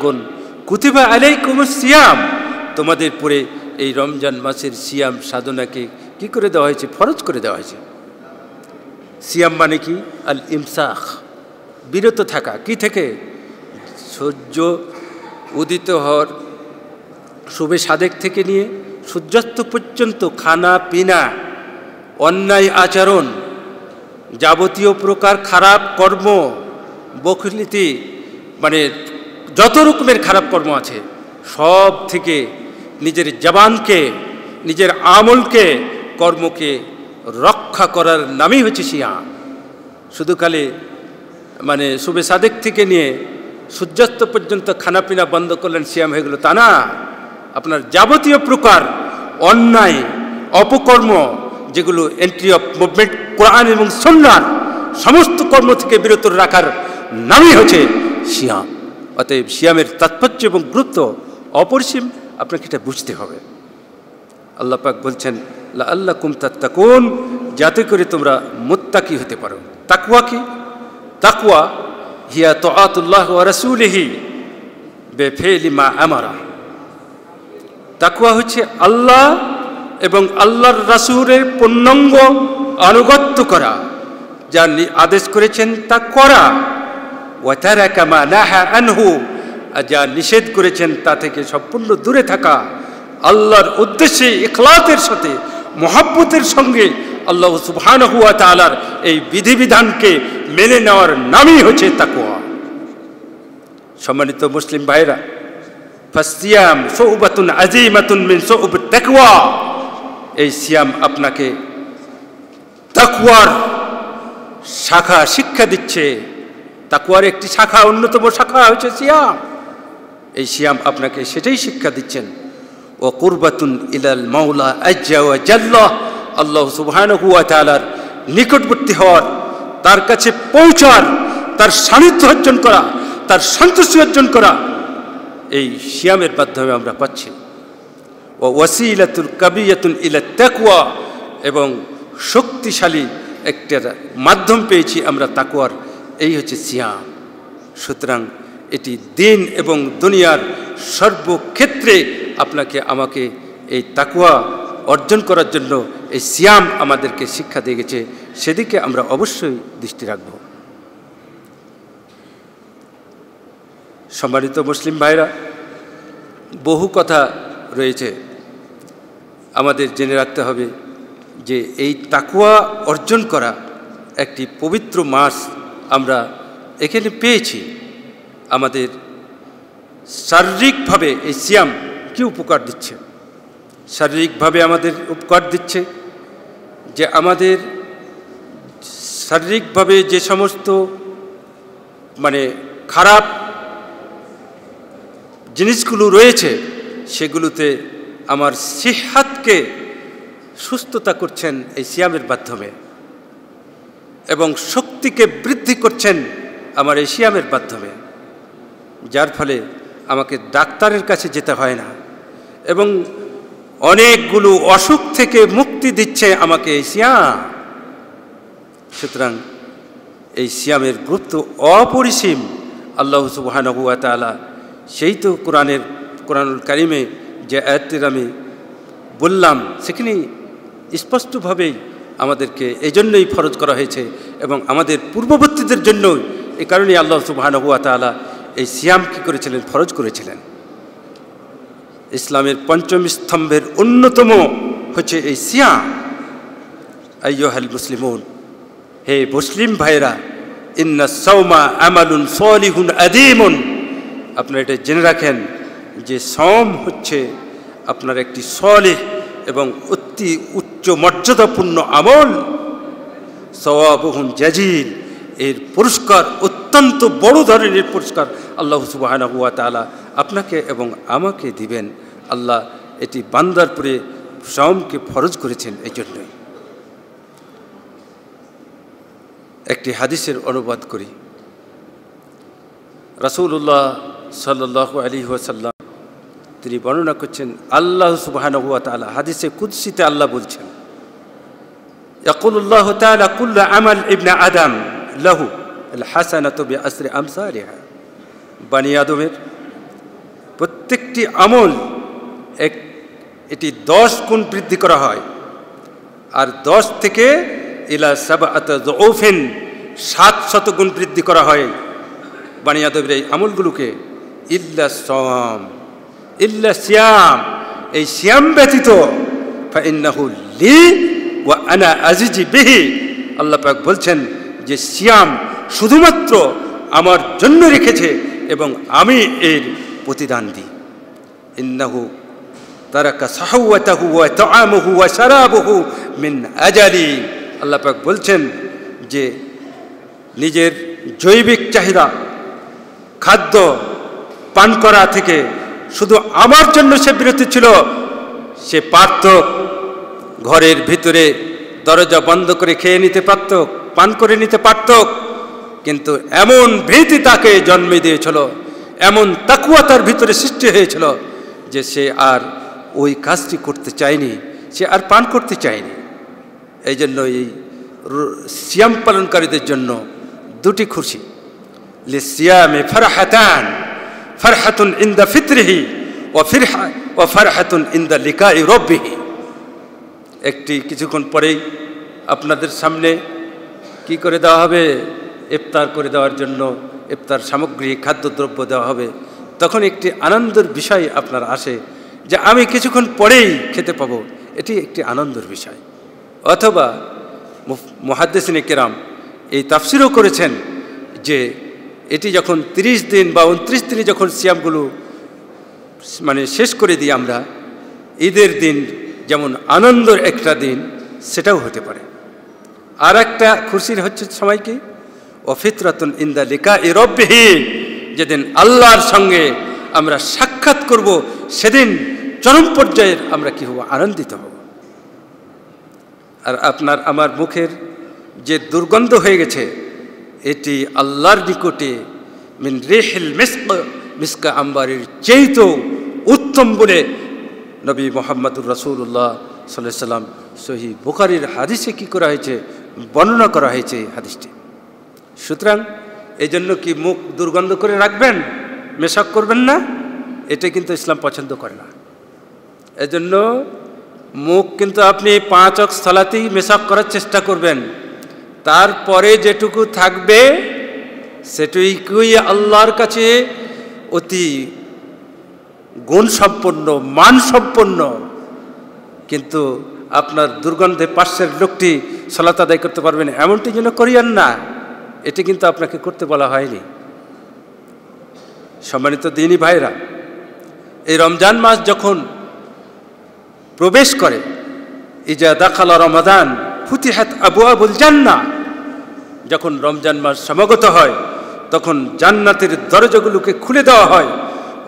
গুণ কুতিবা আলাই কুমুর সিয়াম তোমাদের পরে এই রমজান মাসের সিয়াম সাধনাকে কি করে দেওয়া হয়েছে ফরজ করে দেওয়া হয়েছে সিয়াম মানে কি আল ইমসাখ বিরত থাকা কি থেকে সূর্য উদিত হওয়ার শুভে সাদেক থেকে নিয়ে সূর্যাস্ত পর্যন্ত খানা পিনা অন্যায় আচরণ যাবতীয় প্রকার খারাপ কর্ম বকলিতি মানে যত রকমের খারাপ কর্ম আছে সব থেকে নিজের জবানকে নিজের আমলকে কর্মকে রক্ষা করার নামই হচ্ছে শিয়া শুধু খালি মানে শুভে সাদেক থেকে নিয়ে সূর্যাস্ত পর্যন্ত খানাপিনা বন্ধ করলেন শিয়াম হয়ে গেল তা না আপনার যাবতীয় প্রকার অন্যায় অপকর্ম যেগুলো এন্ট্রি অফ মুভমেন্ট কোরআন এবং সন্ন্যার সমস্ত কর্ম থেকে বিরত রাখার নামই হচ্ছে সিয়াম অতএব সিয়ামের তাৎপর্য এবং গুরুত্ব অপরিসীম আপনাকে এটা বুঝতে হবে আল্লাহ পাক বলছেন আল্লাহ কুম তাত্তাকুন যাতে করে তোমরা মোত্তাকি হতে পারো তাকুয়া কি তাকুয়া হিয়া তো আতুল্লাহ রসুলহি বেফেলি মা আমারা তাকুয়া হচ্ছে আল্লাহ এবং আল্লাহর রাসুরের পূর্ণাঙ্গ আনুগত্য করা যা আদেশ করেছেন তা করা ওয়াতারাকা মা নাহা আনহু যা নিষেধ করেছেন তা থেকে সম্পূর্ণ দূরে থাকা আল্লাহর উদ্দেশ্যে ইখলাতের সাথে মহাব্বতের সঙ্গে আল্লাহ সুবহান হুয়া তালার এই বিধিবিধানকে মেনে নেওয়ার নামই হচ্ছে তাকুয়া সম্মানিত মুসলিম ভাইরা ফাস্তিয়াম সৌবাতুন আজিমাতুন মিন সৌব তাকুয়া এই সিয়াম আপনাকে তাকুয়ার শাখা শিক্ষা দিচ্ছে তাকুয়ার একটি শাখা অন্যতম শাখা হচ্ছে সিয়াম এই সিয়াম আপনাকে সেটাই শিক্ষা দিচ্ছেন ও কুরবাতুন ইলাল মাওলা আজ্লাহ আল্লাহ সুবাহানহুয়া তালার নিকটবর্তী হওয়ার তার কাছে পৌঁছার তার সান্নিধ্য অর্জন করা তার সন্তুষ্টি অর্জন করা এই সিয়ামের মাধ্যমে আমরা পাচ্ছি ও ওয়াসিলাতুল কাবিয়াতুন ইলা তাকুয়া এবং শক্তিশালী একটা মাধ্যম পেয়েছি আমরা তাকুয়ার এই হচ্ছে সিয়াম সুতরাং এটি দিন এবং দুনিয়ার সর্বক্ষেত্রে আপনাকে আমাকে এই তাকুয়া অর্জন করার জন্য এই সিয়াম আমাদেরকে শিক্ষা দিয়ে গেছে সেদিকে আমরা অবশ্যই দৃষ্টি রাখব সম্মানিত মুসলিম ভাইরা বহু কথা রয়েছে আমাদের জেনে রাখতে হবে যে এই তাকুয়া অর্জন করা একটি পবিত্র মাস আমরা এখানে পেয়েছি আমাদের শারীরিকভাবে এই সিয়াম কি উপকার দিচ্ছে শারীরিকভাবে আমাদের উপকার দিচ্ছে যে আমাদের শারীরিকভাবে যে সমস্ত মানে খারাপ জিনিসগুলো রয়েছে সেগুলোতে আমার সিহাতকে সুস্থতা করছেন এই সিয়ামের মাধ্যমে এবং শক্তিকে বৃদ্ধি করছেন আমার এশিয়ামের মাধ্যমে যার ফলে আমাকে ডাক্তারের কাছে যেতে হয় না এবং অনেকগুলো অসুখ থেকে মুক্তি দিচ্ছে আমাকে এই সুতরাং এই শিয়ামের গুরুত্ব অপরিসীম আল্লাহ সুবাহানবুয়া তালা সেই তো কোরআনের কোরআনুল কারিমে যে আয়াতের আমি বললাম সেখানে স্পষ্টভাবেই আমাদেরকে এই জন্যই ফরজ করা হয়েছে এবং আমাদের পূর্ববর্তীদের জন্যই এ কারণেই আল্লাহ সুবাহানহুয়া তালা এই সিয়াম কী করেছিলেন ফরজ করেছিলেন ইসলামের পঞ্চম স্তম্ভের অন্যতম হচ্ছে এই সিয়াম হাল মুসলিমুন হে মুসলিম ভাইরা ইন্না সৌমা আমালুন সলিহুন আদিমুন আপনারা এটা জেনে রাখেন যে সম হচ্ছে আপনার একটি সলিহ এবং অতি মর্যাদাপূর্ণ আমল সওয়াবহুম জাজির এর পুরস্কার অত্যন্ত বড় ধরনের পুরস্কার আল্লাহ সুবাহানবুয়া তালা আপনাকে এবং আমাকে দিবেন আল্লাহ এটি বান্দারপুরে শ্রমকে ফরজ করেছেন এই জন্যই একটি হাদিসের অনুবাদ করি রাসুল্লাহ সাল্লাহ আলী ওয়াসাল্লাম তিনি বর্ণনা করছেন আল্লাহ সুবাহানবুয়া তালা হাদিসে কুদ্সিতে আল্লাহ বলছেন يقول الله تعالى كل عمل ابن ادم له الحسنه باسر امثالها বানি আদমের প্রত্যেকটি আমল এক এটি দশ গুণ বৃদ্ধি করা হয় আর দশ থেকে ইলা সাবেন সাত শত গুণ বৃদ্ধি করা হয় বানি আদমের এই আমলগুলোকে ইল্লা সম ইল্লা সিয়াম এই সিয়াম ব্যতীত ফাইন্নাহু লি ও আনা আজিজি বেহি আল্লাহ পাক বলছেন যে সিয়াম শুধুমাত্র আমার জন্য রেখেছে এবং আমি এর প্রতিদান দিই ইন্নাহু তারাকা সাহওয়াতাহু ওয়া তাআমুহু ওয়া শারাবুহু মিন আজালি আল্লাহ পাক বলছেন যে নিজের জৈবিক চাহিদা খাদ্য পান করা থেকে শুধু আমার জন্য সে বিরতি ছিল সে পার্থক্য ঘরের ভিতরে দরজা বন্ধ করে খেয়ে নিতে পারত পান করে নিতে পারত কিন্তু এমন ভীতি তাকে জন্মে দিয়েছিল এমন তাকুয়া তার ভিতরে সৃষ্টি হয়েছিল যে সে আর ওই কাজটি করতে চায়নি সে আর পান করতে চায়নি এই জন্য এই সিয়াম পালনকারীদের জন্য দুটি খুশি লে সিয়ামে ফারহাতান ফারহাতুন ইন্দা ফিতরিহি ও ফিরহা ও ফারহাতুন ইন্দা লিকাই রব্বিহি একটি কিছুক্ষণ পরেই আপনাদের সামনে কি করে দেওয়া হবে ইফতার করে দেওয়ার জন্য ইফতার সামগ্রী খাদ্যদ্রব্য দেওয়া হবে তখন একটি আনন্দের বিষয় আপনার আসে যে আমি কিছুক্ষণ পরেই খেতে পাবো এটি একটি আনন্দের বিষয় অথবা মহাদ্দেশিনী কেরাম এই তাফসিরও করেছেন যে এটি যখন ৩০ দিন বা উনত্রিশ দিনে যখন সিয়ামগুলো মানে শেষ করে দিই আমরা ঈদের দিন যেমন আনন্দর একটা দিন সেটাও হতে পারে আর একটা খুশির হচ্ছে সবাইকে অফিতরাতুল ইন্দা লিকা এরব্যহীন যেদিন আল্লাহর সঙ্গে আমরা সাক্ষাৎ করব সেদিন চরম পর্যায়ের আমরা কী হব আনন্দিত হব আর আপনার আমার মুখের যে দুর্গন্ধ হয়ে গেছে এটি আল্লাহর নিকটে মিন রেহেল মিসক মিসকা আম্বারের চেয়ে তো উত্তম বলে নবী মোহাম্মদুর রসুল্লাহ সাল্লাহ সাল্লাম সহি বোকারির হাদিসে কী করা হয়েছে বর্ণনা করা হয়েছে এই হাদিসটি সুতরাং এই জন্য কি মুখ দুর্গন্ধ করে রাখবেন মেশাক করবেন না এটা কিন্তু ইসলাম পছন্দ করে না এজন্য মুখ কিন্তু আপনি পাঁচ অক স্থলাতেই মেশাক করার চেষ্টা করবেন তারপরে যেটুকু থাকবে সেটুকুই আল্লাহর কাছে অতি গুণসম্পন্ন মানসম্পন্ন কিন্তু আপনার দুর্গন্ধে পার্শ্বের লোকটি সলাত আদায় করতে পারবেন এমনটি যেন করিয়ান না এটি কিন্তু আপনাকে করতে বলা হয়নি সম্মানিত দিনই ভাইরা এই রমজান মাস যখন প্রবেশ করে ইজা দাখাল রমাদান ফুতিহাত আবু আবুল জান্না যখন রমজান মাস সমাগত হয় তখন জান্নাতের দরজাগুলোকে খুলে দেওয়া হয়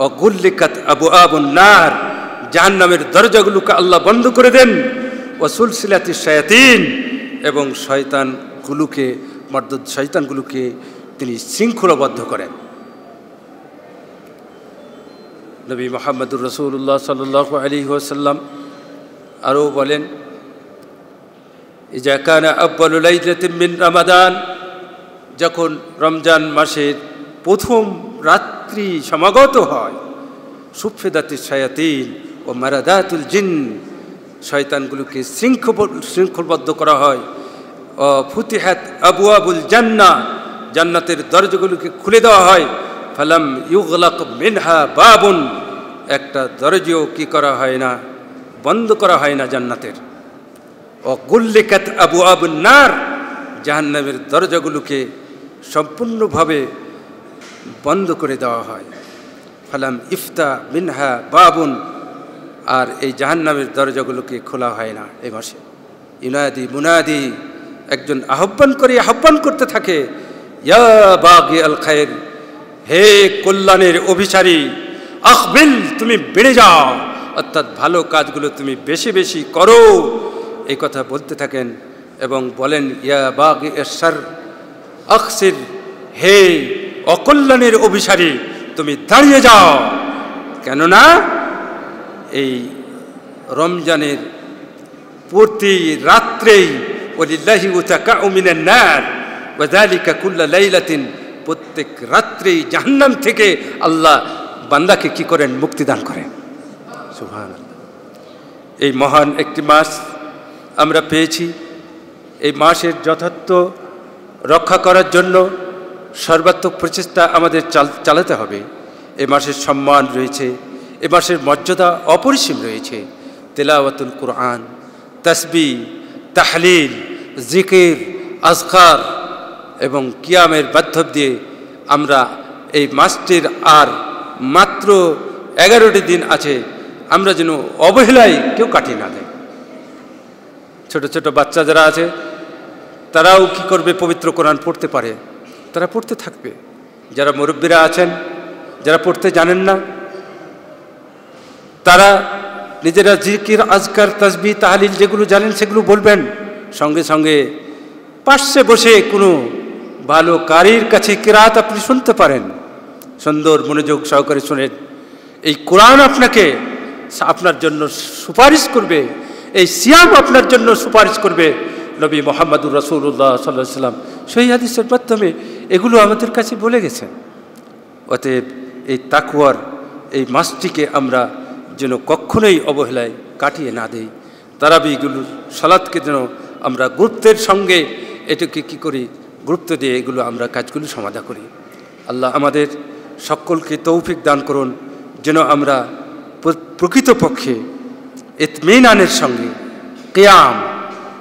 অগুল্লিকাত আবু আবুন নার জাহান দরজাগুলোকে আল্লাহ বন্ধ করে দেন ও সুলসিলাতি শয়াতিন এবং শয়তানগুলোকে মর্দ শয়তানগুলোকে তিনি শৃঙ্খলাবদ্ধ করেন নবী মোহাম্মদুর রসুল্লাহ সাল্লাহ আলী ওসাল্লাম আরও বলেন ইজাকানা মিন রমাদান যখন রমজান মাসের প্রথম রাত্রি সমাগত হয় সুফেদাতির সায়াতিল ও মারাদাতুল জিন শয়তানগুলোকে শৃঙ্খল শৃঙ্খলবদ্ধ করা হয় ও ফুতিহাত আবু আবুল জান্না জান্নাতের দরজাগুলোকে খুলে দেওয়া হয় ফালাম ইউগলাক মিনহা বাবুন একটা দরজিও কি করা হয় না বন্ধ করা হয় না জান্নাতের ও গুল্লিকাত আবু আবুল নার জাহান্নামের দরজাগুলোকে সম্পূর্ণভাবে বন্ধ করে দেওয়া হয় ফালাম ইফতা মিনহা বাবুন আর এই জাহান্নামের দরজাগুলোকে খোলা হয় না এ মাসে ইনাদি মুনাদি একজন আহ্বান করে আহ্বান করতে থাকে ইয়া বাগি আল খায়ের হে কল্যাণের অভিচারী আখবিল তুমি বেড়ে যাও অর্থাৎ ভালো কাজগুলো তুমি বেশি বেশি করো এই কথা বলতে থাকেন এবং বলেন ইয়া বাগ এর সার আখসির হে অকল্যাণের অভিসারী তুমি দাঁড়িয়ে যাও কেননা এই রমজানের প্রতি রাত্রেই কুল্লা লাইলাতিন প্রত্যেক রাত্রেই জাহান্নাম থেকে আল্লাহ বান্দাকে কি করেন মুক্তিদান করেন সুহান এই মহান একটি মাস আমরা পেয়েছি এই মাসের যথার্থ রক্ষা করার জন্য সর্বাত্মক প্রচেষ্টা আমাদের চালাতে হবে এ মাসের সম্মান রয়েছে এ মাসের মর্যাদা অপরিসীম রয়েছে তেলাওয়াতুল কোরআন তসবি তাহলিল জিকির আজকার এবং কিয়ামের মাধ্যম দিয়ে আমরা এই মাসটির আর মাত্র এগারোটি দিন আছে আমরা যেন অবহেলায় কেউ কাটিয়ে না দেয় ছোট ছোট বাচ্চা যারা আছে তারাও কি করবে পবিত্র কোরআন পড়তে পারে তারা পড়তে থাকবে যারা মুরব্বীরা আছেন যারা পড়তে জানেন না তারা নিজেরা জিকির আজকার তাজবি তাহালিল যেগুলো জানেন সেগুলো বলবেন সঙ্গে সঙ্গে পাশে বসে কোনো ভালো কারির কাছে কিরাত আপনি শুনতে পারেন সুন্দর মনোযোগ সহকারে শোনেন এই কোরআন আপনাকে আপনার জন্য সুপারিশ করবে এই সিয়াম আপনার জন্য সুপারিশ করবে নবী মোহাম্মদুর রসুল্লাহ সাল্লাহ সাল্লাম সেই হাদিসের মাধ্যমে এগুলো আমাদের কাছে বলে গেছে অতএব এই তাকুয়ার এই মাসটিকে আমরা যেন কখনোই অবহেলায় কাটিয়ে না দেই তারাবিগুলোর সালাদকে যেন আমরা গুরুত্বের সঙ্গে এটাকে কি করি গুরুত্ব দিয়ে এগুলো আমরা কাজগুলো সমাধা করি আল্লাহ আমাদের সকলকে তৌফিক দান করুন যেন আমরা প্রকৃতপক্ষে ইতমিনানের সঙ্গে কেয়াম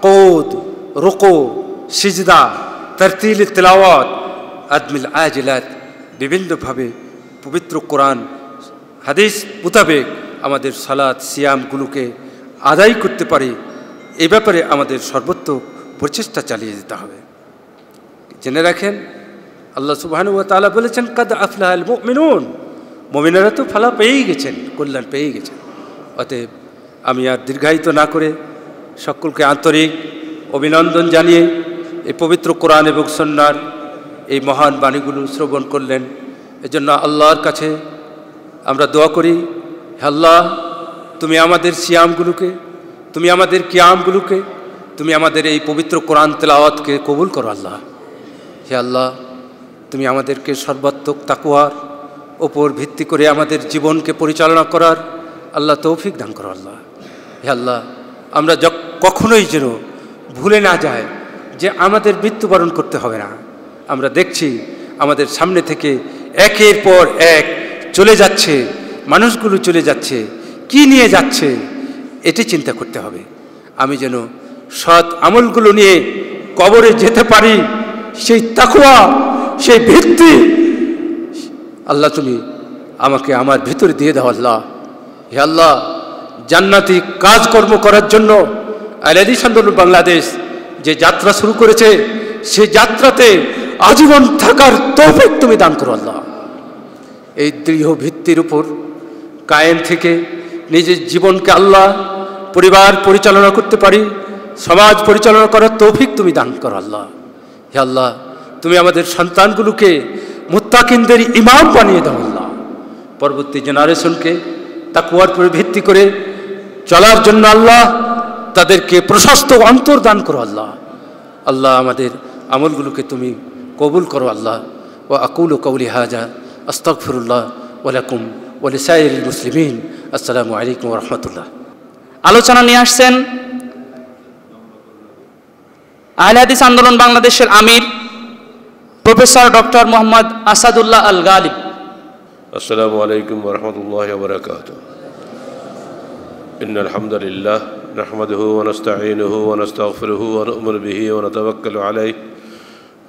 কৌদ রোকো সিজদা তরতিল তেলাওয়াত আদমিল আজলাত বিভিন্নভাবে পবিত্র কোরআন হাদিস মোতাবেক আমাদের সালাদ সিয়ামগুলোকে আদায় করতে পারি এ ব্যাপারে আমাদের সর্বত্র প্রচেষ্টা চালিয়ে যেতে হবে জেনে রাখেন আল্লাহ সুবাহানু তালা বলেছেন কাদ আফলা মিনুন মমিনারা তো ফালা পেয়েই গেছেন কল্যাণ পেয়েই গেছেন অতএব আমি আর দীর্ঘায়িত না করে সকলকে আন্তরিক অভিনন্দন জানিয়ে এই পবিত্র কোরআন এবং সন্ন্যার এই মহান বাণীগুলো শ্রবণ করলেন এজন্য আল্লাহর কাছে আমরা দোয়া করি আল্লাহ তুমি আমাদের সিয়ামগুলোকে তুমি আমাদের কিয়ামগুলোকে তুমি আমাদের এই পবিত্র কোরআন তেলাওয়াতকে কবুল করো আল্লাহ হে আল্লাহ তুমি আমাদেরকে সর্বাত্মক তাকুয়ার ওপর ভিত্তি করে আমাদের জীবনকে পরিচালনা করার আল্লাহ তৌফিক দান করো আল্লাহ হে আল্লাহ আমরা কখনোই যেন ভুলে না যায় যে আমাদের মৃত্যুবরণ করতে হবে না আমরা দেখছি আমাদের সামনে থেকে একের পর এক চলে যাচ্ছে মানুষগুলো চলে যাচ্ছে কি নিয়ে যাচ্ছে এটি চিন্তা করতে হবে আমি যেন সৎ আমলগুলো নিয়ে কবরে যেতে পারি সেই তাকুয়া সেই ভিত্তি আল্লাহ তুমি আমাকে আমার ভিতরে দিয়ে দাও আল্লাহ হে আল্লাহ জান্নাতি কাজকর্ম করার জন্য আলাদি আন্দোলন বাংলাদেশ যে যাত্রা শুরু করেছে সে যাত্রাতে আজীবন থাকার তৌফিক তুমি দান করো আল্লাহ এই দৃঢ় ভিত্তির উপর কায়েম থেকে নিজের জীবনকে আল্লাহ পরিবার পরিচালনা করতে পারি সমাজ পরিচালনা করার তৌফিক তুমি দান করো আল্লাহ হে আল্লাহ তুমি আমাদের সন্তানগুলোকে মুত্তাকিনদের ইমাম বানিয়ে দাও আল্লাহ পরবর্তী জেনারেশনকে কুয়ার পরে ভিত্তি করে চলার জন্য আল্লাহ তাদেরকে প্রশস্ত অন্তর দান করো আল্লাহ আল্লাহ আমাদের আমলগুলোকে তুমি قبول کرو اللہ و اقول قولی حاجہ استغفر اللہ ولکم ولسائر المسلمین السلام علیکم ورحمت اللہ علو چنان نیاش سین اہل حدیث اندلون بانگلدیش امیر پروفیسر ڈاکٹر محمد اسد اللہ الغالب السلام علیکم ورحمت اللہ وبرکاتہ ان الحمد للہ نحمده ونستعينه ونستغفره ونؤمن به ونتوكل عليه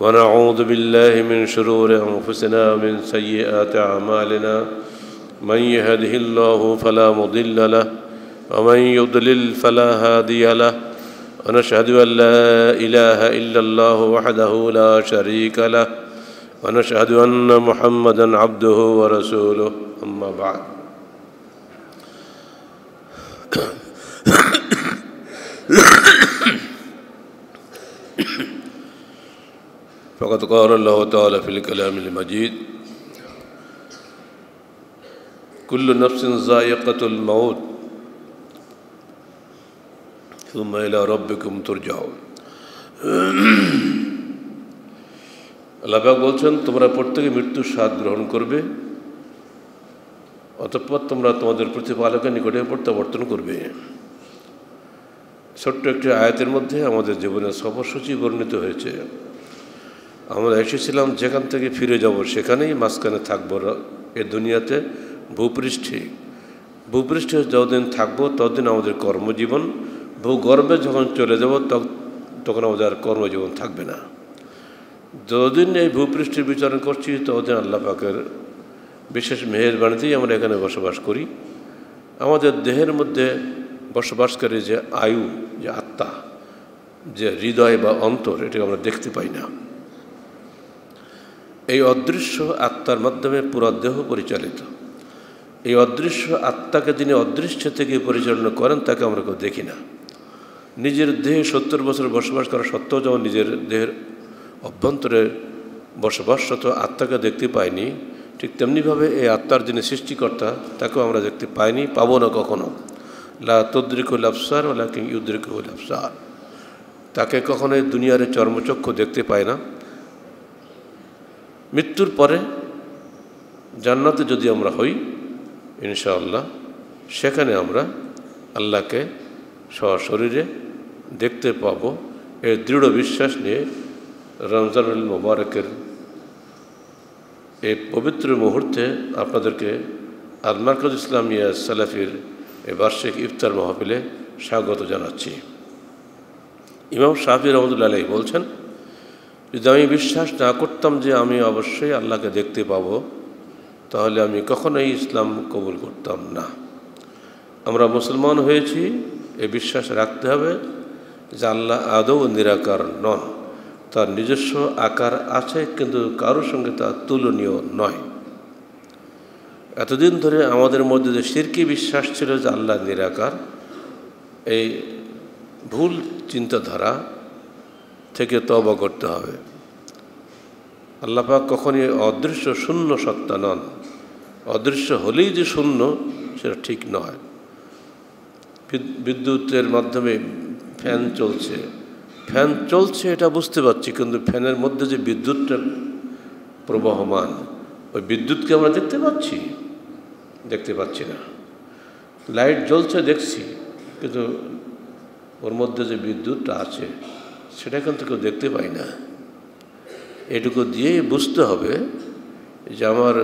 ونعوذ بالله من شرور أنفسنا ومن سيئات أعمالنا من يهده الله فلا مضل له ومن يضلل فلا هادي له ونشهد أن لا إله إلا الله وحده لا شريك له ونشهد أن محمدا عبده ورسوله أما بعد فقد قال الله تعالى في الكلام المجيد كل نفس زائقة الموت ثم إلى ربكم ترجعون আল্লাহাক বলছেন তোমরা প্রত্যেকে মৃত্যুর স্বাদ গ্রহণ করবে অতঃপর তোমরা তোমাদের প্রতিপালকের নিকটে প্রত্যাবর্তন করবে ছোট্ট একটি আয়াতের মধ্যে আমাদের জীবনের সফরসূচি বর্ণিত হয়েছে আমরা এসেছিলাম যেখান থেকে ফিরে যাব সেখানেই মাঝখানে থাকবো এ দুনিয়াতে ভূপৃষ্ঠে ভূপৃষ্ঠে যতদিন থাকবো ততদিন আমাদের কর্মজীবন ভূগর্ভে যখন চলে যাব তখন আমাদের আর কর্মজীবন থাকবে না যতদিন এই ভূপৃষ্ঠের বিচরণ করছি ততদিন আল্লাহ পাকের বিশেষ মেহেরবাণীতেই আমরা এখানে বসবাস করি আমাদের দেহের মধ্যে বসবাসকারী যে আয়ু যে আত্মা যে হৃদয় বা অন্তর এটাকে আমরা দেখতে পাই না এই অদৃশ্য আত্মার মাধ্যমে পুরো দেহ পরিচালিত এই অদৃশ্য আত্মাকে যিনি অদৃশ্য থেকে পরিচালনা করেন তাকে আমরা কেউ দেখি না নিজের দেহে সত্তর বছর বসবাস করা সত্ত্বেও যেমন নিজের দেহের অভ্যন্তরে বসবাসত আত্মাকে দেখতে পাইনি ঠিক তেমনিভাবে এই আত্মার যিনি সৃষ্টিকর্তা তাকেও আমরা দেখতে পাইনি পাবো না কখনো লা তদ্রিকুল আফসার ওলা কিং ইউদ্রিকুল আফসার তাকে কখনোই দুনিয়ার চর্মচক্ষু দেখতে পায় না মৃত্যুর পরে জান্নাতে যদি আমরা হই ইনশাআল্লাহ সেখানে আমরা আল্লাহকে সশরীরে দেখতে পাব এর দৃঢ় বিশ্বাস নিয়ে রমজানুল মোবারকের এই পবিত্র মুহূর্তে আপনাদেরকে আলমার্কজ ইসলামিয়া সালাফির এই বার্ষিক ইফতার মাহফিলে স্বাগত জানাচ্ছি ইমাম শাহির রহমদুল্লাহ বলছেন যদি আমি বিশ্বাস না করতাম যে আমি অবশ্যই আল্লাহকে দেখতে পাব তাহলে আমি কখনোই ইসলাম কবুল করতাম না আমরা মুসলমান হয়েছি এ বিশ্বাস রাখতে হবে যে আল্লাহ আদৌ নিরাকার নন তার নিজস্ব আকার আছে কিন্তু কারোর সঙ্গে তা তুলনীয় নয় এতদিন ধরে আমাদের মধ্যে যে সিরকি বিশ্বাস ছিল যে আল্লাহ নিরাকার এই ভুল চিন্তাধারা থেকে তব করতে হবে আল্লাপাক কখনই অদৃশ্য শূন্য সত্তা নন অদৃশ্য হলেই যে শূন্য সেটা ঠিক নয় বিদ্যুতের মাধ্যমে ফ্যান চলছে ফ্যান চলছে এটা বুঝতে পারছি কিন্তু ফ্যানের মধ্যে যে বিদ্যুৎটা প্রবাহমান ওই বিদ্যুৎকে আমরা দেখতে পাচ্ছি দেখতে পাচ্ছি না লাইট জ্বলছে দেখছি কিন্তু ওর মধ্যে যে বিদ্যুৎটা আছে সেটা কিন্তু কেউ দেখতে পাই না এটুকু দিয়েই বুঝতে হবে যে আমার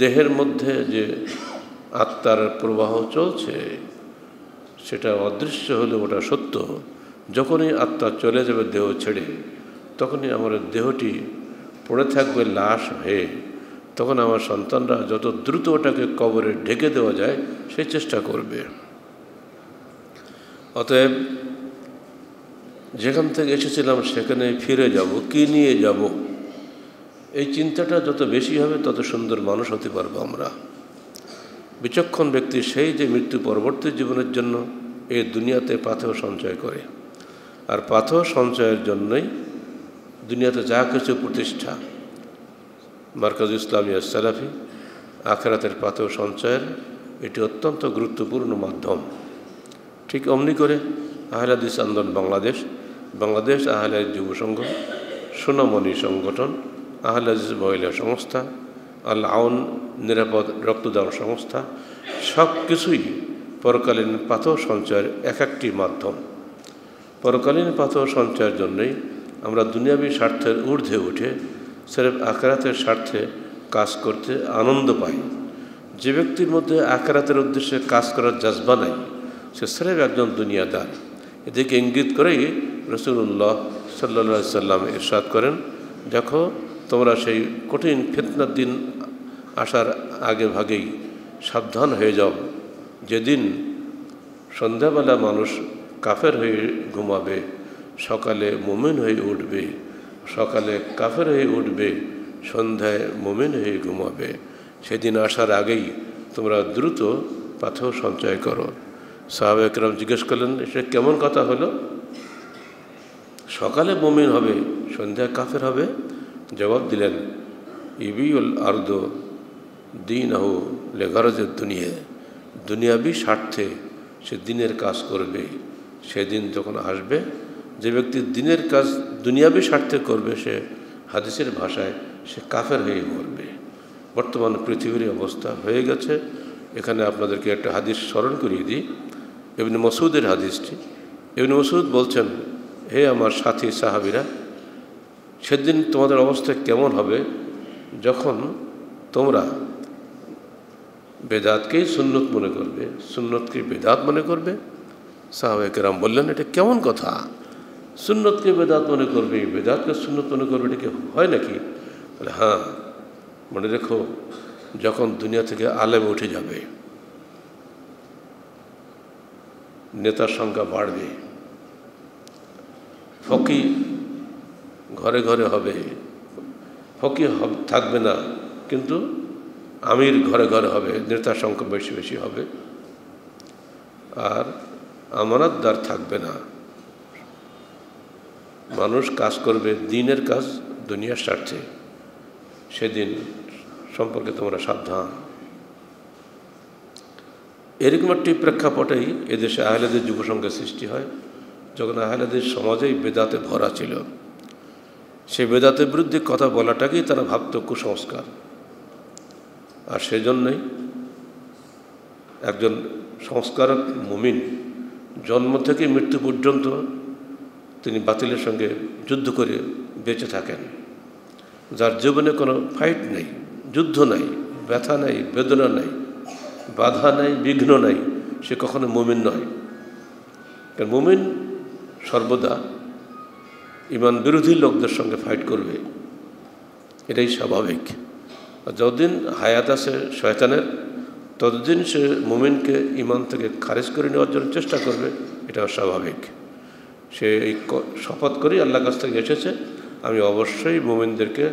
দেহের মধ্যে যে আত্মার প্রবাহ চলছে সেটা অদৃশ্য হলে ওটা সত্য যখনই আত্মা চলে যাবে দেহ ছেড়ে তখনই আমার দেহটি পড়ে থাকবে লাশ হয়ে তখন আমার সন্তানরা যত দ্রুত ওটাকে কবরে ঢেকে দেওয়া যায় সেই চেষ্টা করবে অতএব যেখান থেকে এসেছিলাম সেখানে ফিরে যাব কি নিয়ে যাব এই চিন্তাটা যত বেশি হবে তত সুন্দর মানুষ হতে পারবো আমরা বিচক্ষণ ব্যক্তি সেই যে মৃত্যু পরবর্তী জীবনের জন্য এই দুনিয়াতে পাথেও সঞ্চয় করে আর পাথর সঞ্চয়ের জন্যই দুনিয়াতে যা কিছু প্রতিষ্ঠা মার্কাজ ইসলামিয়া সালাফি আখেরাতের পাথর সঞ্চয়ের এটি অত্যন্ত গুরুত্বপূর্ণ মাধ্যম ঠিক অমনি করে আহরাদিস আন্দোলন বাংলাদেশ বাংলাদেশ আহলে যুব সংঘ সোনামণি সংগঠন আহলে মহিলা সংস্থা আল আউন নিরাপদ রক্তদান সংস্থা সব কিছুই পরকালীন পাথর সঞ্চয়ের এক একটি মাধ্যম পরকালীন পাথর সঞ্চয়ের জন্যই আমরা দুনিয়াবী স্বার্থের ঊর্ধ্বে উঠে সেরেফ আকারাতের স্বার্থে কাজ করতে আনন্দ পাই যে ব্যক্তির মধ্যে আকারাতের উদ্দেশ্যে কাজ করার জাজবা নাই সে সেরেব একজন দুনিয়াদার এদিকে ইঙ্গিত করেই রসুল্লাহ সাল্লা সাল্লাম ইরশাদ করেন দেখো তোমরা সেই কঠিন ফিতনার দিন আসার আগে ভাগেই সাবধান হয়ে যাও যেদিন সন্ধ্যাবেলা মানুষ কাফের হয়ে ঘুমাবে সকালে মোমিন হয়ে উঠবে সকালে কাফের হয়ে উঠবে সন্ধ্যায় মোমেন হয়ে ঘুমাবে সেদিন আসার আগেই তোমরা দ্রুত পাথেও সঞ্চয় করো সাহাবেকরাম একরাম জিজ্ঞেস করলেন সে কেমন কথা হলো সকালে মোমেন হবে সন্ধ্যা কাফের হবে জবাব দিলেন ইবিউল আর্দ দিন আহ লেগারজের দুনিয়া দুনিয়াবি স্বার্থে সে দিনের কাজ করবে সেদিন যখন আসবে যে ব্যক্তি দিনের কাজ দুনিয়াবি স্বার্থে করবে সে হাদিসের ভাষায় সে কাফের হয়ে মরবে বর্তমান পৃথিবীর অবস্থা হয়ে গেছে এখানে আপনাদেরকে একটা হাদিস স্মরণ করিয়ে দিই এমনি মসুদের হাদিসটি এমনি মসুদ বলছেন হে আমার সাথী সাহাবিরা সেদিন তোমাদের অবস্থা কেমন হবে যখন তোমরা বেদাতকেই সুন্নত মনে করবে সুন্নতকে বেদাত মনে করবে সাহাবেকেরাম বললেন এটা কেমন কথা সুন্নতকে বেদাত মনে করবে বেদাতকে সুন্নত মনে করবে এটা কি হয় নাকি বলে হ্যাঁ মনে রেখো যখন দুনিয়া থেকে আলেম উঠে যাবে নেতার সংখ্যা বাড়বে ফকি ঘরে ঘরে হবে ফকি থাকবে না কিন্তু আমির ঘরে ঘরে হবে নেতার সংখ্যা বেশি বেশি হবে আর আমানতদার থাকবে না মানুষ কাজ করবে দিনের কাজ দুনিয়ার স্বার্থে সেদিন সম্পর্কে তোমরা সাবধান এরকম একটি প্রেক্ষাপটেই এদেশে আহলেদের যুবসংখ্যা সৃষ্টি হয় যখন আহলেদের সমাজেই বেদাতে ভরা ছিল সেই বেদাতের বিরুদ্ধে কথা বলাটাকেই তারা ভাবত কুসংস্কার আর সেজন্যই একজন সংস্কারক মুমিন জন্ম থেকে মৃত্যু পর্যন্ত তিনি বাতিলের সঙ্গে যুদ্ধ করে বেঁচে থাকেন যার জীবনে কোনো ফাইট নেই যুদ্ধ নাই ব্যথা নাই বেদনা নাই বাধা নাই বিঘ্ন নাই সে কখনো মুমিন নয় কারণ মুমিন সর্বদা ইমান বিরোধী লোকদের সঙ্গে ফাইট করবে এটাই স্বাভাবিক যতদিন হায়াত আছে শয়তানের ততদিন সে মোমেনকে ইমান থেকে খারিজ করে নেওয়ার জন্য চেষ্টা করবে এটা স্বাভাবিক সে এই শপথ করেই আল্লাহ কাছ থেকে এসেছে আমি অবশ্যই মোমেনদেরকে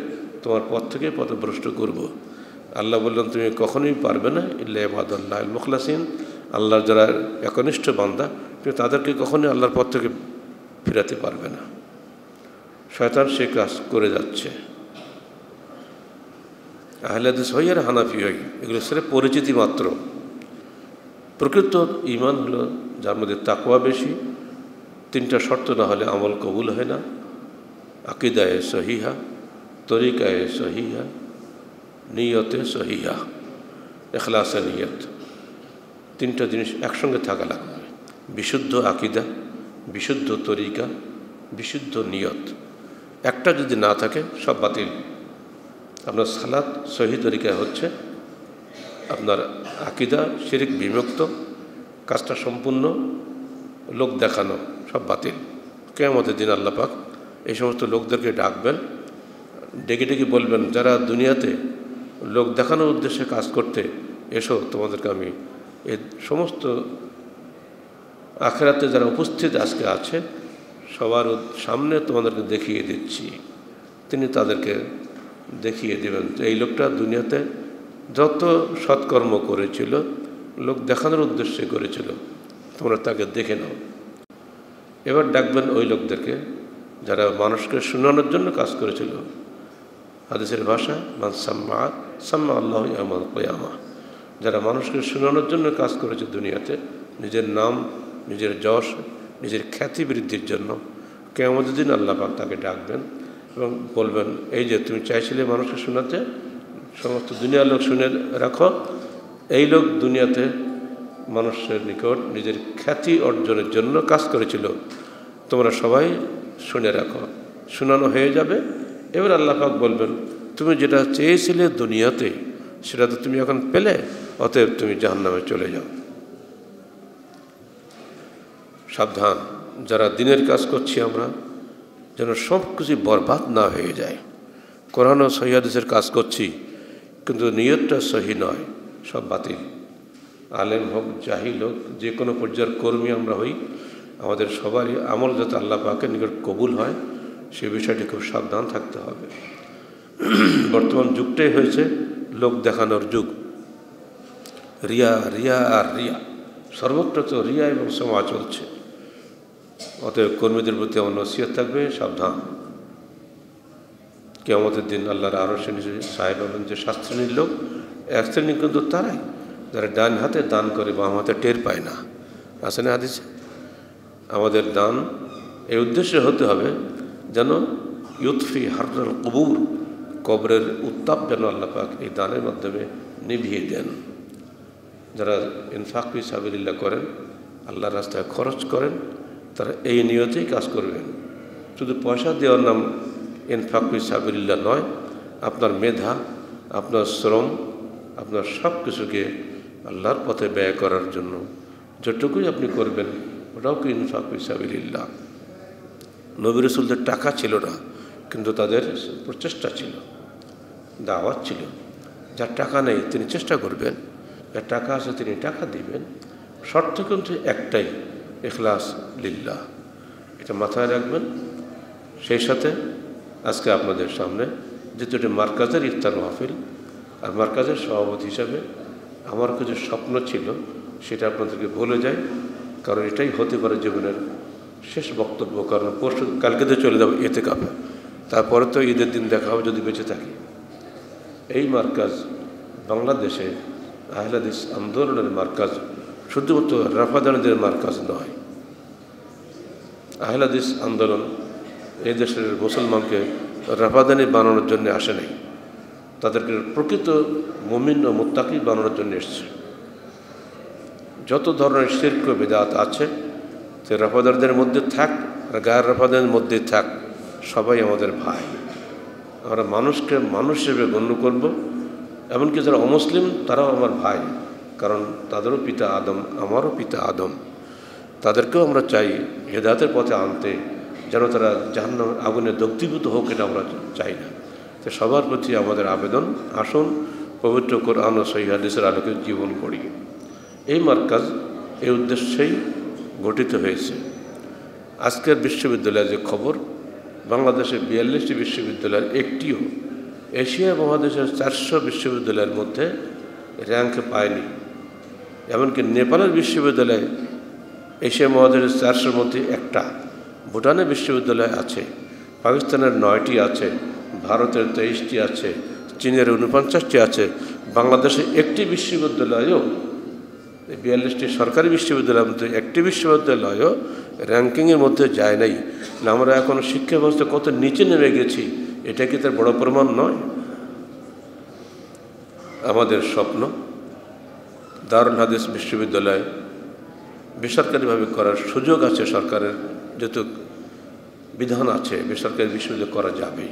তোমার পথ থেকে পথভ্রষ্ট করব। আল্লাহ বললেন তুমি কখনোই পারবে না ইল্লা আল্লাহ মুখলাসিন আল্লাহর যারা একনিষ্ঠ বান্দা তুমি তাদেরকে কখনোই আল্লাহর পথ থেকে ফেরাতে পারবে না শয়তান সে কাজ করে যাচ্ছে আহলাদিস হই আর হানাফি হই এগুলো সেটা পরিচিতি মাত্র প্রকৃত ইমান হলো যার মধ্যে তাকোয়া বেশি তিনটা শর্ত না হলে আমল কবুল হয় না আকিদায় সহিহা তরিকায় সহিহা নিয়তে সহিহা এখলাসে নিয়ত তিনটা জিনিস একসঙ্গে থাকা লাগবে বিশুদ্ধ আকিদা বিশুদ্ধ তরিকা বিশুদ্ধ নিয়ত একটা যদি না থাকে সব বাতিল আপনার সালাদ সহি তরিকা হচ্ছে আপনার আকিদা শিরিক বিমুক্ত কাজটা সম্পূর্ণ লোক দেখানো সব বাতিল কেমতের দিন আল্লাপাক এই সমস্ত লোকদেরকে ডাকবেন ডেকে ডেকে বলবেন যারা দুনিয়াতে লোক দেখানোর উদ্দেশ্যে কাজ করতে এসো তোমাদেরকে আমি এ সমস্ত আখেরাতে যারা উপস্থিত আজকে আছে সবার সামনে তোমাদেরকে দেখিয়ে দিচ্ছি তিনি তাদেরকে দেখিয়ে দেবেন এই লোকটা দুনিয়াতে যত সৎকর্ম করেছিল লোক দেখানোর উদ্দেশ্যে করেছিল তোমরা তাকে দেখে নাও এবার ডাকবেন ওই লোকদেরকে যারা মানুষকে শোনানোর জন্য কাজ করেছিল আদেশের ভাষা মান সাম্মা সাম্মা আল্লাহ আমল কয়ামা যারা মানুষকে শোনানোর জন্য কাজ করেছে দুনিয়াতে নিজের নাম নিজের যশ নিজের খ্যাতি বৃদ্ধির জন্য কেমন দিন আল্লাপাক তাকে ডাকবেন এবং বলবেন এই যে তুমি চাইছিলে মানুষকে শোনাতে সমস্ত দুনিয়ার লোক শুনে রাখো এই লোক দুনিয়াতে মানুষের নিকট নিজের খ্যাতি অর্জনের জন্য কাজ করেছিল তোমরা সবাই শুনে রাখো শোনানো হয়ে যাবে এবার আল্লাপাক বলবেন তুমি যেটা চেয়েছিলে দুনিয়াতে সেটা তো তুমি এখন পেলে অতএব তুমি জাহান্নামে চলে যাও সাবধান যারা দিনের কাজ করছি আমরা যেন সব কিছু বরবাদ না হয়ে যায় কোরআন ও সহিদের কাজ করছি কিন্তু নিয়তটা সহি নয় সব বাতিল আলেম হোক জাহিল হোক যে কোনো পর্যায়ের কর্মী আমরা হই আমাদের সবারই আমল যাতে আল্লাহ পাকে নিকট কবুল হয় সে বিষয়টি খুব সাবধান থাকতে হবে বর্তমান যুগটাই হয়েছে লোক দেখানোর যুগ রিয়া রিয়া আর রিয়া সর্বত্র তো রিয়া এবং সমা চলছে অতএব কর্মীদের প্রতি আমার নসিহত থাকবে সাবধান আমাদের দিন আল্লাহর আরো সাহেব এবং যে শাস্ত্র লোক এক শ্রেণী কিন্তু তারাই যারা ডান হাতে দান করে বা হাতে টের পায় না আছে না আমাদের দান এই উদ্দেশ্যে হতে হবে যেন ইউথফি হারদুল কবুর কবরের উত্তাপ যেন পাক এই দানের মাধ্যমে নিভিয়ে দেন যারা ইনফাকি সাবিল্লা করেন আল্লাহর রাস্তায় খরচ করেন তারা এই নিয়তেই কাজ করবেন শুধু পয়সা দেওয়ার নাম ইনফাকুই সাবিল্লা নয় আপনার মেধা আপনার শ্রম আপনার সব কিছুকে আল্লাহর পথে ব্যয় করার জন্য যেটুকুই আপনি করবেন ওটাও কি ইনফাকুই সাবিল্লা নবী রসুলদের টাকা ছিল না কিন্তু তাদের প্রচেষ্টা ছিল দাওয়াত ছিল যার টাকা নেই তিনি চেষ্টা করবেন যার টাকা আছে তিনি টাকা দিবেন শর্ত কিন্তু একটাই এখলাস লিল্লাহ এটা মাথায় রাখবেন সেই সাথে আজকে আপনাদের সামনে যে দুটি মার্কাজের ইফতার মাহফিল আর মার্কাজের সভাপতি হিসাবে আমার কিছু স্বপ্ন ছিল সেটা আপনাদেরকে ভুলে যায় কারণ এটাই হতে পারে জীবনের শেষ বক্তব্য কারণ পরশু কালকে তো চলে যাবো এতে কাপে তারপরে তো ঈদের দিন দেখা হবে যদি বেঁচে থাকি এই মার্কাজ বাংলাদেশে আহলাদিস আন্দোলনের মার্কাজ শুধুমাত্র রাফাদানদের মার্কাজ নয় আহলাদিস আন্দোলন এই দেশের মুসলমানকে রাফাদানি বানানোর জন্য আসে নাই তাদেরকে প্রকৃত মমিন ও মোত্তাকি বানানোর জন্য এসছে যত ধরনের শিল্প বেদাত আছে সে রাফাদারদের মধ্যে থাক আর গায়ের রাফাদানের মধ্যে থাক সবাই আমাদের ভাই আমরা মানুষকে মানুষ হিসেবে গণ্য করব এমনকি যারা অমুসলিম তারাও আমার ভাই কারণ তাদেরও পিতা আদম আমারও পিতা আদম তাদেরকেও আমরা চাই হেদায়তের পথে আনতে যেন তারা জাহান্ন আগুনে দগ্ধীভূত হোক এটা আমরা চাই না তো সবার প্রতি আমাদের আবেদন আসুন পবিত্র কোরআন ও সহিদের আলোকে জীবন করি এই মার্কাজ এই উদ্দেশ্যেই গঠিত হয়েছে আজকের বিশ্ববিদ্যালয়ের যে খবর বাংলাদেশে বিয়াল্লিশটি বিশ্ববিদ্যালয়ের একটিও এশিয়া মহাদেশের চারশো বিশ্ববিদ্যালয়ের মধ্যে র্যাঙ্ক পায়নি এমনকি নেপালের বিশ্ববিদ্যালয়ে এশিয়া মহাদেশের চারশোর মধ্যে একটা ভুটানের বিশ্ববিদ্যালয় আছে পাকিস্তানের নয়টি আছে ভারতের তেইশটি আছে চীনের উনপঞ্চাশটি আছে বাংলাদেশে একটি বিশ্ববিদ্যালয়ও বিয়াল্লিশটি সরকারি বিশ্ববিদ্যালয়ের মধ্যে একটি বিশ্ববিদ্যালয়ও র্যাঙ্কিংয়ের মধ্যে যায় নাই আমরা এখন শিক্ষা ব্যবস্থা কত নিচে নেমে গেছি এটা কি তার বড় প্রমাণ নয় আমাদের স্বপ্ন দারুল হাদিস বিশ্ববিদ্যালয় বেসরকারিভাবে করার সুযোগ আছে সরকারের যত বিধান আছে বেসরকারি বিশ্ববিদ্যালয় করা যাবে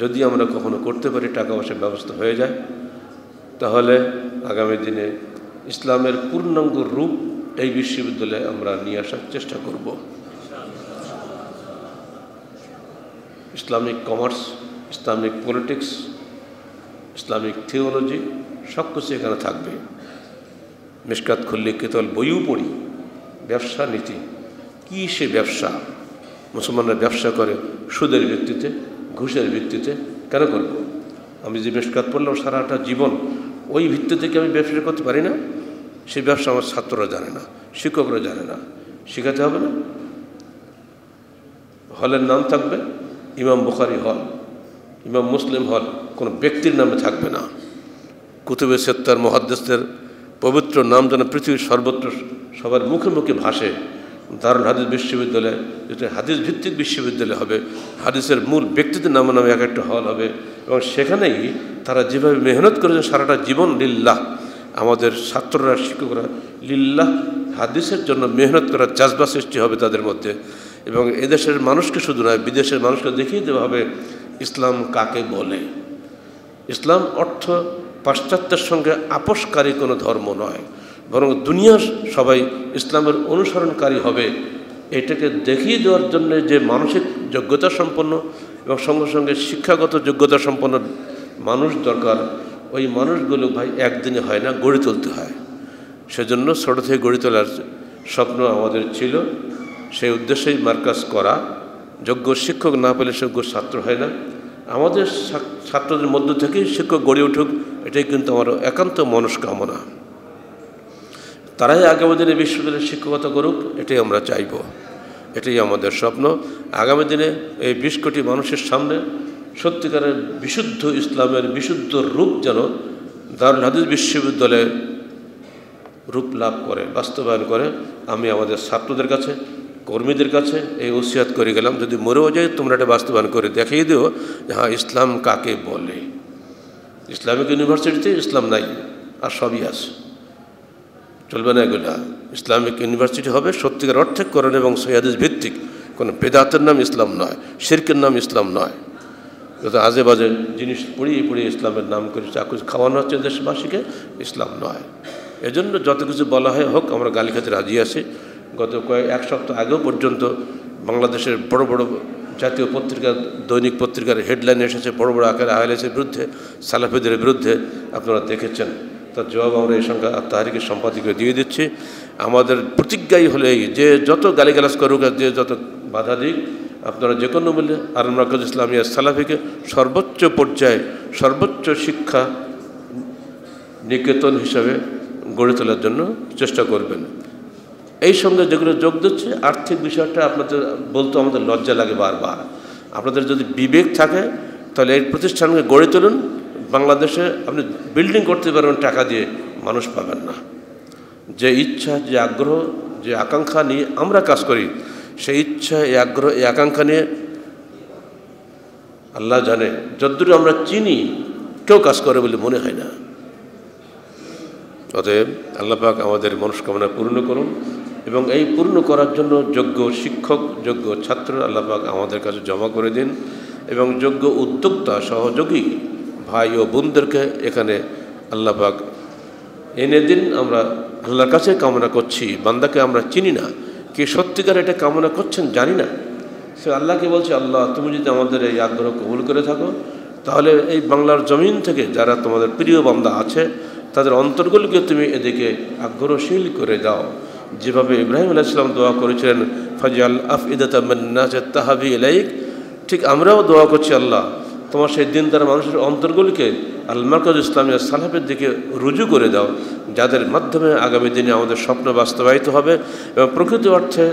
যদি আমরা কখনো করতে পারি টাকা পয়সার ব্যবস্থা হয়ে যায় তাহলে আগামী দিনে ইসলামের পূর্ণাঙ্গ রূপ এই বিশ্ববিদ্যালয়ে আমরা নিয়ে আসার চেষ্টা করব Islamic commerce Islamic politics Islamic theology সব কিছু এখানে থাকবে মেশকাত খুললে কেতল বইও পড়ি ব্যবসা নীতি কী সে ব্যবসা মুসলমানরা ব্যবসা করে সুদের ভিত্তিতে ঘুষের ভিত্তিতে কেন করব আমি যে মিশকাত পড়লাম সারাটা জীবন ওই ভিত্তিতে কি আমি ব্যবসা করতে পারি না সে ব্যবসা আমার ছাত্ররা জানে না শিক্ষকরা জানে না শেখাতে হবে না হলের নাম থাকবে ইমাম বুখারি হল ইমাম মুসলিম হল কোনো ব্যক্তির নামে থাকবে না কুতুবে সত্তার মহাদ্দেশদের পবিত্র নাম যেন পৃথিবীর সর্বত্র সবার মুখে মুখে ভাসে দারুল হাদিস বিশ্ববিদ্যালয় যেটা হাদিস ভিত্তিক বিশ্ববিদ্যালয় হবে হাদিসের মূল ব্যক্তিদের নামে নামে এক একটা হল হবে এবং সেখানেই তারা যেভাবে মেহনত করেছেন সারাটা জীবন লিল্লাহ আমাদের ছাত্ররা শিক্ষকরা লিল্লাহ হাদিসের জন্য মেহনত করার চাষবাস সৃষ্টি হবে তাদের মধ্যে এবং এদেশের মানুষকে শুধু নয় বিদেশের মানুষকে দেখিয়ে দেওয়া হবে ইসলাম কাকে বলে ইসলাম অর্থ পাশ্চাত্যের সঙ্গে আপোষকারী কোনো ধর্ম নয় বরং দুনিয়ার সবাই ইসলামের অনুসরণকারী হবে এটাকে দেখিয়ে দেওয়ার জন্য যে মানসিক যোগ্যতা সম্পন্ন এবং সঙ্গে সঙ্গে শিক্ষাগত যোগ্যতা সম্পন্ন মানুষ দরকার ওই মানুষগুলো ভাই একদিনে হয় না গড়ে তুলতে হয় সেজন্য ছোটো থেকে গড়ে তোলার স্বপ্ন আমাদের ছিল সেই উদ্দেশ্যেই মার্কাজ করা যোগ্য শিক্ষক না পেলে যোগ্য ছাত্র হয় না আমাদের ছাত্রদের মধ্য থেকে শিক্ষক গড়ে উঠুক এটাই কিন্তু আমার একান্ত মনস্কামনা তারাই আগামী দিনে বিশ্ববিদ্যালয়ে শিক্ষকতা করুক এটাই আমরা চাইব এটাই আমাদের স্বপ্ন আগামী দিনে এই বিশ কোটি মানুষের সামনে সত্যিকারের বিশুদ্ধ ইসলামের বিশুদ্ধ রূপ যেন দারুল হাদিস বিশ্ববিদ্যালয়ের রূপ লাভ করে বাস্তবায়ন করে আমি আমাদের ছাত্রদের কাছে কর্মীদের কাছে এই ওসিয়াত করে গেলাম যদি মরেও যায় তোমরা এটা বাস্তবায়ন করে দেখিয়ে দিও যে হ্যাঁ ইসলাম কাকে বলে ইসলামিক ইউনিভার্সিটিতে ইসলাম নাই আর সবই আছে চলবে না এগুলা ইসলামিক ইউনিভার্সিটি হবে সত্যিকার অর্থে করণ এবং সৈয়াদিস ভিত্তিক কোনো বেদাতের নাম ইসলাম নয় শিরকের নাম ইসলাম নয় যত আজে বাজে জিনিস পড়িয়ে পড়িয়ে ইসলামের নাম করে চাকু খাওয়ানো হচ্ছে দেশবাসীকে ইসলাম নয় এজন্য যত কিছু বলা হয় হোক আমরা গালিখাতে রাজি আছি গত কয়েক এক সপ্তাহ আগেও পর্যন্ত বাংলাদেশের বড় বড় জাতীয় পত্রিকা দৈনিক পত্রিকার হেডলাইন এসেছে বড় বড় আকারে আহলেসের বিরুদ্ধে সালাফিদের বিরুদ্ধে আপনারা দেখেছেন তার জবাব আমরা এই সংখ্যা তাহারিকে সম্পাদকে দিয়ে দিচ্ছি আমাদের প্রতিজ্ঞাই হলে এই যে যত গালিগালাজ করুক আর যে যত বাধা দিক আপনারা যে কোনো মূল্যে আর মরাকজ ইসলামিয়া সালাফিকে সর্বোচ্চ পর্যায়ে সর্বোচ্চ শিক্ষা নিকেতন হিসাবে গড়ে তোলার জন্য চেষ্টা করবেন এই সঙ্গে যেগুলো যোগ দিচ্ছে আর্থিক বিষয়টা আপনাদের বলতে আমাদের লজ্জা লাগে বারবার আপনাদের যদি বিবেক থাকে তাহলে এই প্রতিষ্ঠানকে গড়ে তুলুন বাংলাদেশে আপনি বিল্ডিং করতে পারবেন টাকা দিয়ে মানুষ পাবেন না যে ইচ্ছা যে আগ্রহ যে আকাঙ্ক্ষা নিয়ে আমরা কাজ করি সেই ইচ্ছা এই আগ্রহ এই আকাঙ্ক্ষা নিয়ে আল্লাহ জানে যদ্দূর আমরা চিনি কেউ কাজ করে বলে মনে হয় না অতএব আল্লাহ পাক আমাদের মনস্কামনা পূর্ণ করুন এবং এই পূর্ণ করার জন্য যোগ্য শিক্ষক যোগ্য ছাত্র আল্লাপাক আমাদের কাছে জমা করে দিন এবং যোগ্য উদ্যোক্তা সহযোগী ভাই ও বোনদেরকে এখানে আল্লাপাক এনে দিন আমরা আল্লাহর কাছে কামনা করছি বান্দাকে আমরা চিনি না কে সত্যিকার এটা কামনা করছেন জানি না সে আল্লাহকে বলছে আল্লাহ তুমি যদি আমাদের এই আগ্রহ কবুল করে থাকো তাহলে এই বাংলার জমিন থেকে যারা তোমাদের প্রিয় বান্দা আছে তাদের অন্তরগুলিকে তুমি এদিকে আগ্রহশীল করে দাও যেভাবে ইব্রাহিম ইসলাম দোয়া করেছিলেন ফাজিয়াল আফিদাত মান্নাজের তাহাবি ইলাইক ঠিক আমরাও দোয়া করছি আল্লাহ তোমার সেই দিন দ্বারা মানুষের অন্তরগুলিকে আলমাকজ ইসলামিয়া সালাফের দিকে রুজু করে দাও যাদের মাধ্যমে আগামী দিনে আমাদের স্বপ্ন বাস্তবায়িত হবে এবং প্রকৃত অর্থে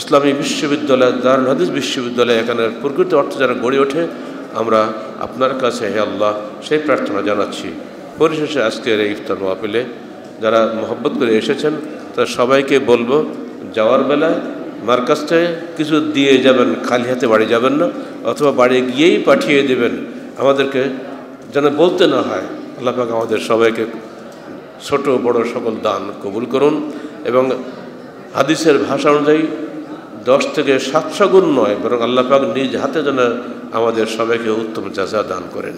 ইসলামী বিশ্ববিদ্যালয় দারুল হাদিস বিশ্ববিদ্যালয় এখানে প্রকৃত অর্থে যারা গড়ে ওঠে আমরা আপনার কাছে হে আল্লাহ সেই প্রার্থনা জানাচ্ছি পরিশেষে আজকের এই ইফতার মহাপিলে যারা মোহব্বত করে এসেছেন তা সবাইকে বলবো যাওয়ার বেলায় মার্কাজটায় কিছু দিয়ে যাবেন খালি হাতে বাড়ি যাবেন না অথবা বাড়ি গিয়েই পাঠিয়ে দেবেন আমাদেরকে যেন বলতে না হয় আল্লাপাক আমাদের সবাইকে ছোট বড় সকল দান কবুল করুন এবং হাদিসের ভাষা অনুযায়ী দশ থেকে সাতশো গুণ নয় বরং আল্লাপাক নিজ হাতে যেন আমাদের সবাইকে উত্তম চাষা দান করেন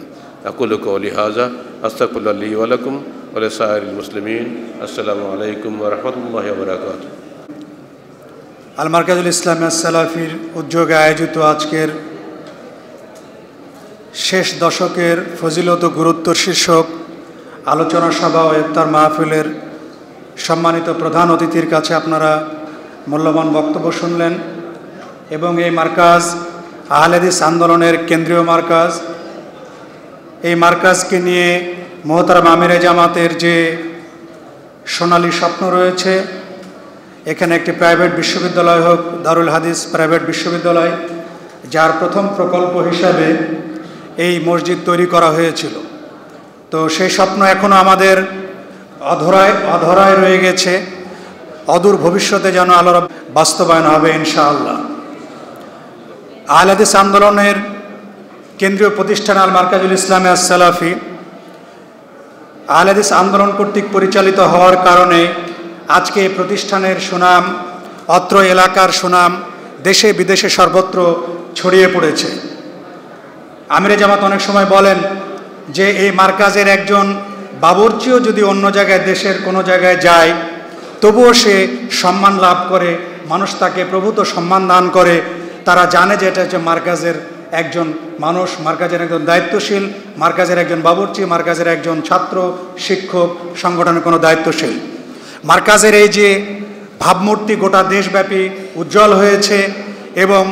أقول قولي هذا أستغفر الله لي ولكم ولسائر المسلمين السلام عليكم ورحمة الله وبركاته আল মার্কাজুল ইসলামিয়া সালাফির আয়োজিত আজকের শেষ দশকের ফজিলত গুরুত্ব শীর্ষক আলোচনা সভা ও ইফতার মাহফিলের সম্মানিত প্রধান অতিথির কাছে আপনারা মূল্যবান বক্তব্য শুনলেন এবং এই মার্কাজ আহলেদিস আন্দোলনের কেন্দ্রীয় মার্কাজ এই মার্কাজকে নিয়ে মোহতারাম আমিরে জামাতের যে সোনালি স্বপ্ন রয়েছে এখানে একটি প্রাইভেট বিশ্ববিদ্যালয় হোক দারুল হাদিস প্রাইভেট বিশ্ববিদ্যালয় যার প্রথম প্রকল্প হিসাবে এই মসজিদ তৈরি করা হয়েছিল তো সেই স্বপ্ন এখনও আমাদের অধরায় অধরায় রয়ে গেছে অদূর ভবিষ্যতে যেন আলোর বাস্তবায়ন হবে ইনশাআল্লাহ আহলাদিস আন্দোলনের কেন্দ্রীয় প্রতিষ্ঠান আল মার্কাজুল ইসলামে সালাফি আহলেদিস আন্দোলন কর্তৃক পরিচালিত হওয়ার কারণে আজকে প্রতিষ্ঠানের সুনাম অত্র এলাকার সুনাম দেশে বিদেশে সর্বত্র ছড়িয়ে পড়েছে আমিরে জামাত অনেক সময় বলেন যে এই মার্কাজের একজন বাবরচিও যদি অন্য জায়গায় দেশের কোনো জায়গায় যায় তবুও সে সম্মান লাভ করে মানুষ তাকে প্রভূত সম্মান দান করে তারা জানে যে এটা হচ্ছে মার্কাজের একজন মানুষ মার্কাজের একজন দায়িত্বশীল মার্কাজের একজন বাবুর্চি মার্কাজের একজন ছাত্র শিক্ষক সংগঠনের কোনো দায়িত্বশীল মার্কাজের এই যে ভাবমূর্তি গোটা দেশব্যাপী উজ্জ্বল হয়েছে এবং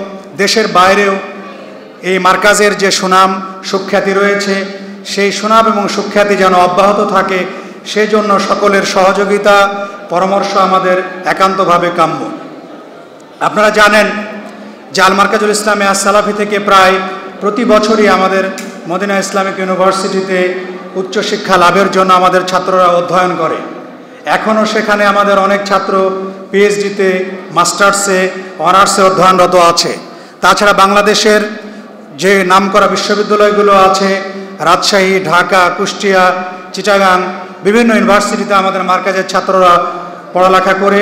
দেশের বাইরেও এই মার্কাজের যে সুনাম সুখ্যাতি রয়েছে সেই সুনাম এবং সুখ্যাতি যেন অব্যাহত থাকে সেজন্য সকলের সহযোগিতা পরামর্শ আমাদের একান্তভাবে কাম্য আপনারা জানেন জাল মার্কাজুল ইসলামে আসালাফি থেকে প্রায় প্রতি বছরই আমাদের মদিনা ইসলামিক ইউনিভার্সিটিতে উচ্চশিক্ষা লাভের জন্য আমাদের ছাত্ররা অধ্যয়ন করে এখনও সেখানে আমাদের অনেক ছাত্র পিএইচডিতে মাস্টার্সে অনার্সে অধ্যয়নরত আছে তাছাড়া বাংলাদেশের যে নামকরা বিশ্ববিদ্যালয়গুলো আছে রাজশাহী ঢাকা কুষ্টিয়া চিটাগাং বিভিন্ন ইউনিভার্সিটিতে আমাদের মার্কাজের ছাত্ররা পড়ালেখা করে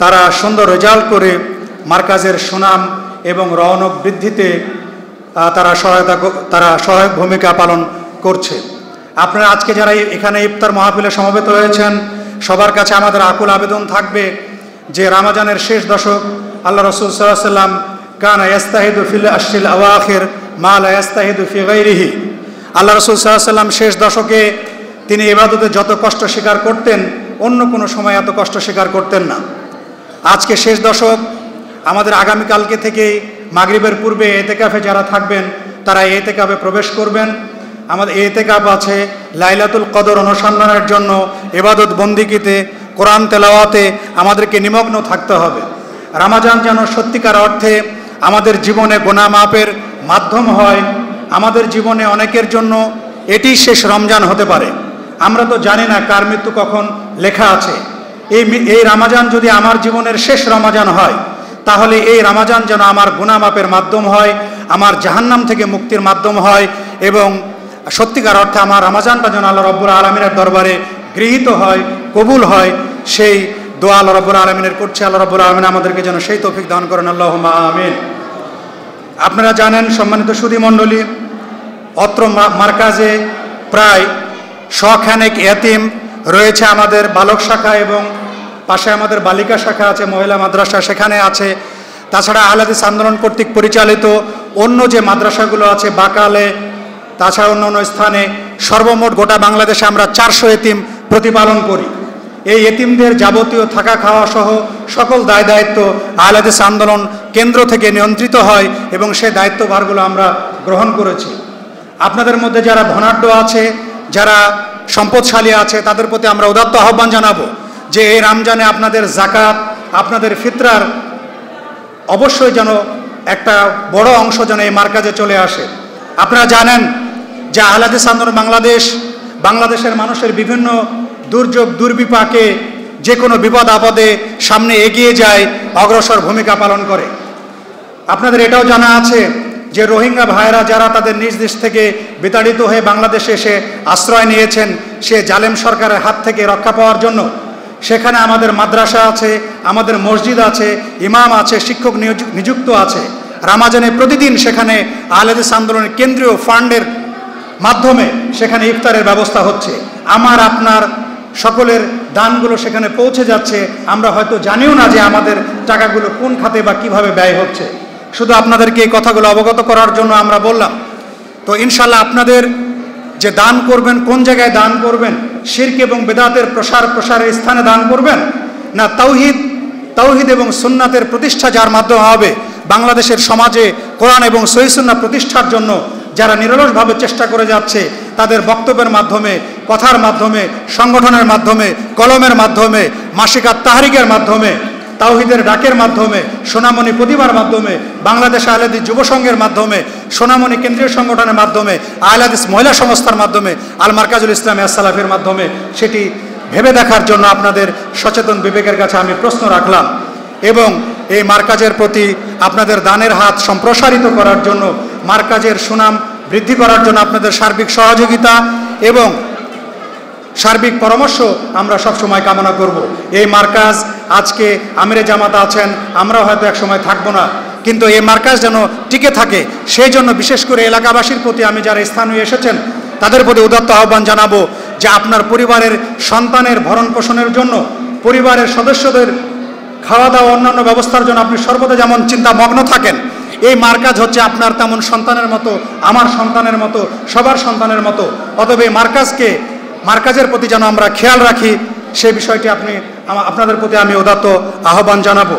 তারা সুন্দর রেজাল্ট করে মার্কাজের সুনাম এবং রওনক বৃদ্ধিতে তারা সহায়তা তারা সহায়ক ভূমিকা পালন করছে আপনারা আজকে যারা এখানে ইফতার মাহফিলে সমবেত হয়েছেন সবার কাছে আমাদের আকুল আবেদন থাকবে যে রামাজানের শেষ দশক আল্লাহ রসুল সাল্লাহ সাল্লাম কানা ইয়াস্তাহিদু ফিল আশিল আওয়াখের মাল ইয়াস্তাহিদু ফি গৈরিহি আল্লাহ রসুল সাল্লাহ সাল্লাম শেষ দশকে তিনি এবাদতে যত কষ্ট স্বীকার করতেন অন্য কোনো সময় এত কষ্ট স্বীকার করতেন না আজকে শেষ দশক আমাদের আগামীকালকে থেকে মাগরীবের পূর্বে এতেকাফে যারা থাকবেন তারা এতেকাফে প্রবেশ করবেন আমাদের এতেকাফ আছে লাইলাতুল কদর অনুসন্ধানের জন্য এবাদত বন্দিকিতে কোরআন তেলাওয়াতে আমাদেরকে নিমগ্ন থাকতে হবে রামাজান যেন সত্যিকার অর্থে আমাদের জীবনে গোনা মাপের মাধ্যম হয় আমাদের জীবনে অনেকের জন্য এটি শেষ রমজান হতে পারে আমরা তো জানি না কার মৃত্যু কখন লেখা আছে এই এই রামাজান যদি আমার জীবনের শেষ রমাজান হয় তাহলে এই রামাজান যেন আমার গুণামাপের মাধ্যম হয় আমার জাহান্নাম থেকে মুক্তির মাধ্যম হয় এবং সত্যিকার অর্থে আমার রামাজানটা যেন আল্লাহ রব্বুর আলমিনের দরবারে গৃহীত হয় কবুল হয় সেই দোয়া আল্লাহ রব্বুর আলমিনের করছে আল্লাহ রব্বুর আলমিন আমাদেরকে যেন সেই তৌফিক দান করেন আল্লাহ আমিন আপনারা জানেন সম্মানিত সুদী মণ্ডলী অত্র মার্কাজে প্রায় শখানেক এতিম রয়েছে আমাদের বালক শাখা এবং পাশে আমাদের বালিকা শাখা আছে মহিলা মাদ্রাসা সেখানে আছে তাছাড়া আহলাদিস আন্দোলন কর্তৃক পরিচালিত অন্য যে মাদ্রাসাগুলো আছে বাকালে তাছাড়া অন্য অন্য স্থানে সর্বমোট গোটা বাংলাদেশে আমরা চারশো এতিম প্রতিপালন করি এই এতিমদের যাবতীয় থাকা খাওয়া সহ সকল দায় দায়িত্ব আহলাদিস আন্দোলন কেন্দ্র থেকে নিয়ন্ত্রিত হয় এবং সে দায়িত্বভারগুলো আমরা গ্রহণ করেছি আপনাদের মধ্যে যারা ধনাঢ্য আছে যারা সম্পদশালী আছে তাদের প্রতি আমরা উদাত্ত আহ্বান জানাবো যে এই রমজানে আপনাদের জাকাত আপনাদের ফিতরার অবশ্যই যেন একটা বড় অংশ যেন এই মার্কাজে চলে আসে আপনারা জানেন যে আহলাদিস আন্দোলন বাংলাদেশ বাংলাদেশের মানুষের বিভিন্ন দুর্যোগ দুর্বিপাকে যে কোনো বিপদ আপদে সামনে এগিয়ে যায় অগ্রসর ভূমিকা পালন করে আপনাদের এটাও জানা আছে যে রোহিঙ্গা ভাইরা যারা তাদের নিজ দেশ থেকে বিতাড়িত হয়ে বাংলাদেশে এসে আশ্রয় নিয়েছেন সে জালেম সরকারের হাত থেকে রক্ষা পাওয়ার জন্য সেখানে আমাদের মাদ্রাসা আছে আমাদের মসজিদ আছে ইমাম আছে শিক্ষক নিযুক্ত আছে রামাজানে প্রতিদিন সেখানে আলেদিস আন্দোলনের কেন্দ্রীয় ফান্ডের মাধ্যমে সেখানে ইফতারের ব্যবস্থা হচ্ছে আমার আপনার সকলের দানগুলো সেখানে পৌঁছে যাচ্ছে আমরা হয়তো জানিও না যে আমাদের টাকাগুলো কোন খাতে বা কিভাবে ব্যয় হচ্ছে শুধু আপনাদেরকে এই কথাগুলো অবগত করার জন্য আমরা বললাম তো ইনশাল্লাহ আপনাদের যে দান করবেন কোন জায়গায় দান করবেন শির্ক এবং বেদাতের প্রসার প্রসারের স্থানে দান করবেন না তৌহিদ তৌহিদ এবং সুন্নাতের প্রতিষ্ঠা যার মাধ্যমে হবে বাংলাদেশের সমাজে কোরআন এবং সহিসুন্না প্রতিষ্ঠার জন্য যারা নিরলসভাবে চেষ্টা করে যাচ্ছে তাদের বক্তব্যের মাধ্যমে কথার মাধ্যমে সংগঠনের মাধ্যমে কলমের মাধ্যমে মাসিকার তাহারিকের মাধ্যমে তাওহিদের ডাকের মাধ্যমে সোনামণি প্রতিভার মাধ্যমে বাংলাদেশ আহলাদিস যুব সংঘের মাধ্যমে সোনামণি কেন্দ্রীয় সংগঠনের মাধ্যমে আহলাদিস মহিলা সংস্থার মাধ্যমে আল মার্কাজুল ইসলাম আসালাফের মাধ্যমে সেটি ভেবে দেখার জন্য আপনাদের সচেতন বিবেকের কাছে আমি প্রশ্ন রাখলাম এবং এই মার্কাজের প্রতি আপনাদের দানের হাত সম্প্রসারিত করার জন্য মার্কাজের সুনাম বৃদ্ধি করার জন্য আপনাদের সার্বিক সহযোগিতা এবং সার্বিক পরামর্শ আমরা সব সময় কামনা করব। এই মার্কাজ আজকে আমিরে জামাতে আছেন আমরা হয়তো এক সময় থাকবো না কিন্তু এই মার্কাজ যেন টিকে থাকে সেই জন্য বিশেষ করে এলাকাবাসীর প্রতি আমি যারা স্থানীয় এসেছেন তাদের প্রতি উদাত্ত আহ্বান জানাবো যে আপনার পরিবারের সন্তানের ভরণ পোষণের জন্য পরিবারের সদস্যদের খাওয়া দাওয়া অন্যান্য ব্যবস্থার জন্য আপনি সর্বদা যেমন চিন্তা মগ্ন থাকেন এই মার্কাজ হচ্ছে আপনার তেমন সন্তানের মতো আমার সন্তানের মতো সবার সন্তানের মতো অতএব এই মার্কাজকে মার্কাজের প্রতি যেন আমরা খেয়াল রাখি সে বিষয়টি আপনি আপনাদের প্রতি আমি ওদাত্ত আহ্বান জানাবো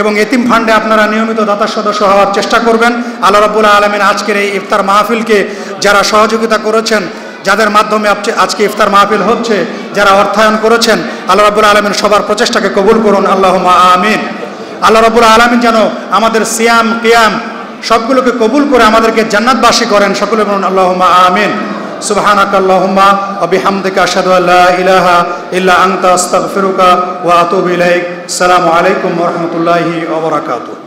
এবং এতিম ফান্ডে আপনারা নিয়মিত দাতার সদস্য হওয়ার চেষ্টা করবেন আল্লাহ রবুল্লা আলমিন আজকের এই ইফতার মাহফিলকে যারা সহযোগিতা করেছেন যাদের মাধ্যমে আজকে ইফতার মাহফিল হচ্ছে যারা অর্থায়ন করেছেন আল্লাহ রবুল্লা আলমিন সবার প্রচেষ্টাকে কবুল করুন আল্লাহ আমিন আল্লাহ রবুল্লা আলমিন যেন আমাদের সিয়াম কেয়াম সবগুলোকে কবুল করে আমাদেরকে জান্নাতবাসী করেন সকলে বলুন আল্লাহ আমিন সুবহানাক আল্লাহুম্মা ওয়া বিহামদিকা আশহাদু আল্লা ইলাহা ইল্লা আনতা আস্তাগফিরুকা ওয়া আতুবু ইলাইক আসসালামু আলাইকুম ওয়া রাহমাতুল্লাহি ওয়া বারাকাতুহু